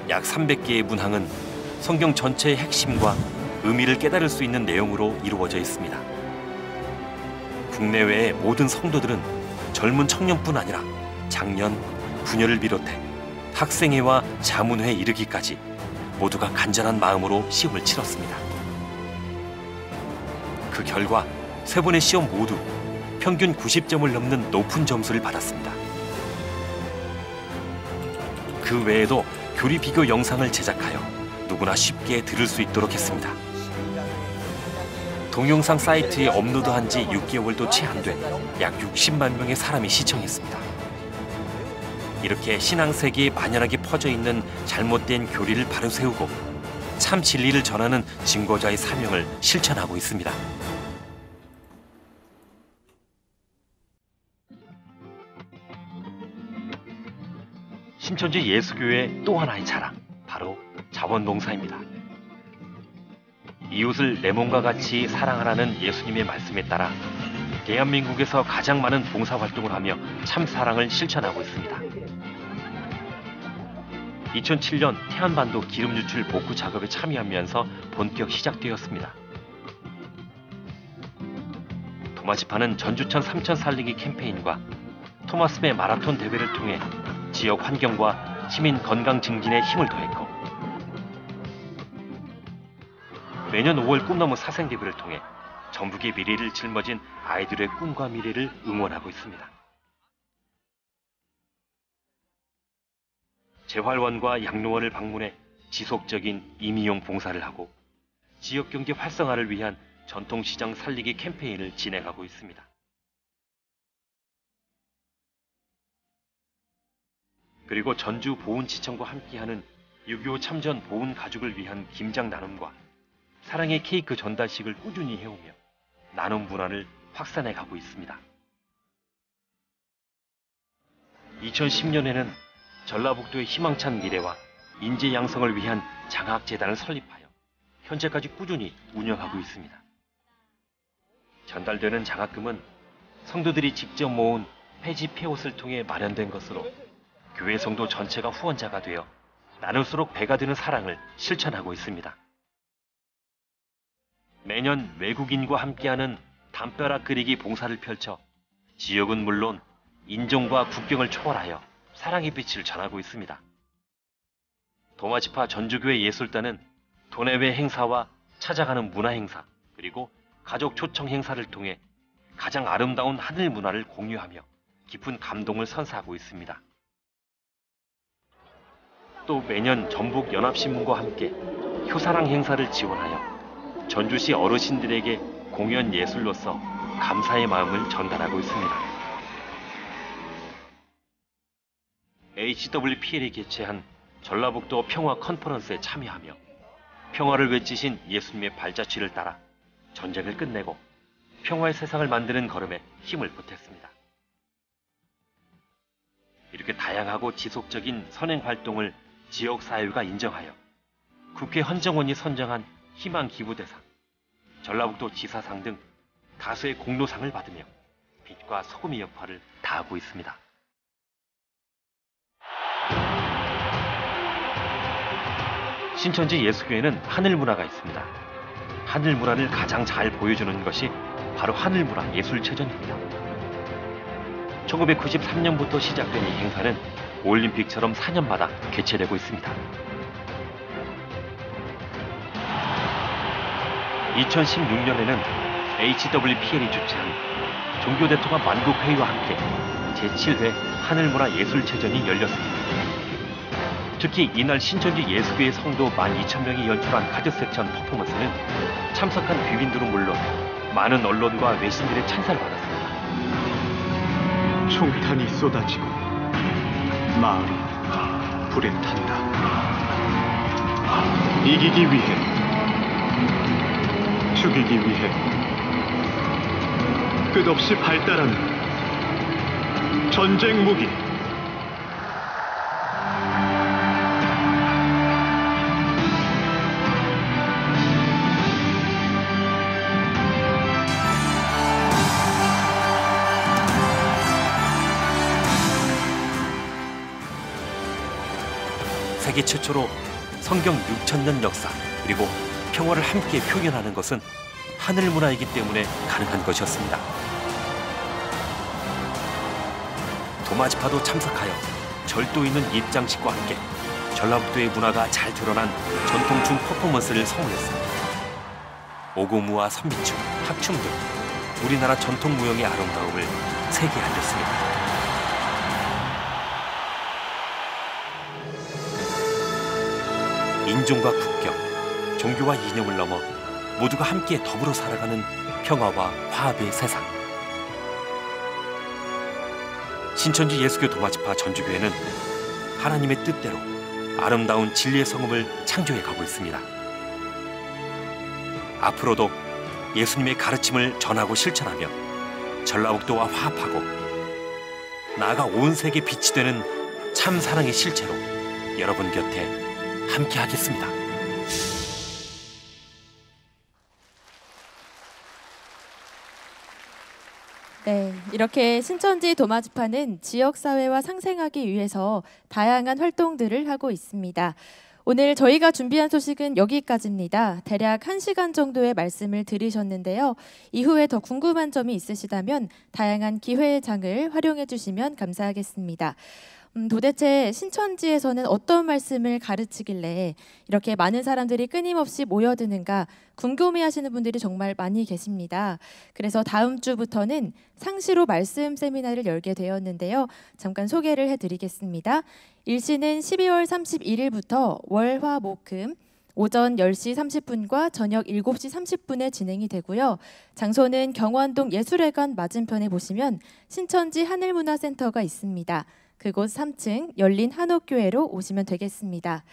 약 300개의 문항은 성경 전체의 핵심과 의미를 깨달을 수 있는 내용으로 이루어져 있습니다. 국내외의 모든 성도들은 젊은 청년뿐 아니라 작년, 부녀를 비롯해 학생회와 자문회에 이르기까지 모두가 간절한 마음으로 시험을 치렀습니다. 그 결과 세 번의 시험 모두 평균 90점을 넘는 높은 점수를 받았습니다. 그 외에도 교리 비교 영상을 제작하여 누구나 쉽게 들을 수 있도록 했습니다. 동영상 사이트에 업로드한 지 6개월도 채 안된 약 60만 명의 사람이 시청했습니다. 이렇게 신앙색이 만연하게 퍼져 있는 잘못된 교리를 바로 세우고 참 진리를 전하는 증거자의 사명을 실천하고 있습니다. 신천지 예수교회 또 하나의 자랑, 바로 자원봉사입니다. 이웃을 내 몸과 같이 사랑하라는 예수님의 말씀에 따라 대한민국에서 가장 많은 봉사활동을 하며 참사랑을 실천하고 있습니다. 2007년 태안반도 기름 유출 복구 작업에 참여하면서 본격 시작되었습니다. 도마지파는 전주천 3천 살리기 캠페인과 토마스의 마라톤 대회를 통해 지역 환경과 시민 건강 증진에 힘을 더했고 매년 5월 꿈나무 사생대회를 통해 전북의 미래를 짊어진 아이들의 꿈과 미래를 응원하고 있습니다. 재활원과 양로원을 방문해 지속적인 임의용 봉사를 하고 지역경제 활성화를 위한 전통시장 살리기 캠페인을 진행하고 있습니다. 그리고 전주 보훈지청과 함께하는 6.25 참전 보훈 가족을 위한 김장 나눔과 사랑의 케이크 전달식을 꾸준히 해오며 나눔 문화를 확산해 가고 있습니다. 2010년에는 전라북도의 희망찬 미래와 인재 양성을 위한 장학재단을 설립하여 현재까지 꾸준히 운영하고 있습니다. 전달되는 장학금은 성도들이 직접 모은 폐지 폐옷을 통해 마련된 것으로 교회 성도 전체가 후원자가 되어 나눌수록 배가 되는 사랑을 실천하고 있습니다. 매년 외국인과 함께하는 담벼락 그리기 봉사를 펼쳐 지역은 물론 인종과 국경을 초월하여 사랑의 빛을 전하고 있습니다. 도마지파 전주교회 예술단은 도내외 행사와 찾아가는 문화 행사 그리고 가족 초청 행사를 통해 가장 아름다운 하늘 문화를 공유하며 깊은 감동을 선사하고 있습니다. 또 매년 전북 연합신문과 함께 효사랑 행사를 지원하여 전주시 어르신들에게 공연 예술로서 감사의 마음을 전달하고 있습니다. HWPL이 개최한 전라북도 평화 컨퍼런스에 참여하며 평화를 외치신 예수님의 발자취를 따라 전쟁을 끝내고 평화의 세상을 만드는 걸음에 힘을 보탰습니다. 이렇게 다양하고 지속적인 선행 활동을 지역 사회가 인정하여 국회 헌정원이 선정한 희망 기부 대상, 전라북도 지사상 등 다수의 공로상을 받으며 빛과 소금의 역할을 다하고 있습니다. 신천지 예수교회는 하늘 문화가 있습니다. 하늘 문화를 가장 잘 보여주는 것이 바로 하늘 문화 예술체전입니다. 1993년부터 시작된 이 행사는 올림픽처럼 4년마다 개최되고 있습니다. 2016년에는 HWPL이 주최한 종교대통합 만국회의와 함께 제7회 하늘문화 예술체전이 열렸습니다. 특히 이날 신천지 예수교의 성도 12,000명이 연출한 카드 세션 퍼포먼스는 참석한 귀빈들은 물론 많은 언론과 외신들의 찬사를 받았습니다. 총탄이 쏟아지고 마을이 불에 탄다. 이기기 위해 죽이기 위해 끝없이 발달한 전쟁 무기 세계 최초로 성경 6천년 역사 그리고 평화를 함께 표현하는 것은 하늘 문화이기 때문에 가능한 것이었습니다. 도마지파도 참석하여 절도 있는 입장식과 함께 전라북도의 문화가 잘 드러난 전통춤 퍼포먼스를 선물했습니다. 오고무와 선비춤, 합춤 등 우리나라 전통 무용의 아름다움을 세계에 알렸습니다. 인종과 국경, 종교와 이념을 넘어 모두가 함께 더불어 살아가는 평화와 화합의 세상. 신천지 예수교 도마지파 전주교회는 하나님의 뜻대로 아름다운 진리의 성음을 창조해 가고 있습니다. 앞으로도 예수님의 가르침을 전하고 실천하며 전라북도와 화합하고 나아가 온 세계 빛이 되는 참 사랑의 실체로 여러분 곁에 함께 하겠습니다. 네, 이렇게 신천지 도마주파는 지역 사회와 상생하기 위해서 다양한 활동들을 하고 있습니다. 오늘 저희가 준비한 소식은 여기까지입니다. 대략 1시간 정도의 말씀을 들으셨는데요. 이후에 더 궁금한 점이 있으시다면 다양한 기회의 장을 활용해 주시면 감사하겠습니다. 음, 도대체 신천지에서는 어떤 말씀을 가르치길래 이렇게 많은 사람들이 끊임없이 모여드는가 궁금해하시는 분들이 정말 많이 계십니다. 그래서 다음 주부터는 상시로 말씀 세미나를 열게 되었는데요. 잠깐 소개를 해드리겠습니다. 일시는 12월 31일부터 월화목금 오전 10시 30분과 저녁 7시 30분에 진행이 되고요. 장소는 경원동 예술회관 맞은편에 보시면 신천지 하늘문화센터가 있습니다. 그곳 3층 열린 한옥교회로 오시면 되겠습니다.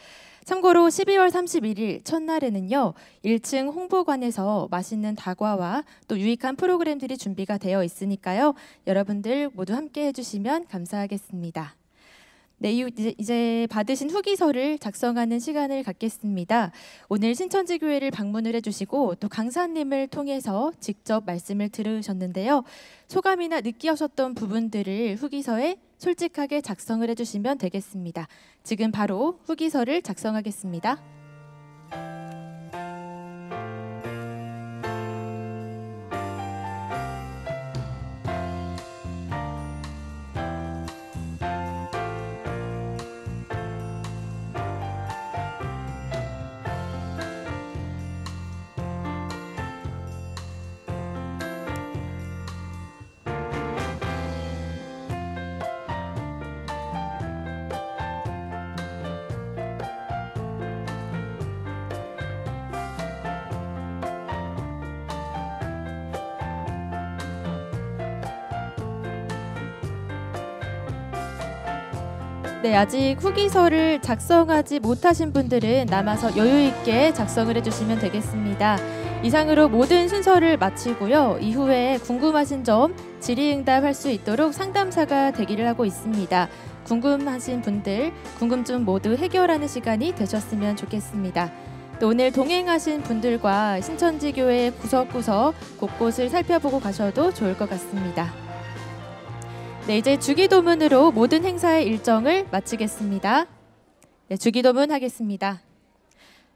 참고로 12월 31일 첫날에는요, 1층 홍보관에서 맛있는 다과와 또 유익한 프로그램들이 준비가 되어 있으니까요, 여러분들 모두 함께 해주시면 감사하겠습니다. 네, 이제 받으신 후기서를 작성하는 시간을 갖겠습니다. 오늘 신천지 교회를 방문을 해주시고 또 강사님을 통해서 직접 말씀을 들으셨는데요. 소감이나 느끼셨던 부분들을 후기서에 솔직하게 작성을 해주시면 되겠습니다. 지금 바로 후기서를 작성하겠습니다. 아직 후기서를 작성하지 못하신 분들은 남아서 여유 있게 작성을 해주시면 되겠습니다. 이상으로 모든 순서를 마치고요. 이후에 궁금하신 점 질의응답할 수 있도록 상담사가 대기를 하고 있습니다. 궁금하신 분들 궁금증 모두 해결하는 시간이 되셨으면 좋겠습니다. 또 오늘 동행하신 분들과 신천지교회 구석구석 곳곳을 살펴보고 가셔도 좋을 것 같습니다. 네, 이제 주기도문으로 모든 행사의 일정을 마치겠습니다. 네, 주기도문 하겠습니다.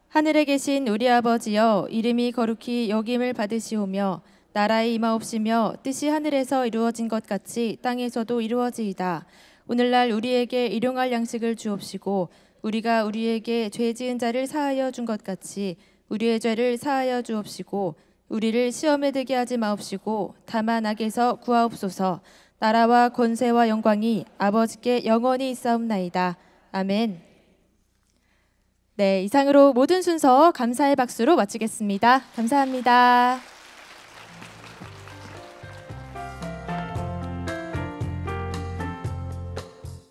하늘에 계신 우리 아버지여 이름이 거룩히 여김을 받으시오며 나라의 임하옵시며 뜻이 하늘에서 이루어진 것 같이 땅에서도 이루어지이다. 오늘날 우리에게 일용할 양식을 주옵시고 우리가 우리에게 죄 지은 자를 사하여 준 것 같이 우리의 죄를 사하여 주옵시고 우리를 시험에 들게 하지 마옵시고 다만 악에서 구하옵소서 나라와 권세와 영광이 아버지께 영원히 있사옵나이다. 아멘. 네, 이상으로 모든 순서 감사의 박수로 마치겠습니다. 감사합니다.